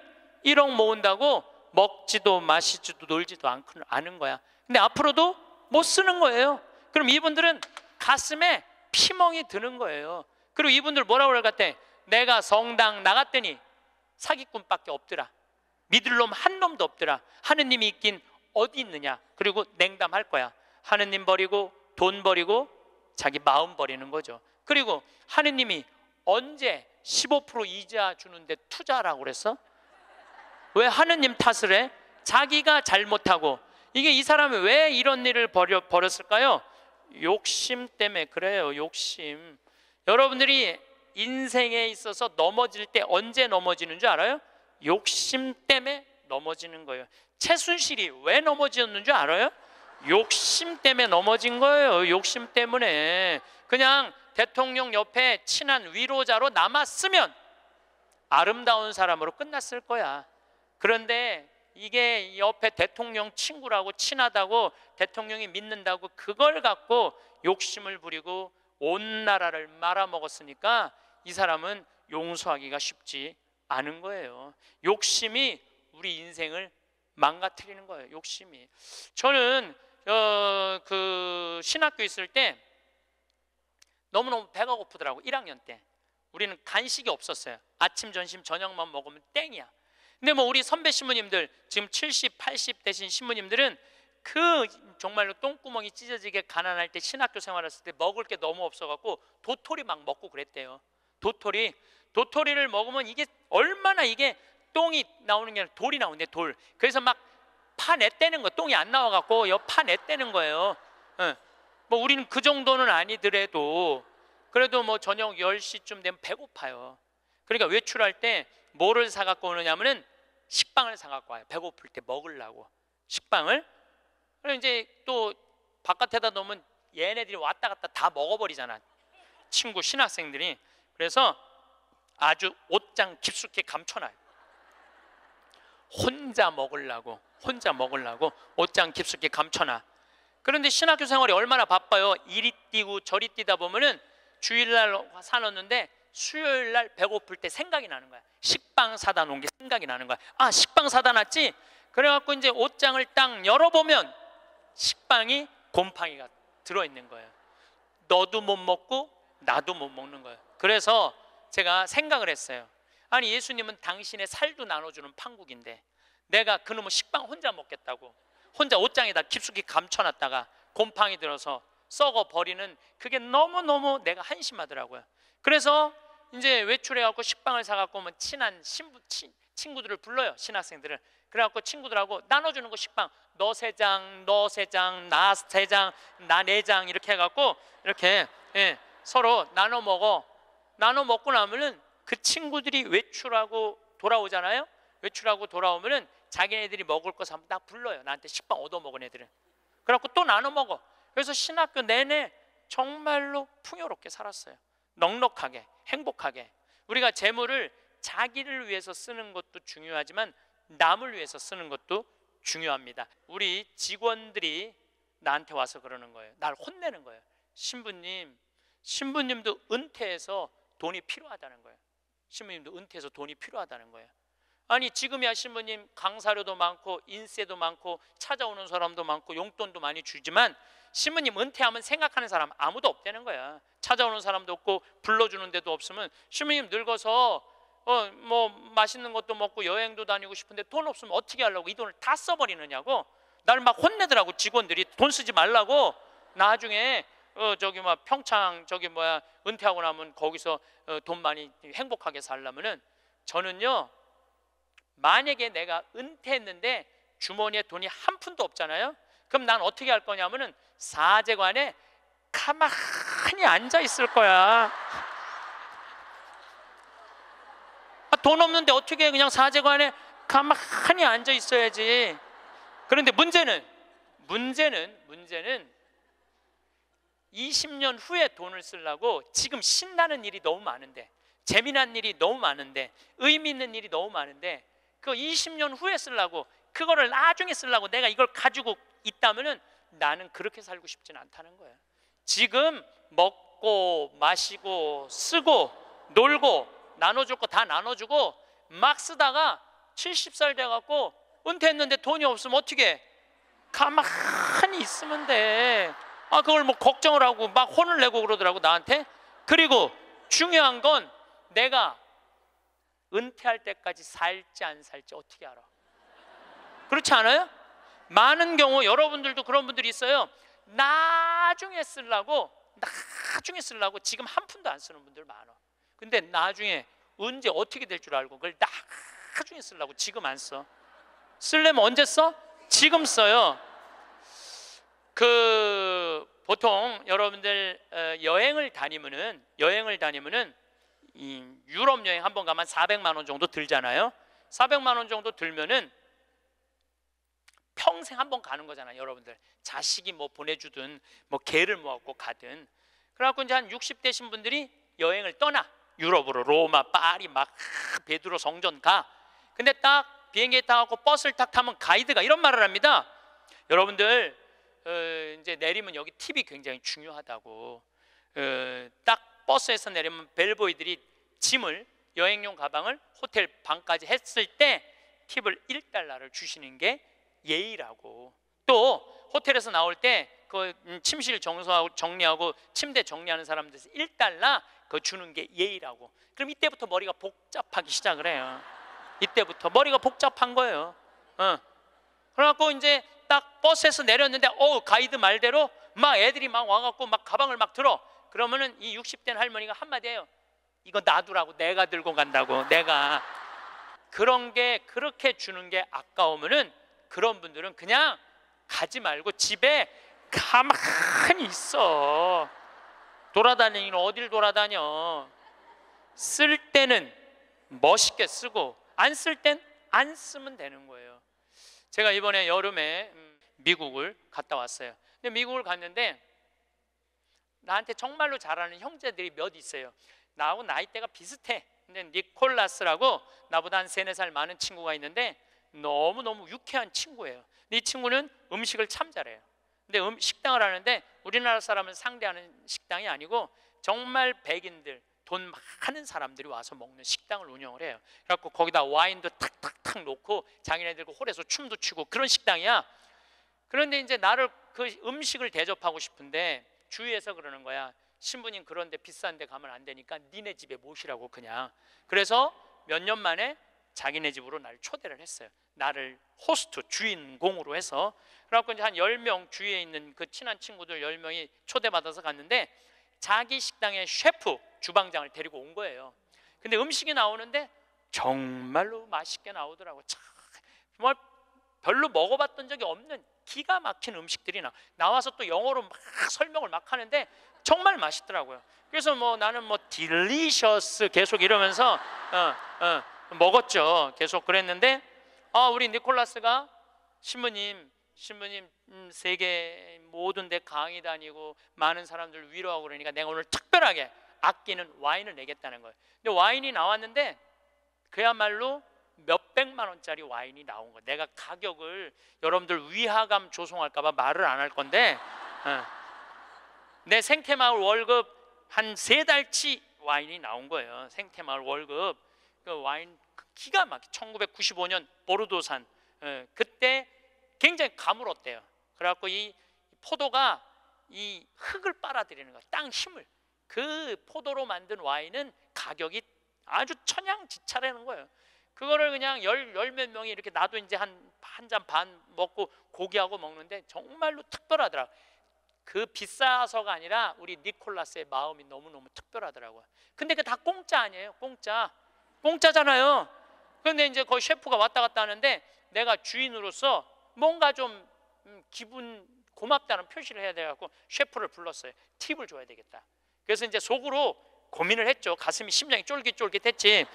1억 모은다고 먹지도 마시지도 놀지도 않은 거야. 근데 앞으로도 못 쓰는 거예요. 그럼 이분들은 가슴에 피멍이 드는 거예요. 그리고 이분들 뭐라고 그랬대? 내가 성당 나갔더니 사기꾼밖에 없더라. 믿을 놈 한 놈도 없더라. 하느님이 있긴 어디 있느냐? 그리고 냉담할 거야. 하느님 버리고 돈 버리고 자기 마음 버리는 거죠. 그리고 하느님이 언제 15% 이자 주는데 투자라고 그랬어? 왜 하느님 탓을 해? 자기가 잘못하고 이게 이 사람이 왜 이런 일을 벌여, 벌였을까요? 욕심 때문에 그래요. 욕심. 여러분들이 인생에 있어서 넘어질 때 언제 넘어지는 줄 알아요? 욕심 때문에 넘어지는 거예요. 최순실이 왜 넘어졌는 줄 알아요? 욕심 때문에 넘어진 거예요. 욕심 때문에. 그냥 대통령 옆에 친한 위로자로 남았으면 아름다운 사람으로 끝났을 거야. 그런데 이게 옆에 대통령 친구라고 친하다고 대통령이 믿는다고 그걸 갖고 욕심을 부리고 온 나라를 말아먹었으니까 이 사람은 용서하기가 쉽지 않은 거예요. 욕심이 우리 인생을 망가뜨리는 거예요. 욕심이. 저는 어, 그 신학교 있을 때 너무너무 배가 고프더라고. 1학년 때. 우리는 간식이 없었어요. 아침, 점심, 저녁만 먹으면 땡이야. 근데 뭐 우리 선배 신부님들 지금 70, 80되신 신부님들은 그 정말로 똥구멍이 찢어지게 가난할 때 신학교 생활했을 때 먹을 게 너무 없어갖고 도토리 막 먹고 그랬대요. 도토리 도토리를 먹으면 이게 얼마나 이게 똥이 나오는 게 아니라 돌이 나오는데 돌. 그래서 막파냈다는거 똥이 안 나와갖고 여파냈다는 거예요. 응. 예. 뭐 우리는 그 정도는 아니더라도 그래도 뭐 저녁 10시쯤 되면 배고파요. 그러니까 외출할 때 뭐를 사갖고 오느냐면은 식빵을 사갖고 와요. 배고플 때 먹으려고. 식빵을. 그리고 이제 또 바깥에다 놓으면 얘네들이 왔다 갔다 다 먹어버리잖아. 친구 신학생들이. 그래서 아주 옷장 깊숙이 감춰놔요. 혼자 먹으려고 혼자 먹으려고 옷장 깊숙이 감춰놔 그런데 신학교 생활이 얼마나 바빠요 이리 뛰고 저리 뛰다 보면은 주일날 사놓는데 수요일날 배고플 때 생각이 나는 거야 식빵 사다 놓은 게 생각이 나는 거야 아 식빵 사다 놨지 그래갖고 이제 옷장을 딱 열어보면 식빵이 곰팡이가 들어있는 거예요 너도 못 먹고 나도 못 먹는 거예요 그래서 제가 생각을 했어요 아니 예수님은 당신의 살도 나눠주는 판국인데 내가 그놈의 식빵 혼자 먹겠다고 혼자 옷장에다 깊숙이 감춰놨다가 곰팡이 들어서 썩어 버리는 그게 너무너무 내가 한심하더라고요 그래서 이제 외출해갖고 식빵을 사갖고 오 친한 신부, 친, 친구들을 불러요 신학생들을 그래갖고 친구들하고 나눠주는 거 식빵 너 세 장, 너 세 장, 나 세 장, 나 네 장 이렇게 해갖고 이렇게 예, 서로 나눠 먹어 나눠 먹고 나면은 그 친구들이 외출하고 돌아오잖아요. 외출하고 돌아오면은 자기네들이 먹을 것을 한딱 불러요. 나한테 식빵 얻어 먹은 애들은. 그래갖고 또 나눠 먹어. 그래서 신학교 내내 정말로 풍요롭게 살았어요. 넉넉하게, 행복하게. 우리가 재물을 자기를 위해서 쓰는 것도 중요하지만 남을 위해서 쓰는 것도 중요합니다. 우리 직원들이 나한테 와서 그러는 거예요. 날 혼내는 거예요. 신부님, 신부님도 은퇴해서 돈이 필요하다는 거예요. 신부님도 은퇴해서 돈이 필요하다는 거예요. 아니 지금이야 신부님 강사료도 많고 인세도 많고 찾아오는 사람도 많고 용돈도 많이 주지만 신부님 은퇴하면 생각하는 사람 아무도 없다는 거야. 찾아오는 사람도 없고 불러주는 데도 없으면 신부님 늙어서 어 뭐 맛있는 것도 먹고 여행도 다니고 싶은데 돈 없으면 어떻게 하려고 이 돈을 다 써버리느냐고 날 막 혼내더라고 직원들이 돈 쓰지 말라고 나중에 어 저기 막 뭐 평창 저기 뭐야 은퇴하고 나면 거기서 어돈 많이 행복하게 살려면은 저는요 만약에 내가 은퇴했는데 주머니에 돈이 한 푼도 없잖아요. 그럼 난 어떻게 할 거냐면은 사제관에 가만히 앉아 있을 거야. 아, 돈 없는데 어떻게 그냥 사제관에 가만히 앉아 있어야지. 그런데 문제는 문제는 문제는 20년 후에 돈을 쓰려고 지금 신나는 일이 너무 많은데 재미난 일이 너무 많은데 의미 있는 일이 너무 많은데 그 20년 후에 쓰려고 그거를 나중에 쓰려고 내가 이걸 가지고 있다면은 나는 그렇게 살고 싶진 않다는 거예요. 지금 먹고 마시고 쓰고 놀고 나눠줄 거 다 나눠주고 막 쓰다가 70살 돼 갖고 은퇴했는데 돈이 없으면 어떻게 가만히 있으면 돼. 아 그걸 뭐 걱정을 하고 막 혼을 내고 그러더라고 나한테. 그리고 중요한 건 내가 은퇴할 때까지 살지 안 살지 어떻게 알아? 그렇지 않아요? 많은 경우 여러분들도 그런 분들이 있어요. 나중에 쓰려고 나중에 쓰려고 지금 한 푼도 안 쓰는 분들 많아. 근데 나중에 언제 어떻게 될 줄 알고 그걸 나중에 쓰려고 지금 안 써. 쓸려면 언제 써? 지금 써요. 그 보통 여러분들 어, 여행을 다니면은 여행을 다니면은 유럽 여행 한 번 가면 400만 원 정도 들잖아요. 400만 원 정도 들면은 평생 한 번 가는 거잖아요, 여러분들. 자식이 뭐 보내주든 뭐 개를 모았고 가든. 그래갖고 이제 한 60대신 분들이 여행을 떠나 유럽으로 로마, 파리 막 베드로 성전 가. 근데 딱 비행기에 타갖고 버스를 탁 타면 가이드가 이런 말을 합니다. 여러분들 어, 이제 내리면 여기 팁이 굉장히 중요하다고 어, 딱 버스에서 내리면 벨보이들이 짐을 여행용 가방을 호텔 방까지 했을 때 팁을 1달러를 주시는 게 예의라고 또 호텔에서 나올 때그 음, 침실 정수하고 정리하고 침대 정리하는 사람들에서 1달러 그 주는 게 예의라고 그럼 이때부터 머리가 복잡하기 시작을 해요 이때부터 머리가 복잡한 거예요 어. 그래갖고 이제 딱 버스에서 내렸는데 어 가이드 말대로 막 애들이 막 와갖고 막 가방을 막 들어 그러면은 이 60대 할머니가 한마디 해요 이거 놔두라고 내가 들고 간다고 내가 그런 게 그렇게 주는 게 아까우면은 그런 분들은 그냥 가지 말고 집에 가만히 있어 돌아다니는 어딜 돌아다녀 쓸 때는 멋있게 쓰고 안 쓸 땐 안 쓰면 되는 거예요 제가 이번에 여름에 음, 미국을 갔다 왔어요. 근데 미국을 갔는데 나한테 정말로 잘하는 형제들이 몇 있어요. 나하고 나이대가 비슷해. 근데 니콜라스라고 나보다 한 세네 살 많은 친구가 있는데 너무너무 유쾌한 친구예요. 이 친구는 음식을 참 잘해요. 근데 음, 식당을 하는데 우리나라 사람을 상대하는 식당이 아니고 정말 백인들, 돈 많은 사람들이 와서 먹는 식당을 운영을 해요. 그래갖고 거기다 와인도 탁탁탁 놓고 장인애들고 그 홀에서 춤도 추고 그런 식당이야. 그런데 이제 나를 그 음식을 대접하고 싶은데 주위에서 그러는 거야. 신부님 그런데 비싼데 가면 안 되니까 니네 집에 모시라고 그냥. 그래서 몇 년 만에 자기네 집으로 날 초대를 했어요. 나를 호스트 주인공으로 해서 그래갖고 이제 한 10명 주위에 있는 그 친한 친구들 10명이 초대받아서 갔는데 자기 식당의 셰프 주방장을 데리고 온 거예요. 근데 음식이 나오는데 정말로 맛있게 나오더라고. 정말 별로 먹어봤던 적이 없는 기가 막힌 음식들이 나 나와서 또 영어로 막 설명을 막 하는데 정말 맛있더라고요. 그래서 뭐 나는 뭐 딜리셔스 계속 이러면서 어, 어, 먹었죠. 계속 그랬는데 아 우리 니콜라스가 신부님 신부님 음, 세계 모든 데 강의 다니고 많은 사람들 위로하고 그러니까 내가 오늘 특별하게 아끼는 와인을 내겠다는 거예요. 근데 와인이 나왔는데 그야말로 몇 백만 원짜리 와인이 나온 거. 내가 가격을 여러분들 위화감 조성할까봐 말을 안 할 건데 어. 내 생태마을 월급 한 세 달치 와인이 나온 거예요. 생태마을 월급 그 와인 그 기가 막 1995년 보르도산 어. 그때 굉장히 가물었대요. 그래갖고 이 포도가 이 흙을 빨아들이는 거, 땅 힘을 그 포도로 만든 와인은 가격이 아주 천양지차라는 거예요. 그거를 그냥 열 열 몇 명이 이렇게 나도 이제 한 한 잔 반 먹고 고기하고 먹는데 정말로 특별하더라. 그 비싸서가 아니라 우리 니콜라스의 마음이 너무너무 특별하더라고요. 근데 그 다 공짜 아니에요? 공짜. 공짜잖아요. 그런데 이제 거의 셰프가 왔다 갔다 하는데 내가 주인으로서 뭔가 좀 음, 기분 고맙다는 표시를 해야 돼갖고 셰프를 불렀어요. 팁을 줘야 되겠다. 그래서 이제 속으로 고민을 했죠. 가슴이 심장이 쫄깃쫄깃했지.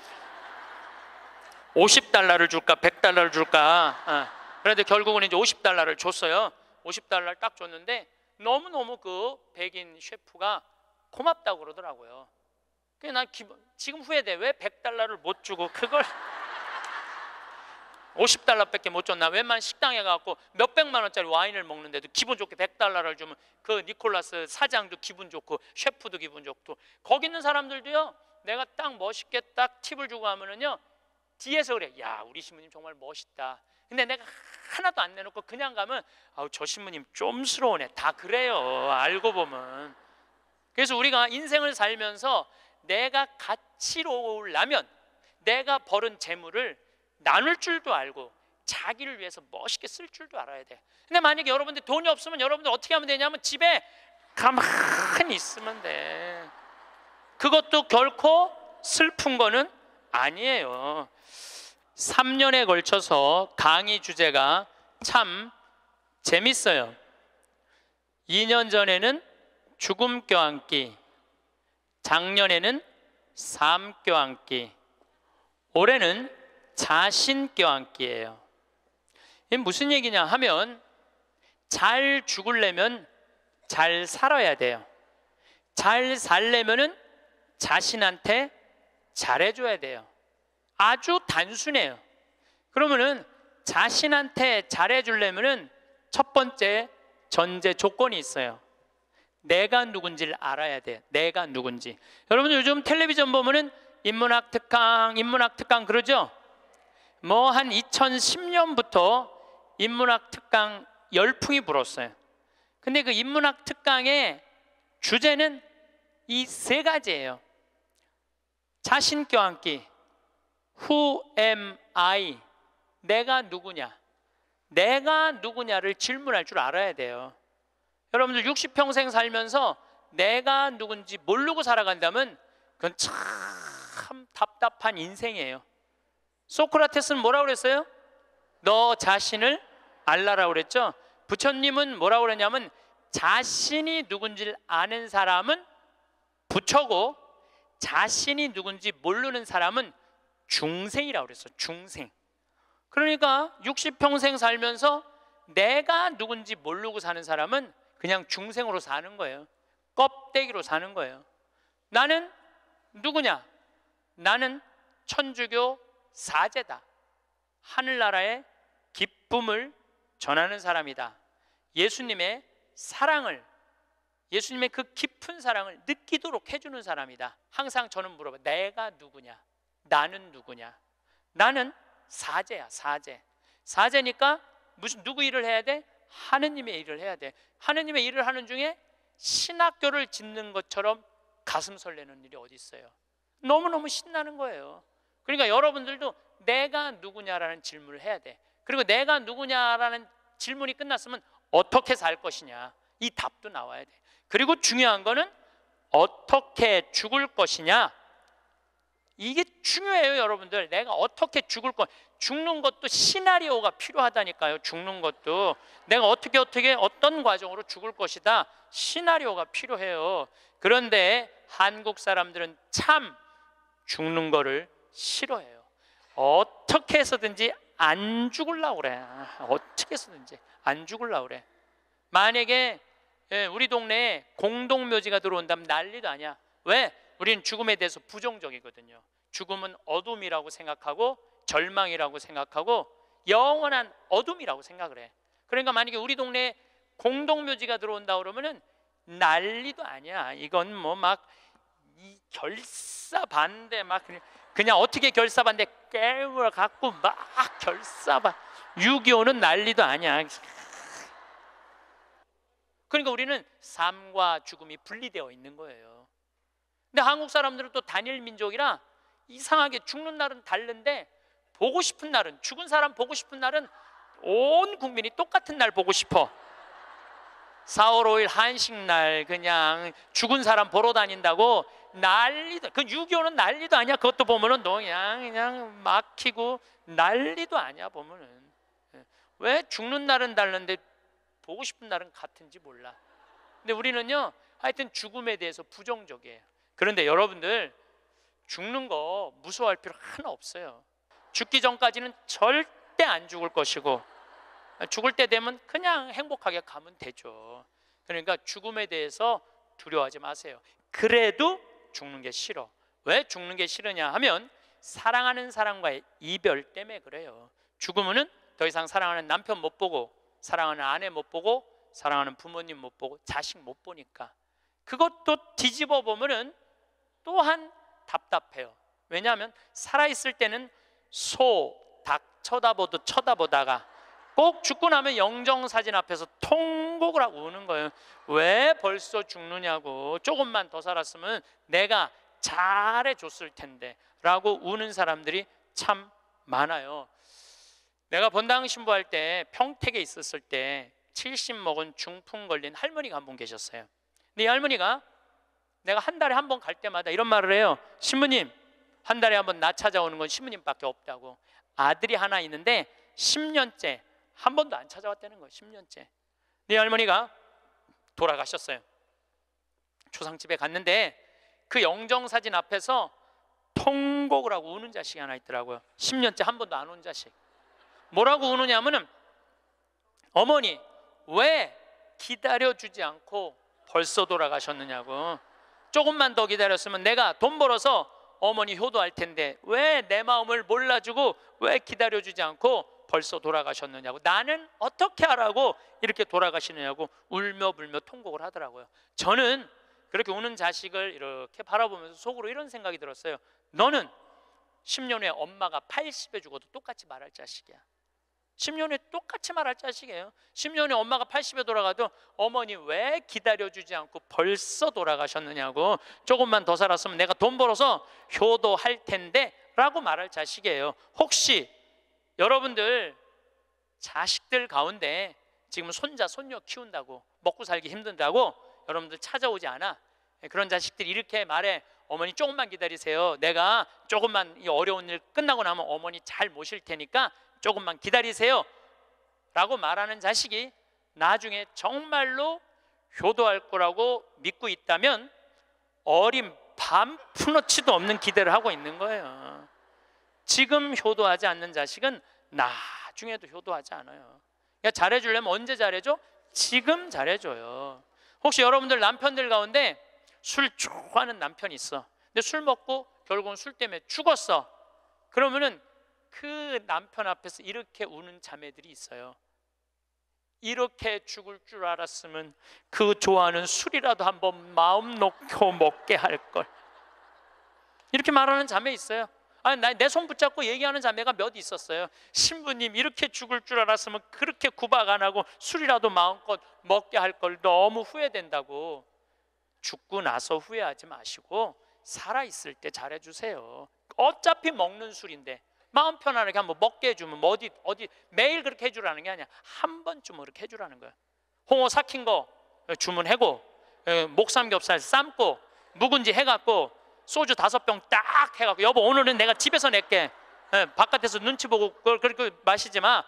50달러를 줄까 100달러를 줄까. 어. 그런데 결국은 이제 50달러를 줬어요. 50달러를 딱 줬는데 너무너무 그 백인 셰프가 고맙다고 그러더라고요. 그난 지금 후회돼. 왜 100달러를 못 주고 그걸 50달러밖에 못 줬나 웬만 식당에 가갖고 몇백만 원짜리 와인을 먹는데도 기분 좋게 100달러를 주면 그 니콜라스 사장도 기분 좋고 셰프도 기분 좋고 거기 있는 사람들도요 내가 딱 멋있게 딱 팁을 주고 하면은요 뒤에서 그래 야 우리 신부님 정말 멋있다 근데 내가 하나도 안 내놓고 그냥 가면 아우 저 신부님 좀스러우네 다 그래요 알고 보면 그래서 우리가 인생을 살면서 내가 가치로우려면 내가 벌은 재물을 나눌 줄도 알고 자기를 위해서 멋있게 쓸 줄도 알아야 돼. 근데 만약에 여러분들 돈이 없으면 여러분들 어떻게 하면 되냐면 집에 가만히 있으면 돼. 그것도 결코 슬픈 거는 아니에요. 3년에 걸쳐서 강의 주제가 참 재밌어요. 2년 전에는 죽음 껴안기, 작년에는 삶 껴안기, 올해는 자신껴안기예요. 이 무슨 얘기냐 하면 잘 죽으려면 잘 살아야 돼요. 잘 살려면은 자신한테 잘해줘야 돼요. 아주 단순해요. 그러면은 자신한테 잘해주려면은 첫 번째 전제 조건이 있어요. 내가 누군지를 알아야 돼. 내가 누군지. 여러분 요즘 텔레비전 보면은 인문학 특강, 인문학 특강 그러죠? 뭐한 2010년부터 인문학 특강 열풍이 불었어요. 근데 그 인문학 특강의 주제는 이 세 가지예요. 자신 껴안기, Who am I? 내가 누구냐? 내가 누구냐를 질문할 줄 알아야 돼요. 여러분들 60평생 살면서 내가 누군지 모르고 살아간다면 그건 참 답답한 인생이에요. 소크라테스는 뭐라고 그랬어요? 너 자신을 알라라고 그랬죠. 부처님은 뭐라고 그랬냐면 자신이 누군지 아는 사람은 부처고 자신이 누군지 모르는 사람은 중생이라고 그랬어. 중생. 그러니까 60평생 살면서 내가 누군지 모르고 사는 사람은 그냥 중생으로 사는 거예요. 껍데기로 사는 거예요. 나는 누구냐? 나는 천주교 사제다. 하늘나라의 기쁨을 전하는 사람이다. 예수님의 사랑을 예수님의 그 깊은 사랑을 느끼도록 해주는 사람이다. 항상 저는 물어봐. 내가 누구냐? 나는 누구냐? 나는 사제야, 사제. 사제니까 무슨 누구 일을 해야 돼? 하느님의 일을 해야 돼. 하느님의 일을 하는 중에 신학교를 짓는 것처럼 가슴 설레는 일이 어디 있어요? 너무너무 신나는 거예요. 그러니까 여러분들도 내가 누구냐라는 질문을 해야 돼. 그리고 내가 누구냐라는 질문이 끝났으면 어떻게 살 것이냐 이 답도 나와야 돼. 그리고 중요한 거는 어떻게 죽을 것이냐 이게 중요해요 여러분들 내가 어떻게 죽을 것 죽는 것도 시나리오가 필요하다니까요 죽는 것도 내가 어떻게 어떻게 어떤 과정으로 죽을 것이다 시나리오가 필요해요 그런데 한국 사람들은 참 죽는 거를 싫어해요. 어떻게 해서든지 안 죽을라 그래. 어떻게 해서든지 안 죽을라 그래. 만약에 예, 우리 동네에 공동묘지가 들어온다면 난리도 아니야. 왜? 우리는 죽음에 대해서 부정적이거든요. 죽음은 어둠이라고 생각하고 절망이라고 생각하고 영원한 어둠이라고 생각을 해. 그러니까 만약에 우리 동네에 공동묘지가 들어온다 그러면은 난리도 아니야. 이건 뭐 막 결사 반대 막 그냥 그냥 어떻게 결사반대 게임을 갖고 막 결사반 유2 5는 난리도 아니야 그러니까 우리는 삶과 죽음이 분리되어 있는 거예요 근데 한국 사람들은 또 단일 민족이라 이상하게 죽는 날은 다른데 보고 싶은 날은 죽은 사람 보고 싶은 날은 온 국민이 똑같은 날 보고 싶어 4월 5일 한식 날 그냥 죽은 사람 보러 다닌다고 난리도 그 유교는 난리도 아니야. 그것도 보면은 그냥 그냥 막히고 난리도 아니야 보면은 예. 왜 죽는 날은 다른데 보고 싶은 날은 같은지 몰라. 근데 우리는요 하여튼 죽음에 대해서 부정적이에요. 그런데 여러분들 죽는 거 무서워할 필요 하나 없어요. 죽기 전까지는 절대 안 죽을 것이고 죽을 때 되면 그냥 행복하게 가면 되죠. 그러니까 죽음에 대해서 두려워하지 마세요. 그래도 죽는 게 싫어. 왜 죽는 게 싫으냐 하면 사랑하는 사람과의 이별 때문에 그래요. 죽으면은 더 이상 사랑하는 남편 못 보고 사랑하는 아내 못 보고 사랑하는 부모님 못 보고 자식 못 보니까 그것도 뒤집어 보면은 또한 답답해요. 왜냐하면 살아 있을 때는 소, 닭 쳐다보듯 쳐다보다가 꼭 죽고 나면 영정사진 앞에서 통곡을 하고 우는 거예요. 왜 벌써 죽느냐고 조금만 더 살았으면 내가 잘해줬을 텐데 라고 우는 사람들이 참 많아요. 내가 본당 신부할 때 평택에 있었을 때 70 먹은 중풍 걸린 할머니가 한 분 계셨어요. 근데 이 할머니가 내가 한 달에 한 번 갈 때마다 이런 말을 해요. 신부님, 한 달에 한 번 나 찾아오는 건 신부님밖에 없다고. 아들이 하나 있는데 10년째 한 번도 안 찾아왔다는 거예요. 10년째. 네 할머니가 돌아가셨어요. 초상집에 갔는데 그 영정사진 앞에서 통곡을 하고 우는 자식이 하나 있더라고요. 10년째 한 번도 안 온 자식. 뭐라고 우느냐면은 어머니 왜 기다려주지 않고 벌써 돌아가셨느냐고. 조금만 더 기다렸으면 내가 돈 벌어서 어머니 효도할 텐데 왜 내 마음을 몰라주고 왜 기다려주지 않고 벌써 돌아가셨느냐고 나는 어떻게 하라고 이렇게 돌아가시느냐고 울며 불며 통곡을 하더라고요. 저는 그렇게 우는 자식을 이렇게 바라보면서 속으로 이런 생각이 들었어요. 너는 10년 후에 엄마가 80에 죽어도 똑같이 말할 자식이야. 10년 후에 똑같이 말할 자식이에요. 10년 후에 엄마가 80에 돌아가도 어머니 왜 기다려주지 않고 벌써 돌아가셨느냐고 조금만 더 살았으면 내가 돈 벌어서 효도할 텐데 라고 말할 자식이에요. 혹시 여러분들 자식들 가운데 지금 손자 손녀 키운다고 먹고 살기 힘든다고 여러분들 찾아오지 않아 예, 그런 자식들이 렇게 말해 어머니 조금만 기다리세요 내가 조금만 이 어려운 일 끝나고 나면 어머니 잘 모실 테니까 조금만 기다리세요 라고 말하는 자식이 나중에 정말로 효도할 거라고 믿고 있다면 어린 반 푸너치도 없는 기대를 하고 있는 거예요 지금 효도하지 않는 자식은 나중에도 효도하지 않아요. 그러니까 잘해주려면 언제 잘해줘? 지금 잘해줘요. 혹시 여러분들 남편들 가운데 술 좋아하는 남편이 있어. 근데 술 먹고 결국은 술 때문에 죽었어. 그러면은 그 남편 앞에서 이렇게 우는 자매들이 있어요. 이렇게 죽을 줄 알았으면 그 좋아하는 술이라도 한번 마음 놓고 먹게 할 걸. 이렇게 말하는 자매 있어요. 아, 니내 손 붙잡고 얘기하는 자매가 몇 있었어요. 신부님 이렇게 죽을 줄 알았으면 그렇게 구박 안 하고 술이라도 마음껏 먹게 할 걸 너무 후회된다고. 죽고 나서 후회하지 마시고 살아 있을 때 잘해 주세요. 어차피 먹는 술인데 마음 편안하게 한번 먹게 해주면 뭐 어디 어디 매일 그렇게 해주라는 게 아니야 한 번쯤 그렇게 해주라는 거야 홍어 삭힌 거 주문하고 예, 목삼겹살 삶고 묵은지 해갖고 소주 다섯 병 딱 해갖고 여보 오늘은 내가 집에서 낼게 예, 바깥에서 눈치 보고 그걸 그렇게 마시지 마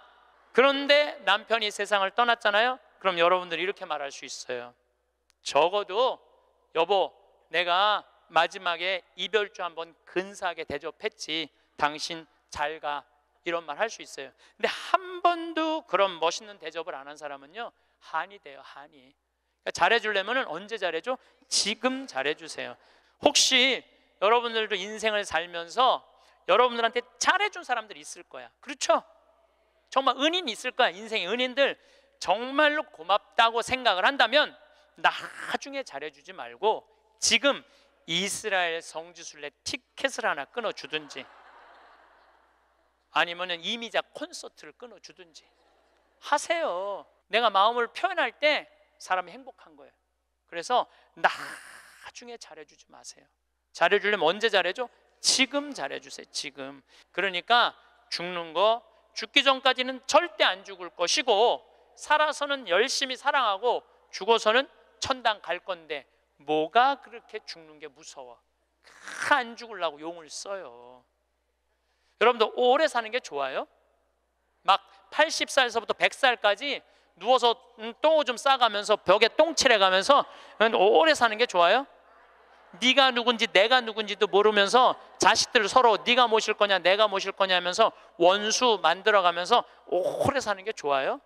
그런데 남편이 세상을 떠났잖아요 그럼 여러분들이 이렇게 말할 수 있어요 적어도 여보 내가 마지막에 이별주 한번 근사하게 대접했지 당신 잘 가 이런 말 할 수 있어요 근데 한 번도 그런 멋있는 대접을 안 한 사람은요 한이 돼요 한이 그러니까 잘해주려면 언제 잘해줘? 지금 잘해주세요 혹시 여러분들도 인생을 살면서 여러분들한테 잘해준 사람들이 있을 거야. 그렇죠? 정말 은인 있을 거야. 인생의 은인들 정말로 고맙다고 생각을 한다면 나중에 잘해주지 말고 지금 이스라엘 성지순례 티켓을 하나 끊어주든지 아니면 이미자 콘서트를 끊어주든지 하세요. 내가 마음을 표현할 때 사람이 행복한 거예요. 그래서 나 나중에 잘해주지 마세요. 잘해주려면 언제 잘해줘? 지금 잘해주세요. 지금. 그러니까 죽는 거 죽기 전까지는 절대 안 죽을 것이고 살아서는 열심히 사랑하고 죽어서는 천당 갈 건데 뭐가 그렇게 죽는 게 무서워? 안 죽으려고 용을 써요. 여러분도 오래 사는 게 좋아요? 막8 0살서부터 100살까지 누워서 음, 똥오줌 싸가면서 벽에 똥칠해 가면서 음, 오래 사는 게 좋아요? 네가 누군지 내가 누군지도 모르면서 자식들 서로 네가 모실 거냐 내가 모실 거냐 하면서 원수 만들어가면서 오래 사는 게 좋아요?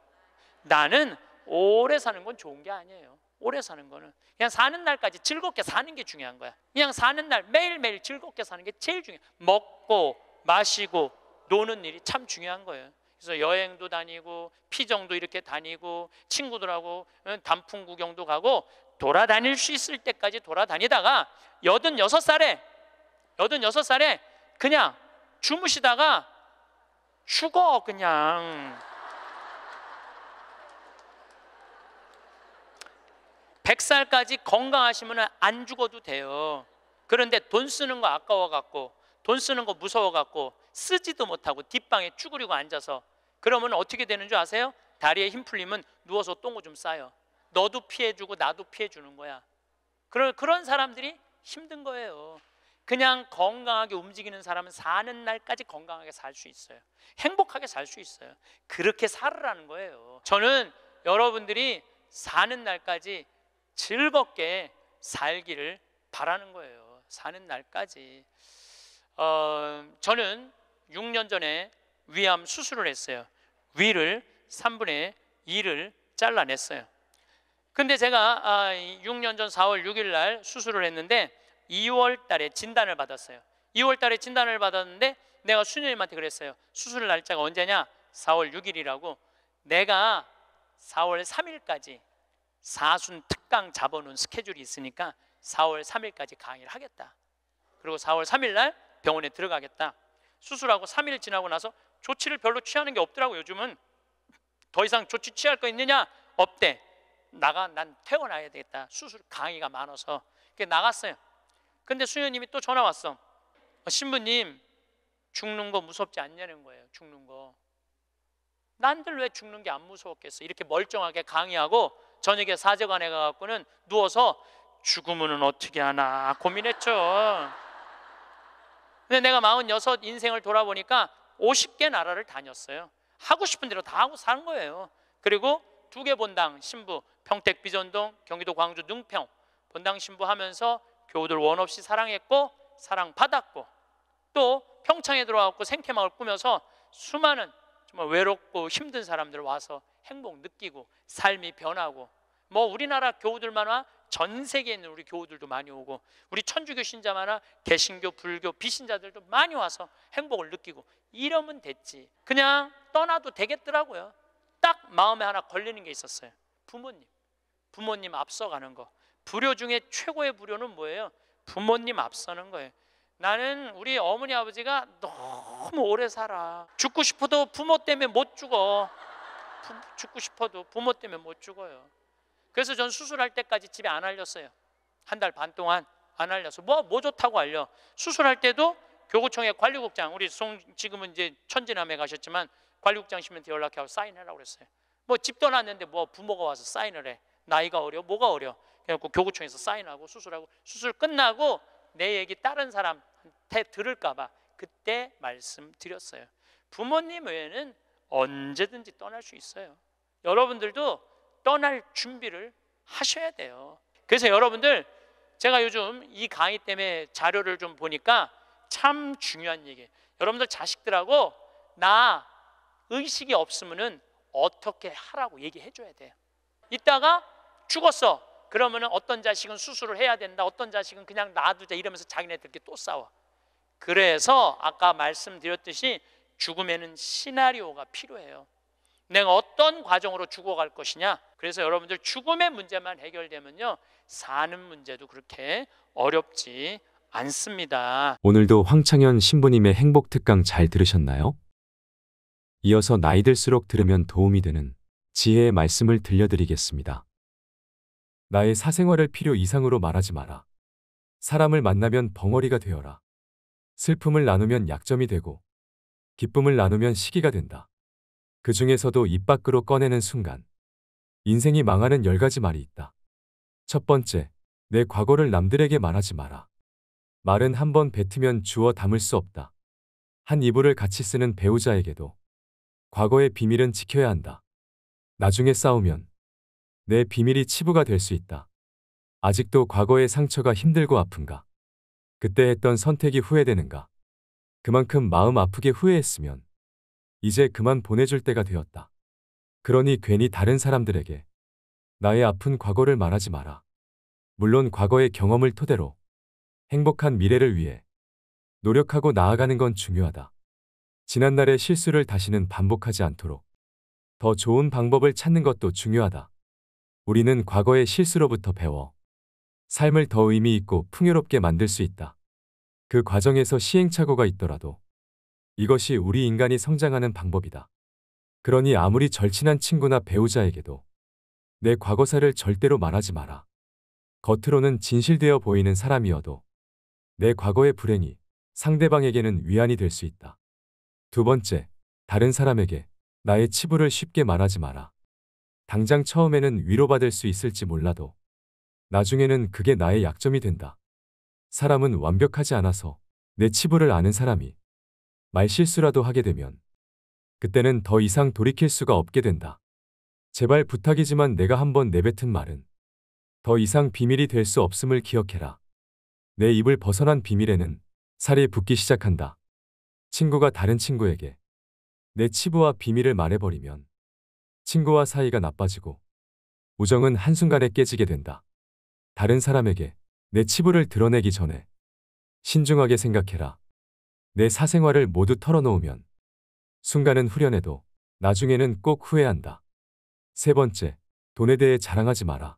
나는 오래 사는 건 좋은 게 아니에요. 오래 사는 거는 그냥 사는 날까지 즐겁게 사는 게 중요한 거야. 그냥 사는 날 매일매일 즐겁게 사는 게 제일 중요해. 먹고 마시고 노는 일이 참 중요한 거예요. 그래서 여행도 다니고 피정도 이렇게 다니고 친구들하고 단풍 구경도 가고 돌아다닐 수 있을 때까지 돌아다니다가 8 6 살에 8 6 살에 그냥 주무시다가 죽어 그냥 100살까지 건강하시면 안 죽어도 돼요 그런데 돈 쓰는 거 아까워 갖고 돈 쓰는 거 무서워 갖고 쓰지도 못하고 뒷방에 쭈그리고 앉아서 그러면 어떻게 되는 줄 아세요? 다리에 힘 풀리면 누워서 똥을 좀 싸요 너도 피해주고 나도 피해주는 거야. 그런, 그런 사람들이 힘든 거예요. 그냥 건강하게 움직이는 사람은 사는 날까지 건강하게 살 수 있어요. 행복하게 살 수 있어요. 그렇게 살으라는 거예요. 저는 여러분들이 사는 날까지 즐겁게 살기를 바라는 거예요. 사는 날까지. 어, 저는 6년 전에 위암 수술을 했어요. 위를 3분의 2를 잘라냈어요. 근데 제가 6년 아, 전 4월 6일 날 수술을 했는데 2월 달에 진단을 받았어요. 2월 달에 진단을 받았는데 내가 수녀님한테 그랬어요. 수술 날짜가 언제냐? 4월 6일이라고. 내가 4월 3일까지 사순 특강 잡아놓은 스케줄이 있으니까 4월 3일까지 강의를 하겠다. 그리고 4월 3일 날 병원에 들어가겠다. 수술하고 3일 지나고 나서 조치를 별로 취하는 게 없더라고 요 요즘은. 더 이상 조치 취할 거 있느냐? 없대. 나가 난태어나야 되겠다. 수술 강의가 많아서 그게 나갔어요. 근데 수녀님이 또 전화 왔어. 어, 신부님 죽는 거 무섭지 않냐는 거예요. 죽는 거. 난들 왜 죽는 게 안 무서웠겠어? 이렇게 멀쩡하게 강의하고 저녁에 사제관에 가갖고는 누워서 죽음은 어떻게 하나 고민했죠. 근데 내가 마흔여섯 인생을 돌아보니까 50개 나라를 다녔어요. 하고 싶은 대로 다 하고 사는 거예요. 그리고 두 개 본당 신부 평택 비전동 경기도 광주 능평 본당 신부하면서 교우들 원 없이 사랑했고 사랑받았고 또 평창에 들어와서 생태마을 꾸며서 수많은 정말 외롭고 힘든 사람들 와서 행복 느끼고 삶이 변하고 뭐 우리나라 교우들만 와 전 세계에 있는 우리 교우들도 많이 오고 우리 천주교 신자만 와 개신교 불교 비신자들도 많이 와서 행복을 느끼고 이러면 됐지 그냥 떠나도 되겠더라고요 딱 마음에 하나 걸리는 게 있었어요 부모님 부모님 앞서가는 거. 불효 중에 최고의 불효는 뭐예요? 부모님 앞서는 거예요. 나는 우리 어머니 아버지가 너무 오래 살아. 죽고 싶어도 부모 때문에 못 죽어. 부, 죽고 싶어도 부모 때문에 못 죽어요. 그래서 전 수술할 때까지 집에 안 알렸어요. 한 달 반 동안 안 알려서 뭐, 뭐 좋다고 알려. 수술할 때도 교구청의 관리국장 우리 송 지금은 이제 천진함에 가셨지만 관리국장시한테 연락해서 사인해라 그랬어요. 뭐집 떠났는데 뭐 부모가 와서 사인을 해. 나이가 어려 뭐가 어려 그래갖고 교구청에서 사인하고 수술하고 수술 끝나고 내 얘기 다른 사람한테 들을까 봐 그때 말씀드렸어요 부모님 외에는 언제든지 떠날 수 있어요 여러분들도 떠날 준비를 하셔야 돼요 그래서 여러분들 제가 요즘 이 강의 때문에 자료를 좀 보니까 참 중요한 얘기 여러분들 자식들하고 나 의식이 없으면 어떻게 하라고 얘기해 줘야 돼요 이따가 죽었어. 그러면 어떤 자식은 수술을 해야 된다. 어떤 자식은 그냥 놔두자 이러면서 자기네들끼리 또 싸워. 그래서 아까 말씀드렸듯이 죽음에는 시나리오가 필요해요. 내가 어떤 과정으로 죽어갈 것이냐. 그래서 여러분들 죽음의 문제만 해결되면요. 사는 문제도 그렇게 어렵지 않습니다. 오늘도 황창현 신부님의 행복 특강 잘 들으셨나요? 이어서 나이 들수록 들으면 도움이 되는 지혜의 말씀을 들려드리겠습니다. 나의 사생활을 필요 이상으로 말하지 마라. 사람을 만나면 벙어리가 되어라. 슬픔을 나누면 약점이 되고 기쁨을 나누면 시기가 된다. 그 중에서도 입 밖으로 꺼내는 순간 인생이 망하는 열 가지 말이 있다. 첫 번째, 내 과거를 남들에게 말하지 마라. 말은 한 번 뱉으면 주워 담을 수 없다. 한 이불을 같이 쓰는 배우자에게도 과거의 비밀은 지켜야 한다. 나중에 싸우면 내 비밀이 치부가 될 수 있다. 아직도 과거의 상처가 힘들고 아픈가? 그때 했던 선택이 후회되는가? 그만큼 마음 아프게 후회했으면 이제 그만 보내줄 때가 되었다. 그러니 괜히 다른 사람들에게 나의 아픈 과거를 말하지 마라. 물론 과거의 경험을 토대로 행복한 미래를 위해 노력하고 나아가는 건 중요하다. 지난날의 실수를 다시는 반복하지 않도록 더 좋은 방법을 찾는 것도 중요하다. 우리는 과거의 실수로부터 배워 삶을 더 의미 있고 풍요롭게 만들 수 있다. 그 과정에서 시행착오가 있더라도 이것이 우리 인간이 성장하는 방법이다. 그러니 아무리 절친한 친구나 배우자에게도 내 과거사를 절대로 말하지 마라. 겉으로는 진실되어 보이는 사람이어도 내 과거의 불행이 상대방에게는 위안이 될 수 있다. 두 번째, 다른 사람에게 나의 치부를 쉽게 말하지 마라. 당장 처음에는 위로받을 수 있을지 몰라도 나중에는 그게 나의 약점이 된다. 사람은 완벽하지 않아서 내 치부를 아는 사람이 말실수라도 하게 되면 그때는 더 이상 돌이킬 수가 없게 된다. 제발 부탁이지만 내가 한번 내뱉은 말은 더 이상 비밀이 될 수 없음을 기억해라. 내 입을 벗어난 비밀에는 살이 붙기 시작한다. 친구가 다른 친구에게 내 치부와 비밀을 말해버리면 친구와 사이가 나빠지고 우정은 한순간에 깨지게 된다. 다른 사람에게 내 치부를 드러내기 전에 신중하게 생각해라. 내 사생활을 모두 털어놓으면 순간은 후련해도 나중에는 꼭 후회한다. 세 번째, 돈에 대해 자랑하지 마라.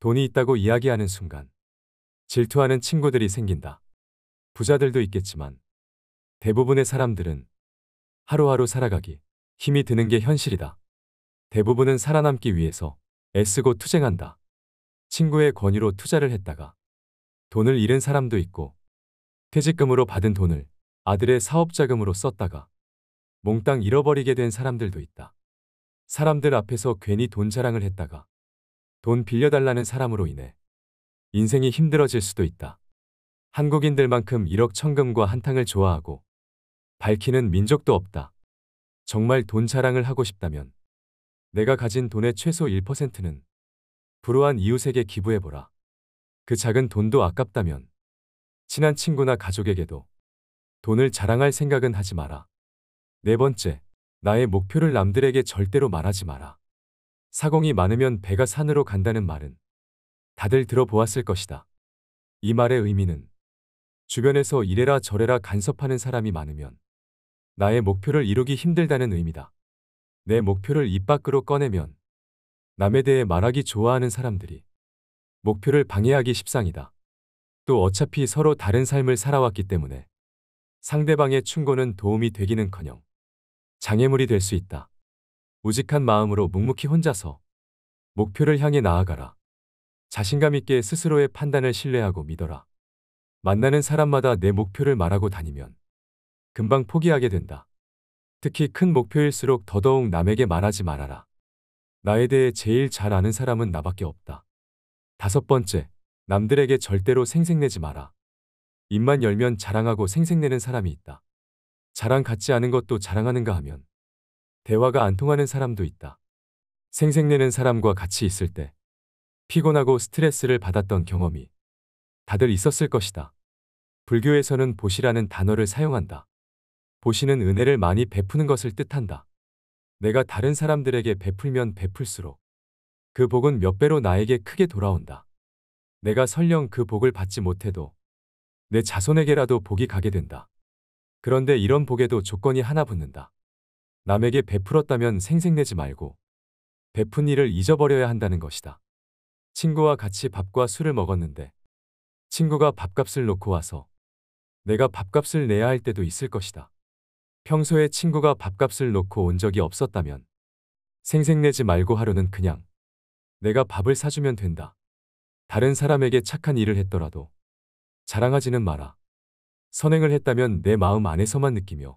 돈이 있다고 이야기하는 순간 질투하는 친구들이 생긴다. 부자들도 있겠지만 대부분의 사람들은 하루하루 살아가기 힘이 드는 게 현실이다. 대부분은 살아남기 위해서 애쓰고 투쟁한다. 친구의 권유로 투자를 했다가 돈을 잃은 사람도 있고 퇴직금으로 받은 돈을 아들의 사업자금으로 썼다가 몽땅 잃어버리게 된 사람들도 있다. 사람들 앞에서 괜히 돈 자랑을 했다가 돈 빌려달라는 사람으로 인해 인생이 힘들어질 수도 있다. 한국인들만큼 1억 천금과 한탕을 좋아하고 밝히는 민족도 없다. 정말 돈 자랑을 하고 싶다면 내가 가진 돈의 최소 1%는 불우한 이웃에게 기부해보라. 그 작은 돈도 아깝다면 친한 친구나 가족에게도 돈을 자랑할 생각은 하지 마라. 네 번째, 나의 목표를 남들에게 절대로 말하지 마라. 사공이 많으면 배가 산으로 간다는 말은 다들 들어보았을 것이다. 이 말의 의미는 주변에서 이래라 저래라 간섭하는 사람이 많으면 나의 목표를 이루기 힘들다는 의미다. 내 목표를 입 밖으로 꺼내면 남에 대해 말하기 좋아하는 사람들이 목표를 방해하기 십상이다. 또 어차피 서로 다른 삶을 살아왔기 때문에 상대방의 충고는 도움이 되기는커녕 장애물이 될 수 있다. 우직한 마음으로 묵묵히 혼자서 목표를 향해 나아가라. 자신감 있게 스스로의 판단을 신뢰하고 믿어라. 만나는 사람마다 내 목표를 말하고 다니면 금방 포기하게 된다. 특히 큰 목표일수록 더더욱 남에게 말하지 말아라. 나에 대해 제일 잘 아는 사람은 나밖에 없다. 다섯 번째, 남들에게 절대로 생색내지 마라. 입만 열면 자랑하고 생색내는 사람이 있다. 자랑 같지 않은 것도 자랑하는가 하면 대화가 안 통하는 사람도 있다. 생색내는 사람과 같이 있을 때 피곤하고 스트레스를 받았던 경험이 다들 있었을 것이다. 불교에서는 보시라는 단어를 사용한다. 보시는 은혜를 많이 베푸는 것을 뜻한다. 내가 다른 사람들에게 베풀면 베풀수록 그 복은 몇 배로 나에게 크게 돌아온다. 내가 설령 그 복을 받지 못해도 내 자손에게라도 복이 가게 된다. 그런데 이런 복에도 조건이 하나 붙는다. 남에게 베풀었다면 생색내지 말고 베푼 일을 잊어버려야 한다는 것이다. 친구와 같이 밥과 술을 먹었는데 친구가 밥값을 놓고 와서 내가 밥값을 내야 할 때도 있을 것이다. 평소에 친구가 밥값을 놓고 온 적이 없었다면 생색내지 말고 하루는 그냥 내가 밥을 사주면 된다. 다른 사람에게 착한 일을 했더라도 자랑하지는 마라. 선행을 했다면 내 마음 안에서만 느끼며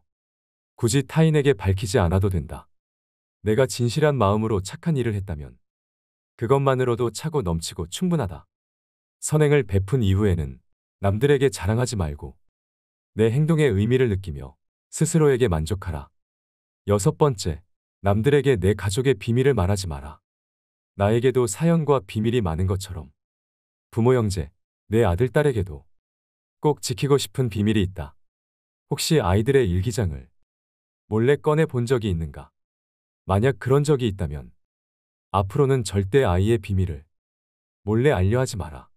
굳이 타인에게 밝히지 않아도 된다. 내가 진실한 마음으로 착한 일을 했다면 그것만으로도 차고 넘치고 충분하다. 선행을 베푼 이후에는 남들에게 자랑하지 말고 내 행동의 의미를 느끼며 스스로에게 만족하라. 여섯 번째, 남들에게 내 가족의 비밀을 말하지 마라. 나에게도 사연과 비밀이 많은 것처럼 부모 형제, 내 아들 딸에게도 꼭 지키고 싶은 비밀이 있다. 혹시 아이들의 일기장을 몰래 꺼내 본 적이 있는가? 만약 그런 적이 있다면 앞으로는 절대 아이의 비밀을 몰래 알려하지 마라.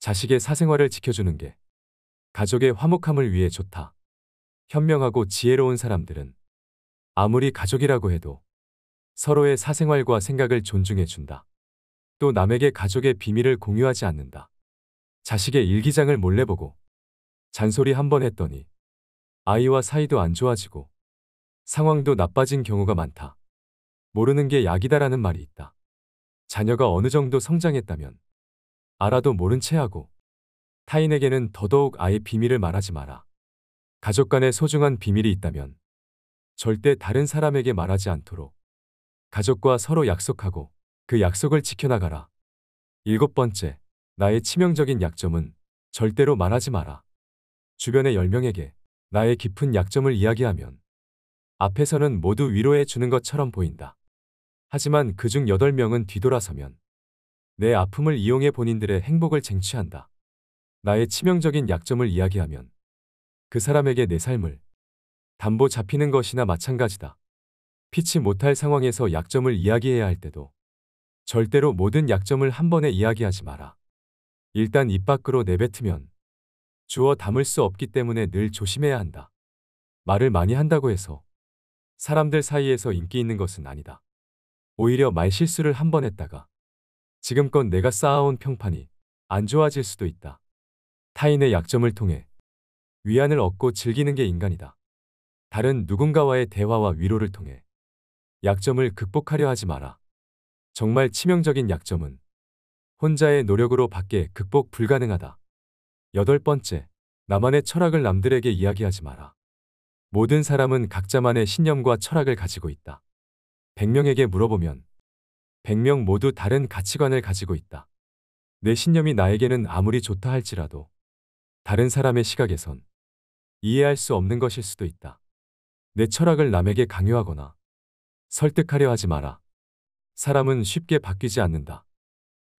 자식의 사생활을 지켜주는 게 가족의 화목함을 위해 좋다. 현명하고 지혜로운 사람들은 아무리 가족이라고 해도 서로의 사생활과 생각을 존중해준다. 또 남에게 가족의 비밀을 공유하지 않는다. 자식의 일기장을 몰래 보고 잔소리 한 번 했더니 아이와 사이도 안 좋아지고 상황도 나빠진 경우가 많다. 모르는 게 약이다라는 말이 있다. 자녀가 어느 정도 성장했다면 알아도 모른 채 하고 타인에게는 더더욱 아예 비밀을 말하지 마라. 가족 간에 소중한 비밀이 있다면 절대 다른 사람에게 말하지 않도록 가족과 서로 약속하고 그 약속을 지켜나가라. 일곱 번째, 나의 치명적인 약점은 절대로 말하지 마라. 주변의 10명에게 나의 깊은 약점을 이야기하면 앞에서는 모두 위로해 주는 것처럼 보인다. 하지만 그중 8명은 뒤돌아서면 내 아픔을 이용해 본인들의 행복을 쟁취한다. 나의 치명적인 약점을 이야기하면 그 사람에게 내 삶을 담보 잡히는 것이나 마찬가지다. 피치 못할 상황에서 약점을 이야기해야 할 때도 절대로 모든 약점을 한 번에 이야기하지 마라. 일단 입 밖으로 내뱉으면 주어 담을 수 없기 때문에 늘 조심해야 한다. 말을 많이 한다고 해서 사람들 사이에서 인기 있는 것은 아니다. 오히려 말 실수를 한 번 했다가 지금껏 내가 쌓아온 평판이 안 좋아질 수도 있다. 타인의 약점을 통해 위안을 얻고 즐기는 게 인간이다. 다른 누군가와의 대화와 위로를 통해 약점을 극복하려 하지 마라. 정말 치명적인 약점은 혼자의 노력으로 밖에 극복 불가능하다. 여덟 번째, 나만의 철학을 남들에게 이야기하지 마라. 모든 사람은 각자만의 신념과 철학을 가지고 있다. 100명에게 물어보면 100명 모두 다른 가치관을 가지고 있다. 내 신념이 나에게는 아무리 좋다 할지라도 다른 사람의 시각에선 이해할 수 없는 것일 수도 있다. 내 철학을 남에게 강요하거나 설득하려 하지 마라. 사람은 쉽게 바뀌지 않는다.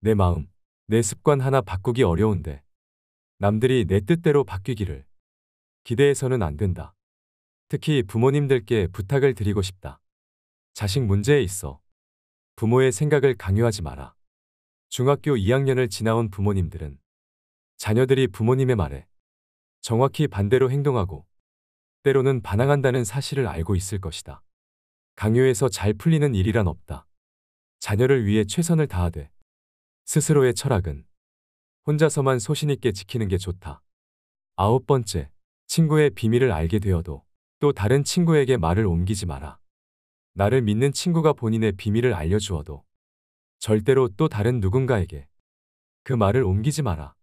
내 마음, 내 습관 하나 바꾸기 어려운데 남들이 내 뜻대로 바뀌기를 기대해서는 안 된다. 특히 부모님들께 부탁을 드리고 싶다. 자식 문제에 있어 부모의 생각을 강요하지 마라. 중학교 2학년을 지나온 부모님들은 자녀들이 부모님의 말에 정확히 반대로 행동하고 때로는 반항한다는 사실을 알고 있을 것이다. 강요해서 잘 풀리는 일이란 없다. 자녀를 위해 최선을 다하되 스스로의 철학은 혼자서만 소신있게 지키는 게 좋다. 아홉 번째, 친구의 비밀을 알게 되어도 또 다른 친구에게 말을 옮기지 마라. 나를 믿는 친구가 본인의 비밀을 알려주어도 절대로 또 다른 누군가에게 그 말을 옮기지 마라.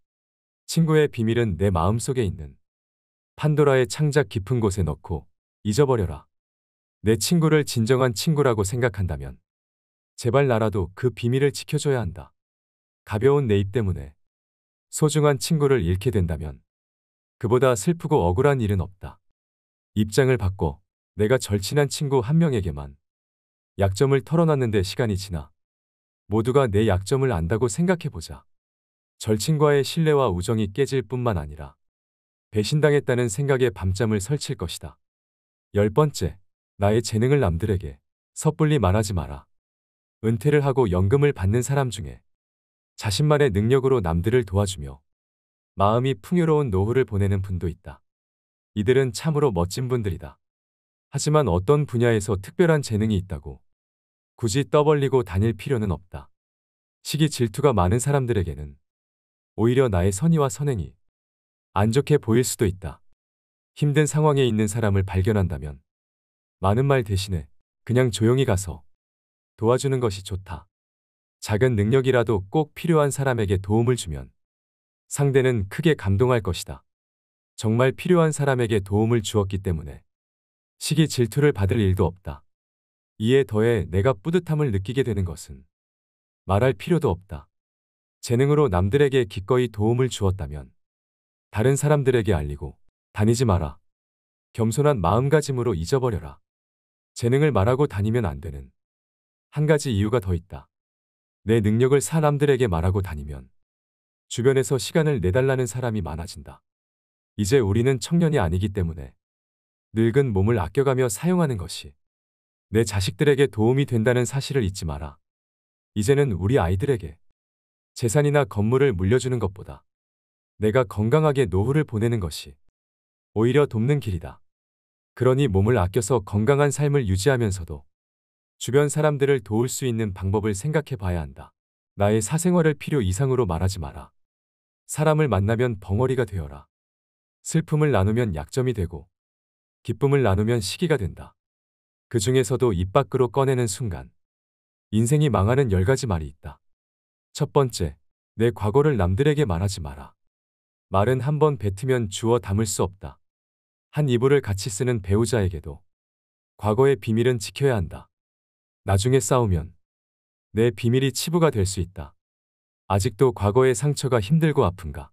친구의 비밀은 내 마음속에 있는 판도라의 창작 깊은 곳에 넣고 잊어버려라. 내 친구를 진정한 친구라고 생각한다면 제발 나라도 그 비밀을 지켜줘야 한다. 가벼운 내 입 때문에 소중한 친구를 잃게 된다면 그보다 슬프고 억울한 일은 없다. 입장을 바꿔 내가 절친한 친구 한 명에게만 약점을 털어놨는데 시간이 지나 모두가 내 약점을 안다고 생각해보자. 절친과의 신뢰와 우정이 깨질 뿐만 아니라 배신당했다는 생각에 밤잠을 설칠 것이다. 열 번째, 나의 재능을 남들에게 섣불리 말하지 마라. 은퇴를 하고 연금을 받는 사람 중에 자신만의 능력으로 남들을 도와주며 마음이 풍요로운 노후를 보내는 분도 있다. 이들은 참으로 멋진 분들이다. 하지만 어떤 분야에서 특별한 재능이 있다고 굳이 떠벌리고 다닐 필요는 없다. 시기 질투가 많은 사람들에게는 오히려 나의 선의와 선행이 안 좋게 보일 수도 있다. 힘든 상황에 있는 사람을 발견한다면 많은 말 대신에 그냥 조용히 가서 도와주는 것이 좋다. 작은 능력이라도 꼭 필요한 사람에게 도움을 주면 상대는 크게 감동할 것이다. 정말 필요한 사람에게 도움을 주었기 때문에 시기 질투를 받을 일도 없다. 이에 더해 내가 뿌듯함을 느끼게 되는 것은 말할 필요도 없다. 재능으로 남들에게 기꺼이 도움을 주었다면 다른 사람들에게 알리고 다니지 마라. 겸손한 마음가짐으로 잊어버려라. 재능을 말하고 다니면 안 되는 한 가지 이유가 더 있다. 내 능력을 사람들에게 말하고 다니면 주변에서 시간을 내달라는 사람이 많아진다. 이제 우리는 청년이 아니기 때문에 늙은 몸을 아껴가며 사용하는 것이 내 자식들에게 도움이 된다는 사실을 잊지 마라. 이제는 우리 아이들에게 재산이나 건물을 물려주는 것보다 내가 건강하게 노후를 보내는 것이 오히려 돕는 길이다. 그러니 몸을 아껴서 건강한 삶을 유지하면서도 주변 사람들을 도울 수 있는 방법을 생각해 봐야 한다. 나의 사생활을 필요 이상으로 말하지 마라. 사람을 만나면 벙어리가 되어라. 슬픔을 나누면 약점이 되고 기쁨을 나누면 시기가 된다. 그 중에서도 입 밖으로 꺼내는 순간 인생이 망하는 열 가지 말이 있다. 첫 번째, 내 과거를 남들에게 말하지 마라. 말은 한번 뱉으면 주워 담을 수 없다. 한 이불을 같이 쓰는 배우자에게도 과거의 비밀은 지켜야 한다. 나중에 싸우면 내 비밀이 치부가 될 수 있다. 아직도 과거의 상처가 힘들고 아픈가?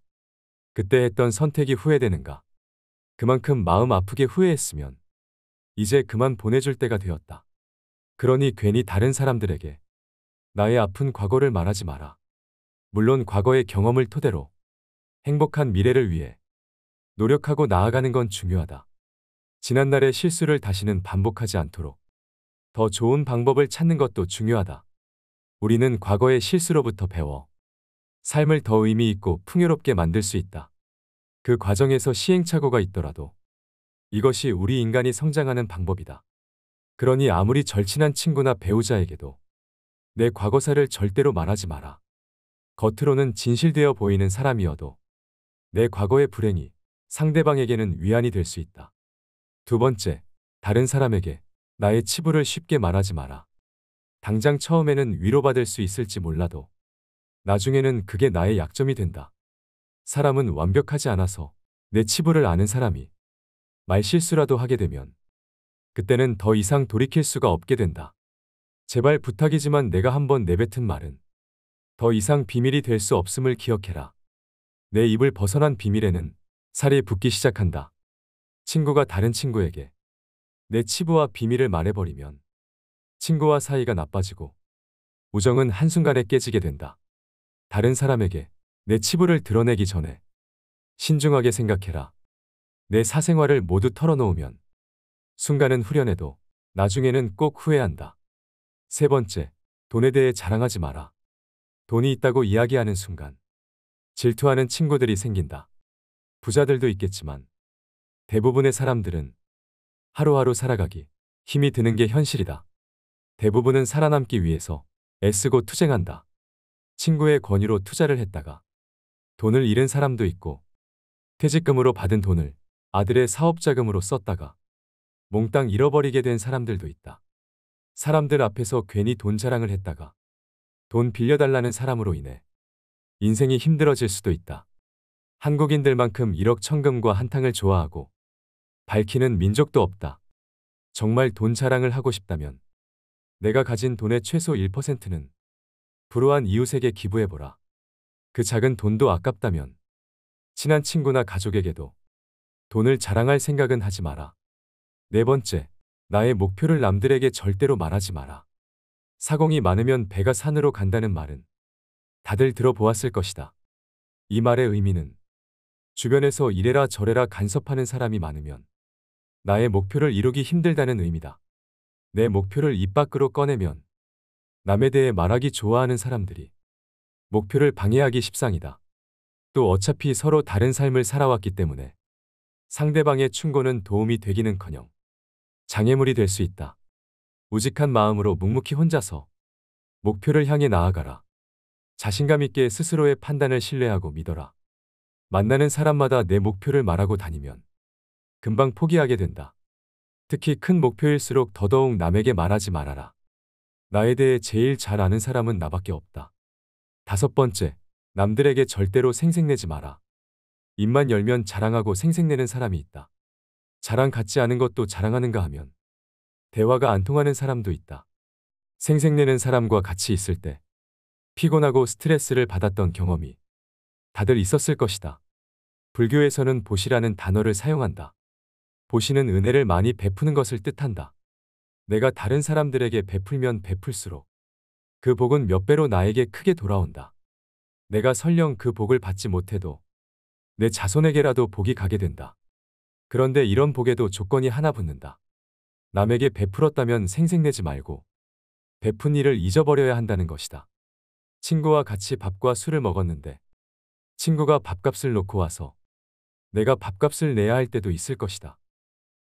그때 했던 선택이 후회되는가? 그만큼 마음 아프게 후회했으면 이제 그만 보내줄 때가 되었다. 그러니 괜히 다른 사람들에게 나의 아픈 과거를 말하지 마라. 물론 과거의 경험을 토대로 행복한 미래를 위해 노력하고 나아가는 건 중요하다. 지난날의 실수를 다시는 반복하지 않도록 더 좋은 방법을 찾는 것도 중요하다. 우리는 과거의 실수로부터 배워 삶을 더 의미 있고 풍요롭게 만들 수 있다. 그 과정에서 시행착오가 있더라도 이것이 우리 인간이 성장하는 방법이다. 그러니 아무리 절친한 친구나 배우자에게도 내 과거사를 절대로 말하지 마라. 겉으로는 진실되어 보이는 사람이어도 내 과거의 불행이 상대방에게는 위안이 될 수 있다. 두 번째, 다른 사람에게 나의 치부를 쉽게 말하지 마라. 당장 처음에는 위로받을 수 있을지 몰라도 나중에는 그게 나의 약점이 된다. 사람은 완벽하지 않아서 내 치부를 아는 사람이 말실수라도 하게 되면 그때는 더 이상 돌이킬 수가 없게 된다. 제발 부탁이지만 내가 한번 내뱉은 말은 더 이상 비밀이 될 수 없음을 기억해라. 내 입을 벗어난 비밀에는 살이 붙기 시작한다. 친구가 다른 친구에게 내 치부와 비밀을 말해버리면 친구와 사이가 나빠지고 우정은 한순간에 깨지게 된다. 다른 사람에게 내 치부를 드러내기 전에 신중하게 생각해라. 내 사생활을 모두 털어놓으면 순간은 후련해도 나중에는 꼭 후회한다. 세 번째, 돈에 대해 자랑하지 마라. 돈이 있다고 이야기하는 순간 질투하는 친구들이 생긴다. 부자들도 있겠지만 대부분의 사람들은 하루하루 살아가기 힘이 드는 게 현실이다. 대부분은 살아남기 위해서 애쓰고 투쟁한다. 친구의 권유로 투자를 했다가 돈을 잃은 사람도 있고 퇴직금으로 받은 돈을 아들의 사업자금으로 썼다가 몽땅 잃어버리게 된 사람들도 있다. 사람들 앞에서 괜히 돈 자랑을 했다가 돈 빌려달라는 사람으로 인해 인생이 힘들어질 수도 있다. 한국인들만큼 1억 천금과 한탕을 좋아하고 밝히는 민족도 없다. 정말 돈 자랑을 하고 싶다면 내가 가진 돈의 최소 1%는 불우한 이웃에게 기부해보라. 그 작은 돈도 아깝다면 친한 친구나 가족에게도 돈을 자랑할 생각은 하지 마라. 네 번째, 나의 목표를 남들에게 절대로 말하지 마라. 사공이 많으면 배가 산으로 간다는 말은 다들 들어보았을 것이다. 이 말의 의미는 주변에서 이래라 저래라 간섭하는 사람이 많으면 나의 목표를 이루기 힘들다는 의미다. 내 목표를 입 밖으로 꺼내면 남에 대해 말하기 좋아하는 사람들이 목표를 방해하기 십상이다. 또 어차피 서로 다른 삶을 살아왔기 때문에 상대방의 충고는 도움이 되기는커녕 장애물이 될 수 있다. 우직한 마음으로 묵묵히 혼자서 목표를 향해 나아가라. 자신감 있게 스스로의 판단을 신뢰하고 믿어라. 만나는 사람마다 내 목표를 말하고 다니면 금방 포기하게 된다. 특히 큰 목표일수록 더더욱 남에게 말하지 말아라. 나에 대해 제일 잘 아는 사람은 나밖에 없다. 다섯 번째, 남들에게 절대로 생색내지 마라. 입만 열면 자랑하고 생색내는 사람이 있다. 자랑 같지 않은 것도 자랑하는가 하면 대화가 안 통하는 사람도 있다. 생색내는 사람과 같이 있을 때 피곤하고 스트레스를 받았던 경험이 다들 있었을 것이다. 불교에서는 보시라는 단어를 사용한다. 보시는 은혜를 많이 베푸는 것을 뜻한다. 내가 다른 사람들에게 베풀면 베풀수록 그 복은 몇 배로 나에게 크게 돌아온다. 내가 설령 그 복을 받지 못해도 내 자손에게라도 복이 가게 된다. 그런데 이런 복에도 조건이 하나 붙는다. 남에게 베풀었다면 생색내지 말고 베푼 일을 잊어버려야 한다는 것이다. 친구와 같이 밥과 술을 먹었는데 친구가 밥값을 놓고 와서 내가 밥값을 내야 할 때도 있을 것이다.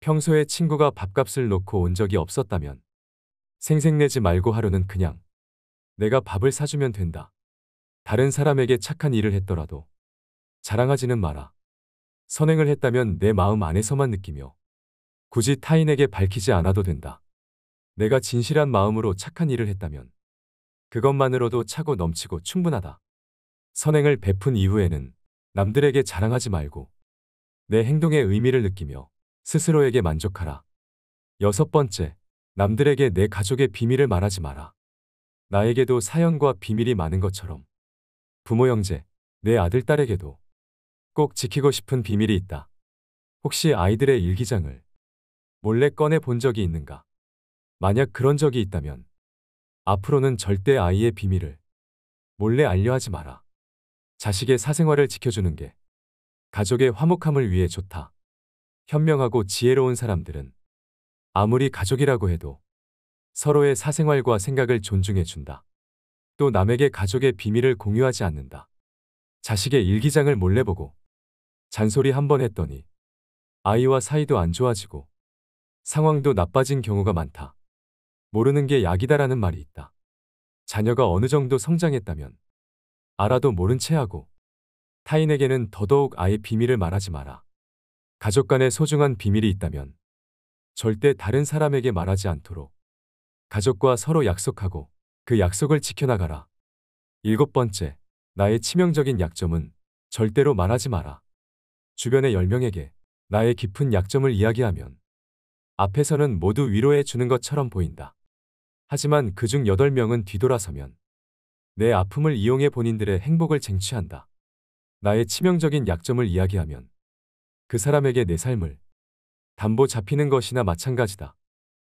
평소에 친구가 밥값을 놓고 온 적이 없었다면 생색내지 말고 하루는 그냥 내가 밥을 사주면 된다. 다른 사람에게 착한 일을 했더라도 자랑하지는 마라. 선행을 했다면 내 마음 안에서만 느끼며 굳이 타인에게 밝히지 않아도 된다. 내가 진실한 마음으로 착한 일을 했다면 그것만으로도 차고 넘치고 충분하다. 선행을 베푼 이후에는 남들에게 자랑하지 말고 내 행동의 의미를 느끼며 스스로에게 만족하라. 여섯 번째, 남들에게 내 가족의 비밀을 말하지 마라. 나에게도 사연과 비밀이 많은 것처럼 부모 형제, 내 아들 딸에게도 꼭 지키고 싶은 비밀이 있다. 혹시 아이들의 일기장을 몰래 꺼내 본 적이 있는가? 만약 그런 적이 있다면 앞으로는 절대 아이의 비밀을 몰래 알려하지 마라. 자식의 사생활을 지켜주는 게 가족의 화목함을 위해 좋다. 현명하고 지혜로운 사람들은 아무리 가족이라고 해도 서로의 사생활과 생각을 존중해준다. 또 남에게 가족의 비밀을 공유하지 않는다. 자식의 일기장을 몰래 보고 잔소리 한번 했더니 아이와 사이도 안 좋아지고 상황도 나빠진 경우가 많다. 모르는 게 약이다라는 말이 있다. 자녀가 어느 정도 성장했다면 알아도 모른 채 하고 타인에게는 더더욱 아예 비밀을 말하지 마라. 가족 간에 소중한 비밀이 있다면 절대 다른 사람에게 말하지 않도록 가족과 서로 약속하고 그 약속을 지켜나가라. 일곱 번째, 나의 치명적인 약점은 절대로 말하지 마라. 주변의 10명에게 나의 깊은 약점을 이야기하면 앞에서는 모두 위로해 주는 것처럼 보인다. 하지만 그 중 8명은 뒤돌아서면 내 아픔을 이용해 본인들의 행복을 쟁취한다. 나의 치명적인 약점을 이야기하면 그 사람에게 내 삶을 담보 잡히는 것이나 마찬가지다.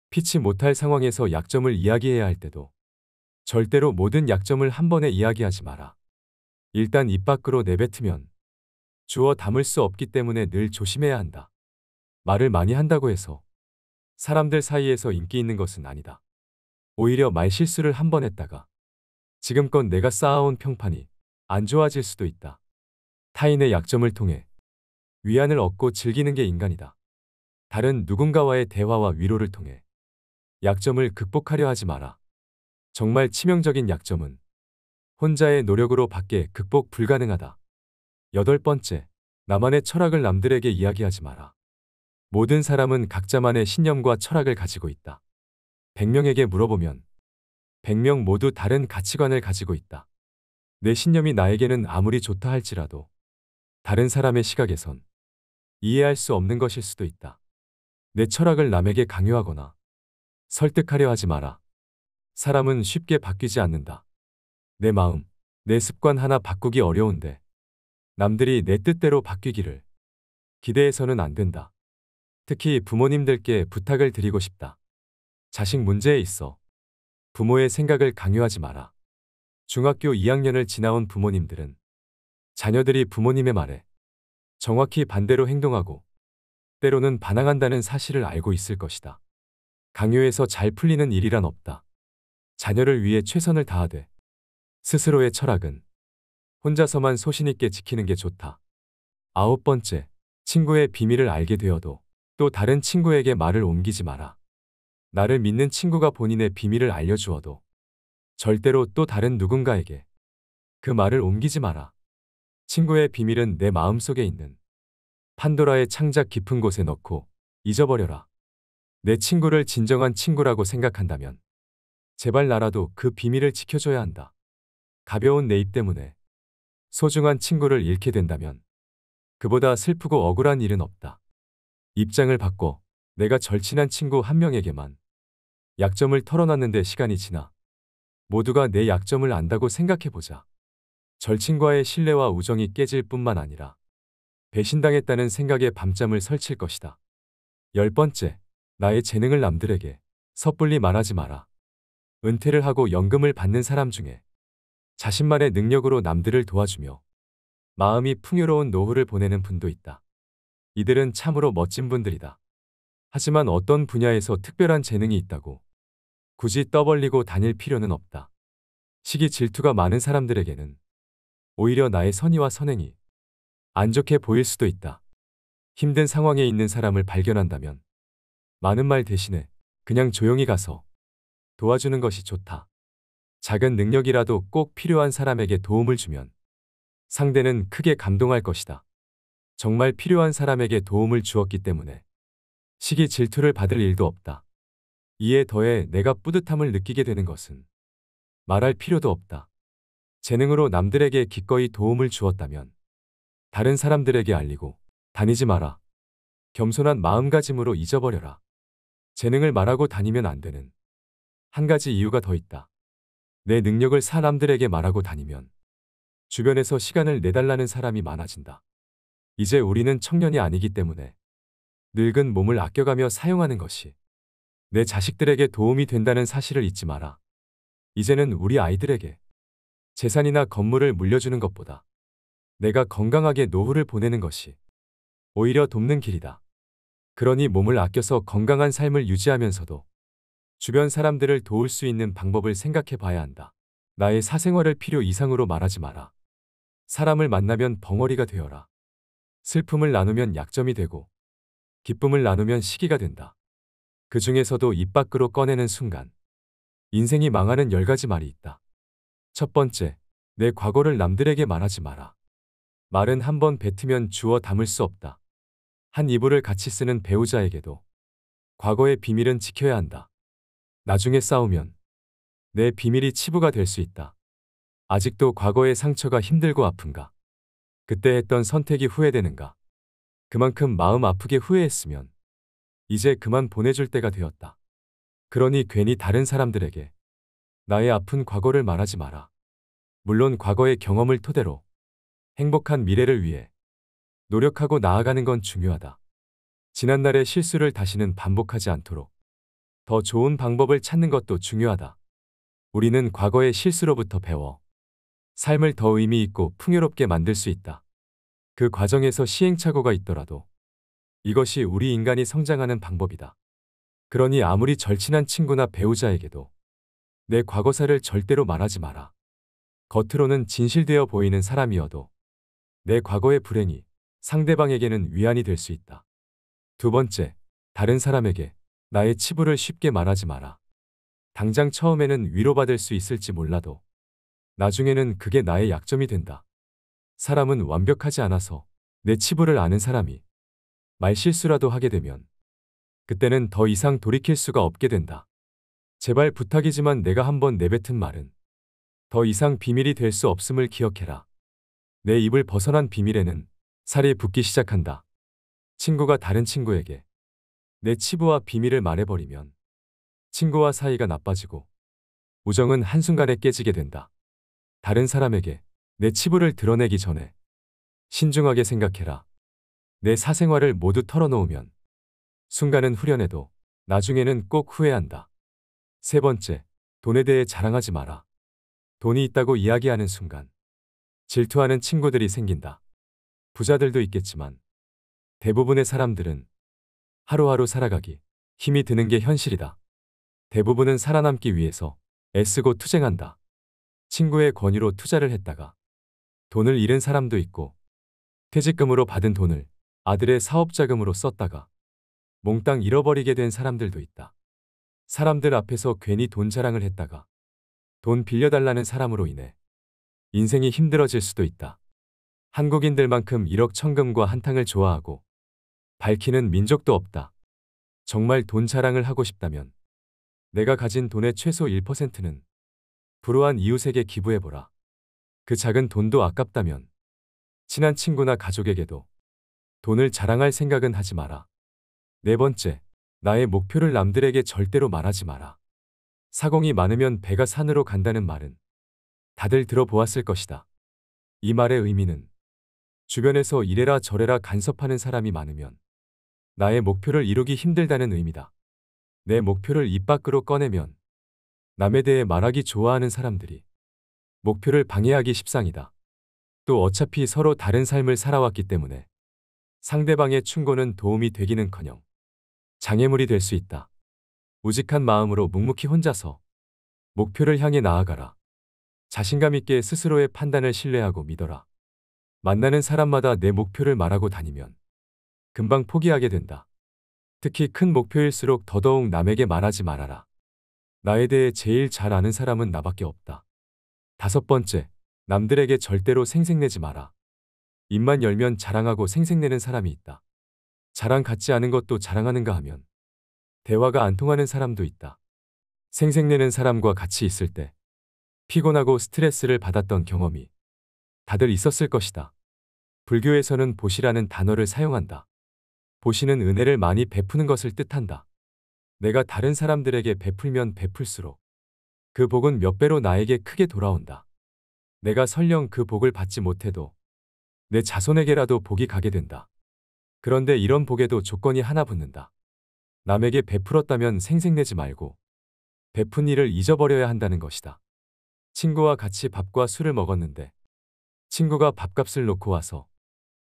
피치 못할 상황에서 약점을 이야기해야 할 때도 절대로 모든 약점을 한 번에 이야기하지 마라. 일단 입 밖으로 내뱉으면 주어 담을 수 없기 때문에 늘 조심해야 한다. 말을 많이 한다고 해서 사람들 사이에서 인기 있는 것은 아니다. 오히려 말 실수를 한 번 했다가 지금껏 내가 쌓아온 평판이 안 좋아질 수도 있다. 타인의 약점을 통해 위안을 얻고 즐기는 게 인간이다. 다른 누군가와의 대화와 위로를 통해 약점을 극복하려 하지 마라. 정말 치명적인 약점은 혼자의 노력으로 밖에 극복 불가능하다. 여덟 번째, 나만의 철학을 남들에게 이야기하지 마라. 모든 사람은 각자만의 신념과 철학을 가지고 있다. 100명에게 물어보면 100명 모두 다른 가치관을 가지고 있다. 내 신념이 나에게는 아무리 좋다 할지라도 다른 사람의 시각에선 이해할 수 없는 것일 수도 있다. 내 철학을 남에게 강요하거나 설득하려 하지 마라. 사람은 쉽게 바뀌지 않는다. 내 마음, 내 습관 하나 바꾸기 어려운데 남들이 내 뜻대로 바뀌기를 기대해서는 안 된다. 특히 부모님들께 부탁을 드리고 싶다. 자식 문제에 있어 부모의 생각을 강요하지 마라. 중학교 2학년을 지나온 부모님들은 자녀들이 부모님의 말에 정확히 반대로 행동하고 때로는 반항한다는 사실을 알고 있을 것이다. 강요해서 잘 풀리는 일이란 없다. 자녀를 위해 최선을 다하되 스스로의 철학은 혼자서만 소신있게 지키는 게 좋다. 아홉 번째, 친구의 비밀을 알게 되어도 또 다른 친구에게 말을 옮기지 마라. 나를 믿는 친구가 본인의 비밀을 알려주어도 절대로 또 다른 누군가에게 그 말을 옮기지 마라. 친구의 비밀은 내 마음속에 있는 판도라의 창작 깊은 곳에 넣고 잊어버려라. 내 친구를 진정한 친구라고 생각한다면 제발 나라도 그 비밀을 지켜줘야 한다. 가벼운 내 입 때문에 소중한 친구를 잃게 된다면 그보다 슬프고 억울한 일은 없다. 입장을 바꿔 내가 절친한 친구 한 명에게만 약점을 털어놨는데 시간이 지나 모두가 내 약점을 안다고 생각해보자. 절친과의 신뢰와 우정이 깨질 뿐만 아니라 배신당했다는 생각에 밤잠을 설칠 것이다. 열 번째, 나의 재능을 남들에게 섣불리 말하지 마라. 은퇴를 하고 연금을 받는 사람 중에 자신만의 능력으로 남들을 도와주며 마음이 풍요로운 노후를 보내는 분도 있다. 이들은 참으로 멋진 분들이다. 하지만 어떤 분야에서 특별한 재능이 있다고 굳이 떠벌리고 다닐 필요는 없다. 시기 질투가 많은 사람들에게는 오히려 나의 선의와 선행이 안 좋게 보일 수도 있다. 힘든 상황에 있는 사람을 발견한다면 많은 말 대신에 그냥 조용히 가서 도와주는 것이 좋다. 작은 능력이라도 꼭 필요한 사람에게 도움을 주면 상대는 크게 감동할 것이다. 정말 필요한 사람에게 도움을 주었기 때문에 시기 질투를 받을 일도 없다. 이에 더해 내가 뿌듯함을 느끼게 되는 것은 말할 필요도 없다. 재능으로 남들에게 기꺼이 도움을 주었다면 다른 사람들에게 알리고 다니지 마라. 겸손한 마음가짐으로 잊어버려라. 재능을 말하고 다니면 안 되는 한 가지 이유가 더 있다. 내 능력을 사람들에게 말하고 다니면 주변에서 시간을 내달라는 사람이 많아진다. 이제 우리는 청년이 아니기 때문에 늙은 몸을 아껴가며 사용하는 것이 내 자식들에게 도움이 된다는 사실을 잊지 마라. 이제는 우리 아이들에게 재산이나 건물을 물려주는 것보다 내가 건강하게 노후를 보내는 것이 오히려 돕는 길이다. 그러니 몸을 아껴서 건강한 삶을 유지하면서도 주변 사람들을 도울 수 있는 방법을 생각해 봐야 한다. 나의 사생활을 필요 이상으로 말하지 마라. 사람을 만나면 벙어리가 되어라. 슬픔을 나누면 약점이 되고 기쁨을 나누면 시기가 된다. 그 중에서도 입 밖으로 꺼내는 순간 인생이 망하는 열 가지 말이 있다. 첫 번째, 내 과거를 남들에게 말하지 마라. 말은 한 번 뱉으면 주워 담을 수 없다. 한 이불을 같이 쓰는 배우자에게도 과거의 비밀은 지켜야 한다. 나중에 싸우면 내 비밀이 치부가 될 수 있다. 아직도 과거의 상처가 힘들고 아픈가? 그때 했던 선택이 후회되는가? 그만큼 마음 아프게 후회했으면 이제 그만 보내줄 때가 되었다. 그러니 괜히 다른 사람들에게 나의 아픈 과거를 말하지 마라. 물론 과거의 경험을 토대로 행복한 미래를 위해 노력하고 나아가는 건 중요하다. 지난날의 실수를 다시는 반복하지 않도록 더 좋은 방법을 찾는 것도 중요하다. 우리는 과거의 실수로부터 배워 삶을 더 의미 있고 풍요롭게 만들 수 있다. 그 과정에서 시행착오가 있더라도 이것이 우리 인간이 성장하는 방법이다. 그러니 아무리 절친한 친구나 배우자에게도 내 과거사를 절대로 말하지 마라. 겉으로는 진실되어 보이는 사람이어도 내 과거의 불행이 상대방에게는 위안이 될 수 있다. 두 번째, 다른 사람에게 나의 치부를 쉽게 말하지 마라. 당장 처음에는 위로받을 수 있을지 몰라도 나중에는 그게 나의 약점이 된다. 사람은 완벽하지 않아서 내 치부를 아는 사람이 말실수라도 하게 되면 그때는 더 이상 돌이킬 수가 없게 된다. 제발 부탁이지만 내가 한 번 내뱉은 말은 더 이상 비밀이 될 수 없음을 기억해라. 내 입을 벗어난 비밀에는 살이 붓기 시작한다. 친구가 다른 친구에게 내 치부와 비밀을 말해버리면 친구와 사이가 나빠지고 우정은 한순간에 깨지게 된다. 다른 사람에게 내 치부를 드러내기 전에 신중하게 생각해라. 내 사생활을 모두 털어놓으면 순간은 후련해도 나중에는 꼭 후회한다. 세 번째, 돈에 대해 자랑하지 마라. 돈이 있다고 이야기하는 순간 질투하는 친구들이 생긴다. 부자들도 있겠지만 대부분의 사람들은 하루하루 살아가기 힘이 드는 게 현실이다. 대부분은 살아남기 위해서 애쓰고 투쟁한다. 친구의 권유로 투자를 했다가 돈을 잃은 사람도 있고 퇴직금으로 받은 돈을 아들의 사업자금으로 썼다가 몽땅 잃어버리게 된 사람들도 있다. 사람들 앞에서 괜히 돈 자랑을 했다가 돈 빌려달라는 사람으로 인해 인생이 힘들어질 수도 있다. 한국인들만큼 1억 천금과 한탕을 좋아하고 밝히는 민족도 없다. 정말 돈 자랑을 하고 싶다면 내가 가진 돈의 최소 1%는 불우한 이웃에게 기부해보라. 그 작은 돈도 아깝다면 친한 친구나 가족에게도 돈을 자랑할 생각은 하지 마라. 네 번째, 나의 목표를 남들에게 절대로 말하지 마라. 사공이 많으면 배가 산으로 간다는 말은 다들 들어보았을 것이다. 이 말의 의미는 주변에서 이래라 저래라 간섭하는 사람이 많으면 나의 목표를 이루기 힘들다는 의미다. 내 목표를 입 밖으로 꺼내면 남에 대해 말하기 좋아하는 사람들이 목표를 방해하기 십상이다. 또 어차피 서로 다른 삶을 살아왔기 때문에 상대방의 충고는 도움이 되기는커녕 장애물이 될 수 있다. 우직한 마음으로 묵묵히 혼자서 목표를 향해 나아가라. 자신감 있게 스스로의 판단을 신뢰하고 믿어라. 만나는 사람마다 내 목표를 말하고 다니면 금방 포기하게 된다. 특히 큰 목표일수록 더더욱 남에게 말하지 말아라. 나에 대해 제일 잘 아는 사람은 나밖에 없다. 다섯 번째, 남들에게 절대로 생색내지 마라. 입만 열면 자랑하고 생색내는 사람이 있다. 자랑 같지 않은 것도 자랑하는가 하면 대화가 안 통하는 사람도 있다. 생색내는 사람과 같이 있을 때 피곤하고 스트레스를 받았던 경험이 다들 있었을 것이다. 불교에서는 보시라는 단어를 사용한다. 보시는 은혜를 많이 베푸는 것을 뜻한다. 내가 다른 사람들에게 베풀면 베풀수록 그 복은 몇 배로 나에게 크게 돌아온다. 내가 설령 그 복을 받지 못해도 내 자손에게라도 복이 가게 된다. 그런데 이런 복에도 조건이 하나 붙는다. 남에게 베풀었다면 생색내지 말고 베푼 일을 잊어버려야 한다는 것이다. 친구와 같이 밥과 술을 먹었는데 친구가 밥값을 놓고 와서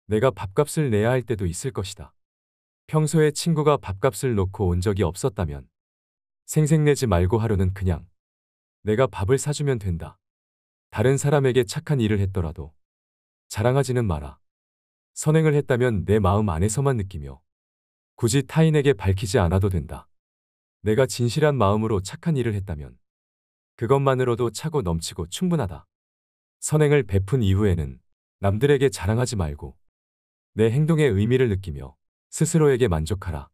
내가 밥값을 내야 할 때도 있을 것이다. 평소에 친구가 밥값을 놓고 온 적이 없었다면 생색내지 말고 하루는 그냥 내가 밥을 사주면 된다. 다른 사람에게 착한 일을 했더라도 자랑하지는 마라. 선행을 했다면 내 마음 안에서만 느끼며 굳이 타인에게 밝히지 않아도 된다. 내가 진실한 마음으로 착한 일을 했다면 그것만으로도 차고 넘치고 충분하다. 선행을 베푼 이후에는 남들에게 자랑하지 말고 내 행동의 의미를 느끼며 스스로에게 만족하라.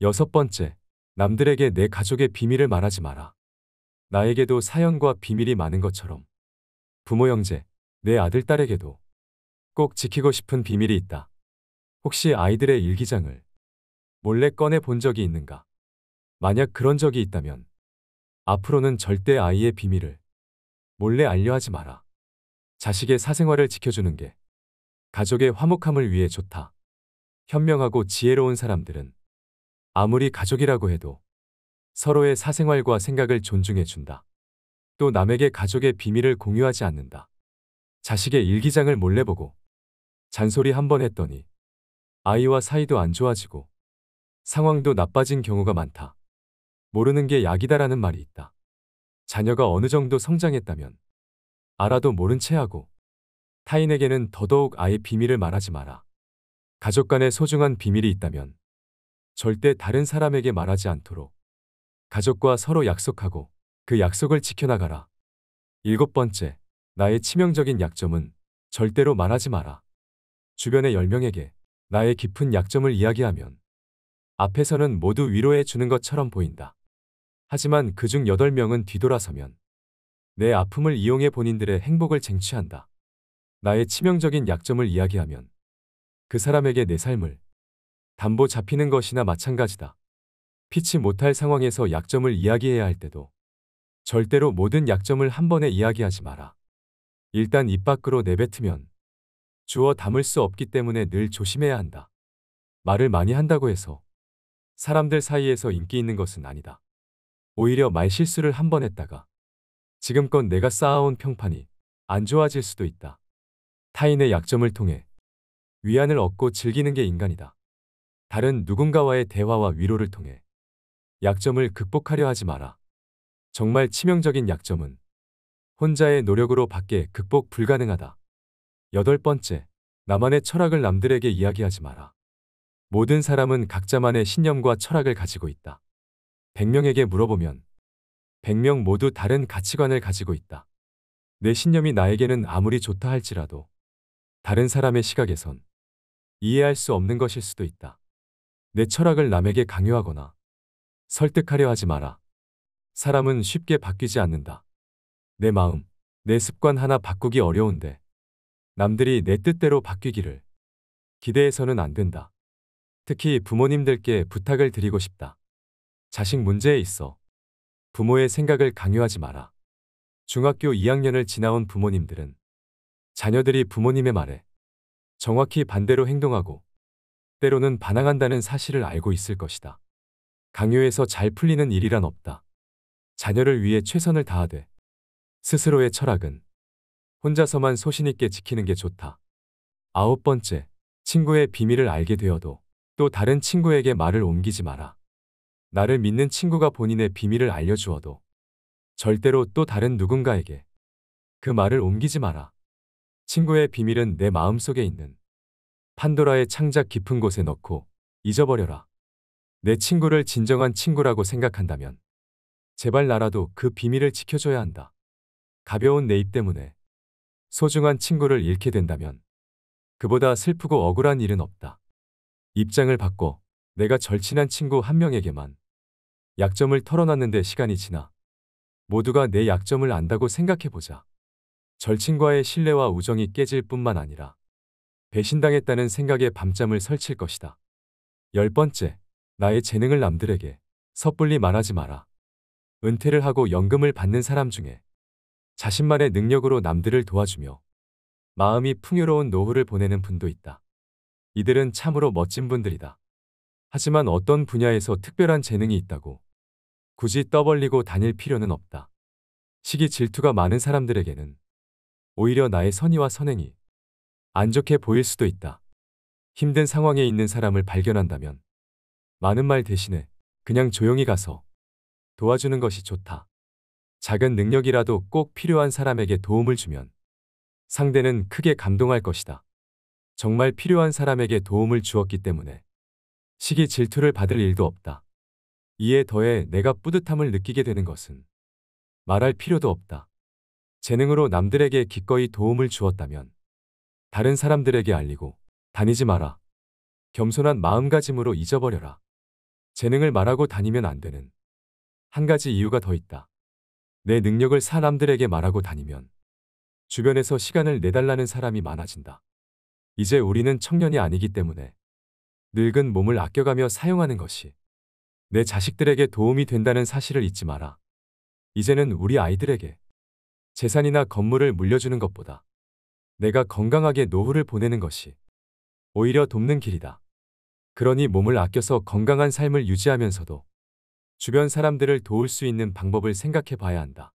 여섯 번째, 남들에게 내 가족의 비밀을 말하지 마라. 나에게도 사연과 비밀이 많은 것처럼 부모 형제, 내 아들 딸에게도 꼭 지키고 싶은 비밀이 있다. 혹시 아이들의 일기장을 몰래 꺼내 본 적이 있는가? 만약 그런 적이 있다면 앞으로는 절대 아이의 비밀을 몰래 알려하지 마라. 자식의 사생활을 지켜주는 게 가족의 화목함을 위해 좋다. 현명하고 지혜로운 사람들은 아무리 가족이라고 해도 서로의 사생활과 생각을 존중해준다. 또 남에게 가족의 비밀을 공유하지 않는다. 자식의 일기장을 몰래 보고 잔소리 한 번 했더니 아이와 사이도 안 좋아지고 상황도 나빠진 경우가 많다. 모르는 게 약이다라는 말이 있다. 자녀가 어느 정도 성장했다면 알아도 모른 채 하고 타인에게는 더더욱 아예 비밀을 말하지 마라. 가족 간의 소중한 비밀이 있다면 절대 다른 사람에게 말하지 않도록 가족과 서로 약속하고 그 약속을 지켜나가라. 일곱 번째, 나의 치명적인 약점은 절대로 말하지 마라. 주변의 10명에게 나의 깊은 약점을 이야기하면 앞에서는 모두 위로해 주는 것처럼 보인다. 하지만 그중 8명은 뒤돌아서면 내 아픔을 이용해 본인들의 행복을 쟁취한다. 나의 치명적인 약점을 이야기하면 그 사람에게 내 삶을 담보 잡히는 것이나 마찬가지다. 피치 못할 상황에서 약점을 이야기해야 할 때도 절대로 모든 약점을 한 번에 이야기하지 마라. 일단 입 밖으로 내뱉으면 주어 담을 수 없기 때문에 늘 조심해야 한다. 말을 많이 한다고 해서 사람들 사이에서 인기 있는 것은 아니다. 오히려 말 실수를 한 번 했다가 지금껏 내가 쌓아온 평판이 안 좋아질 수도 있다. 타인의 약점을 통해 위안을 얻고 즐기는 게 인간이다. 다른 누군가와의 대화와 위로를 통해 약점을 극복하려 하지 마라. 정말 치명적인 약점은 혼자의 노력으로 밖에 극복 불가능하다. 여덟 번째, 나만의 철학을 남들에게 이야기하지 마라. 모든 사람은 각자만의 신념과 철학을 가지고 있다. 100명에게 물어보면 100명 모두 다른 가치관을 가지고 있다. 내 신념이 나에게는 아무리 좋다 할지라도 다른 사람의 시각에선 이해할 수 없는 것일 수도 있다. 내 철학을 남에게 강요하거나 설득하려 하지 마라. 사람은 쉽게 바뀌지 않는다. 내 마음, 내 습관 하나 바꾸기 어려운데 남들이 내 뜻대로 바뀌기를 기대해서는 안 된다. 특히 부모님들께 부탁을 드리고 싶다. 자식 문제에 있어 부모의 생각을 강요하지 마라. 중학교 2학년을 지나온 부모님들은 자녀들이 부모님의 말에 정확히 반대로 행동하고 때로는 반항한다는 사실을 알고 있을 것이다. 강요해서 잘 풀리는 일이란 없다. 자녀를 위해 최선을 다하되 스스로의 철학은 혼자서만 소신있게 지키는 게 좋다. 아홉 번째, 친구의 비밀을 알게 되어도 또 다른 친구에게 말을 옮기지 마라. 나를 믿는 친구가 본인의 비밀을 알려주어도 절대로 또 다른 누군가에게 그 말을 옮기지 마라. 친구의 비밀은 내 마음속에 있는 판도라의 창작 깊은 곳에 넣고 잊어버려라. 내 친구를 진정한 친구라고 생각한다면 제발 나라도 그 비밀을 지켜줘야 한다. 가벼운 내 입 때문에 소중한 친구를 잃게 된다면 그보다 슬프고 억울한 일은 없다. 입장을 바꿔 내가 절친한 친구 한 명에게만 약점을 털어놨는데 시간이 지나 모두가 내 약점을 안다고 생각해보자. 절친과의 신뢰와 우정이 깨질 뿐만 아니라 배신당했다는 생각에 밤잠을 설칠 것이다. 열 번째, 나의 재능을 남들에게 섣불리 말하지 마라. 은퇴를 하고 연금을 받는 사람 중에 자신만의 능력으로 남들을 도와주며 마음이 풍요로운 노후를 보내는 분도 있다. 이들은 참으로 멋진 분들이다. 하지만 어떤 분야에서 특별한 재능이 있다고 굳이 떠벌리고 다닐 필요는 없다. 시기 질투가 많은 사람들에게는 오히려 나의 선의와 선행이 안 좋게 보일 수도 있다. 힘든 상황에 있는 사람을 발견한다면 많은 말 대신에 그냥 조용히 가서 도와주는 것이 좋다. 작은 능력이라도 꼭 필요한 사람에게 도움을 주면 상대는 크게 감동할 것이다. 정말 필요한 사람에게 도움을 주었기 때문에 시기 질투를 받을 일도 없다. 이에 더해 내가 뿌듯함을 느끼게 되는 것은 말할 필요도 없다. 재능으로 남들에게 기꺼이 도움을 주었다면 다른 사람들에게 알리고 다니지 마라. 겸손한 마음가짐으로 잊어버려라. 재능을 말하고 다니면 안 되는 한 가지 이유가 더 있다. 내 능력을 사람들에게 말하고 다니면 주변에서 시간을 내달라는 사람이 많아진다. 이제 우리는 청년이 아니기 때문에 늙은 몸을 아껴가며 사용하는 것이 내 자식들에게 도움이 된다는 사실을 잊지 마라. 이제는 우리 아이들에게 재산이나 건물을 물려주는 것보다 내가 건강하게 노후를 보내는 것이 오히려 돕는 길이다. 그러니 몸을 아껴서 건강한 삶을 유지하면서도 주변 사람들을 도울 수 있는 방법을 생각해 봐야 한다.